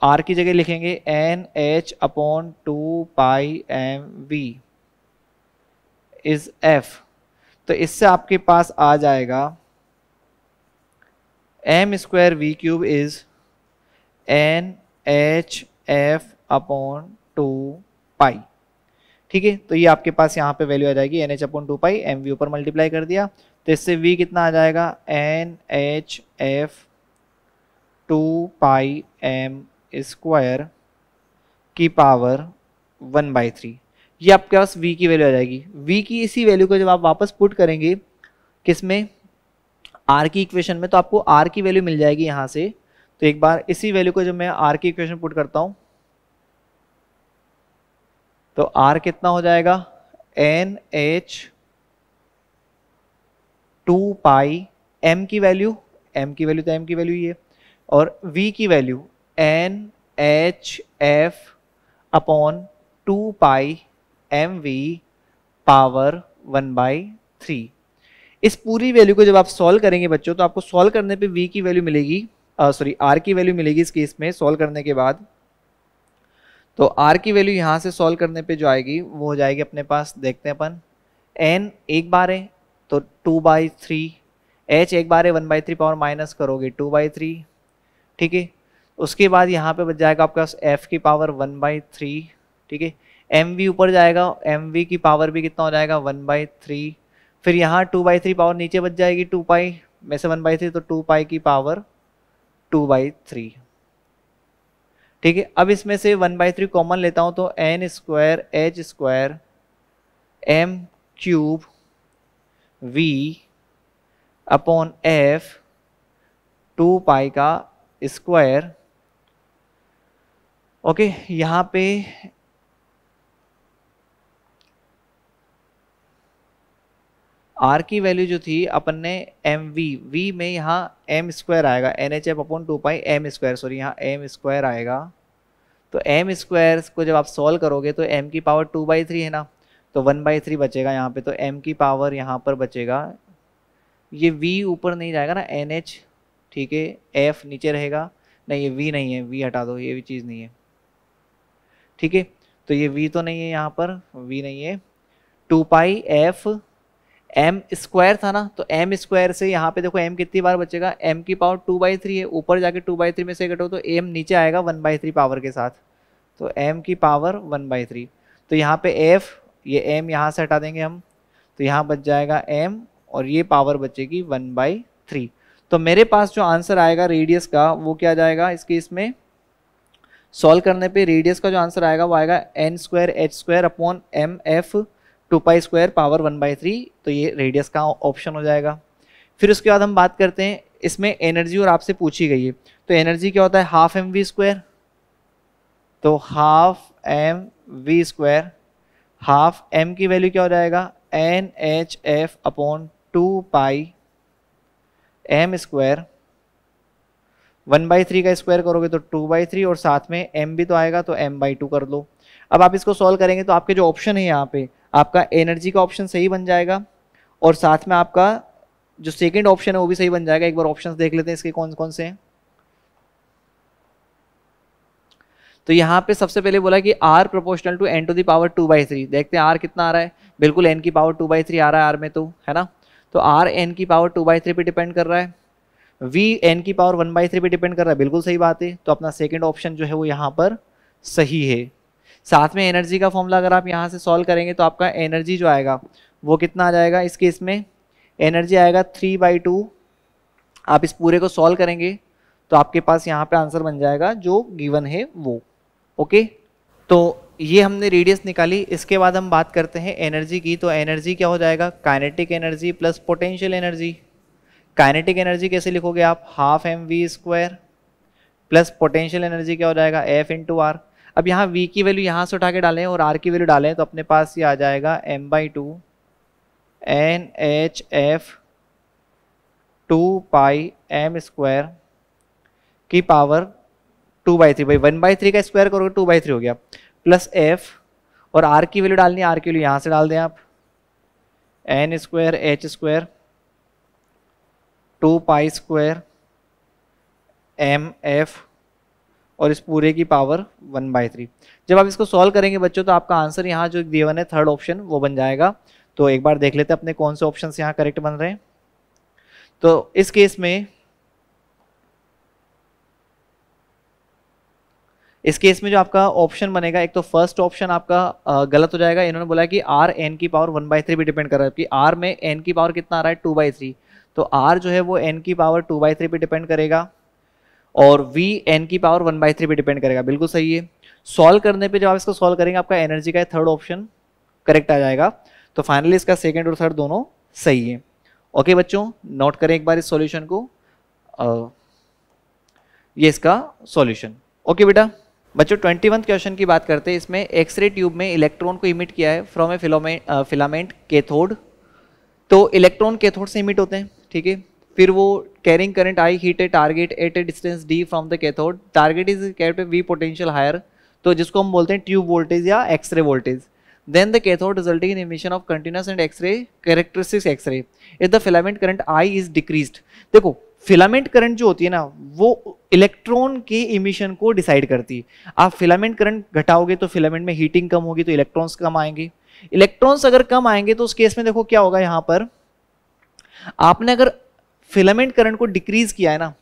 R की जगह लिखेंगे N H upon two pi M V is F तो इससे आपके पास आ जाएगा M square V cube is N H F upon two pi ठीक है तो ये आपके पास यहाँ पे वैल्यू आ जाएगी N H upon two pi M V ऊपर मल्टीप्लाई कर दिया तो इससे वी कितना आ जाएगा N H F two pi M square की पावर वन बाई थ्री ये आपके पास वी की वैल्यू आ जाएगी वी की इसी वैल्यू को जब आप वापस पुट करेंगे किसमें आर की इक्वेशन में तो आपको आर की वैल्यू मिल जाएगी यहाँ से तो एक बार इसी वैल्यू को जब मैं आर की इक्वेशन पुट करता हूँ तो आर कितना हो जाएगा N H two pi M की वैल्यू एम की वैल्यू तो एम की वैल्यू ये और वी की value N H F upon two pi M V power one by three इस पूरी वैल्यू को जब आप सॉल्व करेंगे बच्चों तो आपको सॉल्व करने पे v की वैल्यू मिलेगी सॉरी r की वैल्यू मिलेगी इस केस में सॉल्व करने के बाद तो आर की वैल्यू यहाँ से सॉल्व करने पे जो आएगी वो हो जाएगी अपने पास देखते हैं अपन एन एक बार है तो टू बाई थ्री एच एक बार है one by three power minus करोगे टू बाई थ्री ठीक है उसके बाद यहाँ पे बच जाएगा आपके पास एफ की पावर वन बाई थ्री ठीक है एम वी ऊपर जाएगा एम वी की पावर भी कितना हो जाएगा वन बाई थ्री फिर यहाँ टू बाई थ्री पावर नीचे बच जाएगी टू पाई में से वन बाई थ्री तो टू पाई की पावर टू बाई थ्री ठीक है अब इसमें से वन बाई थ्री कॉमन लेता हूँ तो N square H square M cube V upon F two pi का स्क्वायर ओके यहाँ पे आर की वैल्यू जो थी अपन ने एम वी वी में यहाँ एम स्क्वायर आएगा N H F upon two pi M square sorry यहाँ एम स्क्वायर आएगा तो एम स्क्वायर को जब आप सॉल्व करोगे तो एम की पावर टू बाई थ्री है ना तो वन बाई थ्री बचेगा यहाँ पे तो एम की पावर यहाँ पर बचेगा ये वी ऊपर नहीं जाएगा ना एन एच ठीक है एफ नीचे रहेगा नहीं ये वी नहीं है वी हटा दो ये भी चीज़ नहीं है ठीक है तो ये वी तो नहीं है यहाँ पर वी नहीं है two pi F M square था ना तो एम स्क्वायर से यहाँ पे देखो एम कितनी बार बचेगा एम की पावर टू बाई थ्री है ऊपर जाके टू बाई थ्री में से कटो तो एम नीचे आएगा वन बाई थ्री पावर के साथ तो एम की पावर वन बाई थ्री तो यहाँ पे एफ ये एम यहाँ से हटा देंगे हम तो यहाँ बच जाएगा एम और ये पावर बचेगी वन बाई थ्री तो मेरे पास जो आंसर आएगा रेडियस का वो क्या जाएगा इसके इसमें सॉल्व करने पर रेडियस का जो आंसर आएगा वो आएगा N square H square upon M F two pi square power one by three तो ये रेडियस का ऑप्शन हो जाएगा फिर उसके बाद हम बात करते हैं इसमें एनर्जी और आपसे पूछी गई है तो एनर्जी क्या होता है हाफ एम वी स्क्वायर तो half M V square half M की वैल्यू क्या हो जाएगा N H F upon two pi M square one by three का स्क्वायर करोगे तो टू बाई थ्री और साथ में एम भी तो आएगा तो एम बाई टू कर लो अब आप इसको सॉल्व करेंगे तो आपके जो ऑप्शन है यहाँ पे आपका एनर्जी का ऑप्शन सही बन जाएगा और साथ में आपका जो सेकेंड ऑप्शन है वो भी सही बन जाएगा एक बार ऑप्शन देख लेते हैं इसके कौन कौन से हैं तो यहाँ पे सबसे पहले बोला कि R proportional to N to the power two by three देखते हैं आर कितना आ रहा है बिल्कुल एन की पावर टू बाई थ्री आ रहा है आर में तो है ना तो आर एन की पावर टू बाई थ्री पर डिपेंड कर रहा है वी एन की पावर वन बाई थ्री पर डिपेंड कर रहा है बिल्कुल सही बात है तो अपना सेकेंड ऑप्शन जो है वो यहाँ पर सही है साथ में एनर्जी का फॉर्मूला अगर आप यहाँ से सॉल्व करेंगे तो आपका एनर्जी जो आएगा वो कितना आ जाएगा इस केस में एनर्जी आएगा थ्री बाई टू आप इस पूरे को सॉल्व करेंगे तो आपके पास यहाँ पे आंसर बन जाएगा जो गिवन है वो ओके तो ये हमने रेडियस निकाली इसके बाद हम बात करते हैं एनर्जी की तो एनर्जी क्या हो जाएगा kinetic energy plus potential energy kinetic energy कैसे लिखोगे आप half M V square plus potential energy क्या हो जाएगा एफ इंटू आर अब यहाँ v की वैल्यू यहाँ से उठा के डालें और r की वैल्यू डालें तो अपने पास ये आ जाएगा m by two N H F two pi M square की पावर टू बाई थ्री भाई वन बाई थ्री का स्क्वायर करोगे टू बाई थ्री हो गया प्लस एफ और आर की वैल्यू डालनी है आर की वैल्यू यहाँ से डाल दें आप N square H square two pi square M F और इस पूरे की पावर वन बाई थ्री जब आप इसको सॉल्व करेंगे बच्चों तो आपका आंसर यहाँ जो दिवन है थर्ड ऑप्शन वो बन जाएगा तो एक बार देख लेते हैं अपने कौन से ऑप्शन यहाँ करेक्ट बन रहे हैं तो इस केस में इस केस में जो आपका ऑप्शन बनेगा एक तो फर्स्ट ऑप्शन आपका गलत हो जाएगा इन्होंने बोला कि आर एन की पावर वन बाई थ्री पे डिपेंड कर रहा है कि आर में एन की पावर कितना आ रहा है टू बाई थ्री तो आर जो है वो एन की पावर टू बाई थ्री पर डिपेंड करेगा और v n की पावर वन बाई थ्री पर डिपेंड करेगा बिल्कुल सही है सॉल्व करने पे जब आप इसको सॉल्व करेंगे आपका एनर्जी का थर्ड ऑप्शन करेक्ट आ जाएगा तो फाइनली इसका सेकेंड और थर्ड दोनों सही है ओके बच्चों नोट करें एक बार इस सॉल्यूशन को आ, ये इसका सॉल्यूशन ओके बेटा बच्चों ट्वेंटी क्वेश्चन की बात करते हैं इसमें एक्सरे ट्यूब में इलेक्ट्रॉन को इमिट किया है from a filament filament cathode तो इलेक्ट्रॉन केथोड से इमिट होते हैं ठीक है फिर वो carrying current I hit a target at a distance D from the cathode target is kept पे वी पोटेंशियल हायर तो जिसको हम बोलते हैं ट्यूब वोल्टेज या X ray voltage then the cathode resulting in emission of continuous and X ray characteristics x ray if the filament current I is decrease देखो filament current जो होती है ना वो इलेक्ट्रॉन के इमिशन को डिसाइड करती है आप फिलामेंट करंट घटाओगे तो फिलामेंट में हीटिंग कम होगी तो इलेक्ट्रॉन्स कम आएंगे इलेक्ट्रॉन्स अगर कम आएंगे तो उस केस में देखो क्या होगा यहां पर आपने अगर फिलामेंट करंट को डिक्रीज किया है ना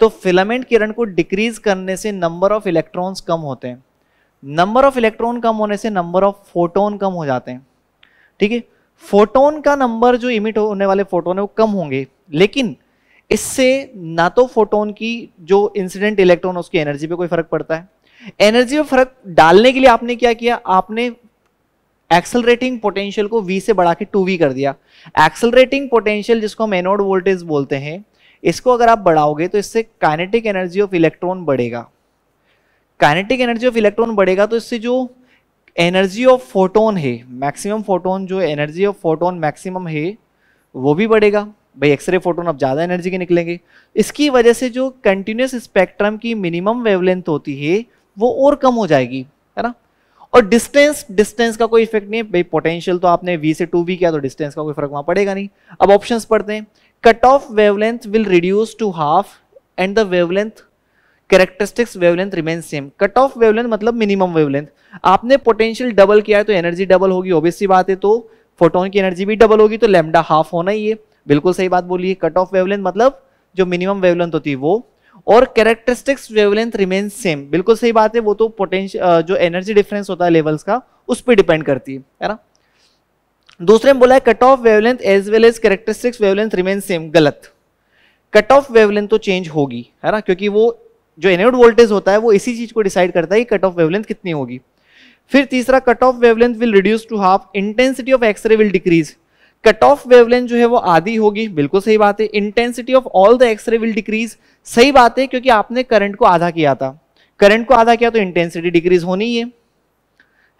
तो फिलामेंट करंट को डिक्रीज करने से नंबर ऑफ इलेक्ट्रॉन्स कम होते हैं नंबर ऑफ इलेक्ट्रॉन कम होने से नंबर ऑफ फोटोन कम हो जाते हैं ठीक है फोटोन का नंबर जो इमिट होने वाले फोटोन है वो कम होंगे लेकिन इससे ना तो फोटोन की जो इंसिडेंट इलेक्ट्रॉन उसकी एनर्जी पे कोई फर्क पड़ता है एनर्जी पे फर्क डालने के लिए आपने क्या किया आपने एक्सलरेटिंग पोटेंशियल को वी से बढ़ा के टू कर दिया एक्सलरेटिंग पोटेंशियल जिसको हम एनोड वोल्टेज बोलते हैं इसको अगर आप बढ़ाओगे तो इससे काइनेटिक एनर्जी ऑफ इलेक्ट्रॉन बढ़ेगा काइनेटिक एनर्जी ऑफ इलेक्ट्रॉन बढ़ेगा तो इससे जो एनर्जी ऑफ फोटोन है मैक्सिमम फोटोन जो एनर्जी ऑफ फोटोन मैक्सिमम है वो भी बढ़ेगा भाई एक्सरे फोटोन अब ज़्यादा एनर्जी के निकलेंगे इसकी वजह से जो कंटिन्यूस स्पेक्ट्रम की मिनिमम वेवलेंथ होती है वो और कम हो जाएगी है ना और डिस्टेंस डिस्टेंस का कोई इफेक्ट नहीं है भाई पोटेंशियल तो आपने वी से टू वी किया तो डिस्टेंस का कोई फर्क वहां पड़ेगा नहीं अब ऑप्शन पढ़ते हैं cut off wavelength will reduce to half and the wavelength characteristics wavelength remain same cut off wavelength मतलब मिनिमम वेवलेंथ आपने पोटेंशियल डबल किया है तो एनर्जी डबल होगी ओबीसी सी बात है तो फोटोन की एनर्जी भी डबल होगी तो लेमडा हाफ होना ही है बिल्कुल सही बात बोली है कट ऑफ वेवलेंथ मतलब जो मिनिमम वेवलेंथ होती है वो और कैरेक्टरिस्टिक्स वेवलेंथ रिमेन सेम बिल्कुल सही बात है वो तो पोटेंशियल जो एनर्जी डिफरेंस होता है लेवल्स का उस पर डिपेंड करती है ना दूसरे में बोला है cut off wavelength as well as characteristics wavelength remain same गलत कट ऑफ वेवलेंथ तो चेंज होगी है ना क्योंकि वो जो एनोड वोल्टेज होता है वो इसी चीज को डिसाइड करता है कि कट ऑफ वेवलेंथ कितनी होगी फिर तीसरा cut off wavelength will reduce to half intensity of X ray will decrease cut off wavelength जो है वो आधी होगी बिल्कुल सही बात है intensity of all the X ray will decrease सही बात है क्योंकि आपने करंट को आधा किया था करंट को आधा किया तो इंटेंसिटी डिक्रीज होनी ही है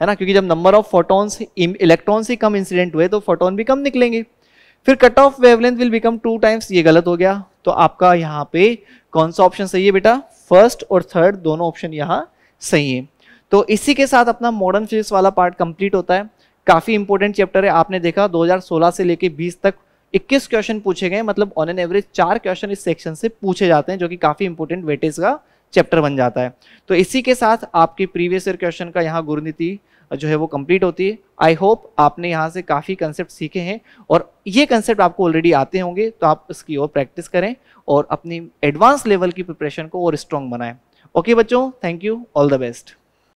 है ना क्योंकि जब नंबर ऑफ फोटॉन्स इलेक्ट्रॉन से कम इंसिडेंट हुए तो फोटोन भी कम निकलेंगे फिर cut off wavelength will become two times ये गलत हो गया तो आपका यहाँ पे कौन सा ऑप्शन सही है बेटा फर्स्ट और थर्ड दोनों ऑप्शन यहाँ सही है तो इसी के साथ अपना मॉडर्न फिजिक्स वाला पार्ट कंप्लीट होता है काफ़ी इंपॉर्टेंट चैप्टर है आपने देखा 2016 से लेके 20 तक 21 क्वेश्चन पूछे गए मतलब ऑन एन एवरेज चार क्वेश्चन इस सेक्शन से पूछे जाते हैं जो कि काफ़ी इंपॉर्टेंट वेटेज का चैप्टर बन जाता है तो इसी के साथ आपके प्रीवियस ईयर क्वेश्चन का यहाँ गुरुनीति जो है वो कंप्लीट होती है आई होप आपने यहाँ से काफ़ी कंसेप्ट सीखे हैं और ये कंसेप्ट आपको ऑलरेडी आते होंगे तो आप इसकी और प्रैक्टिस करें और अपनी एडवांस लेवल की प्रिपरेशन को और स्ट्रॉन्ग बनाएं ओके बच्चों thank you all the best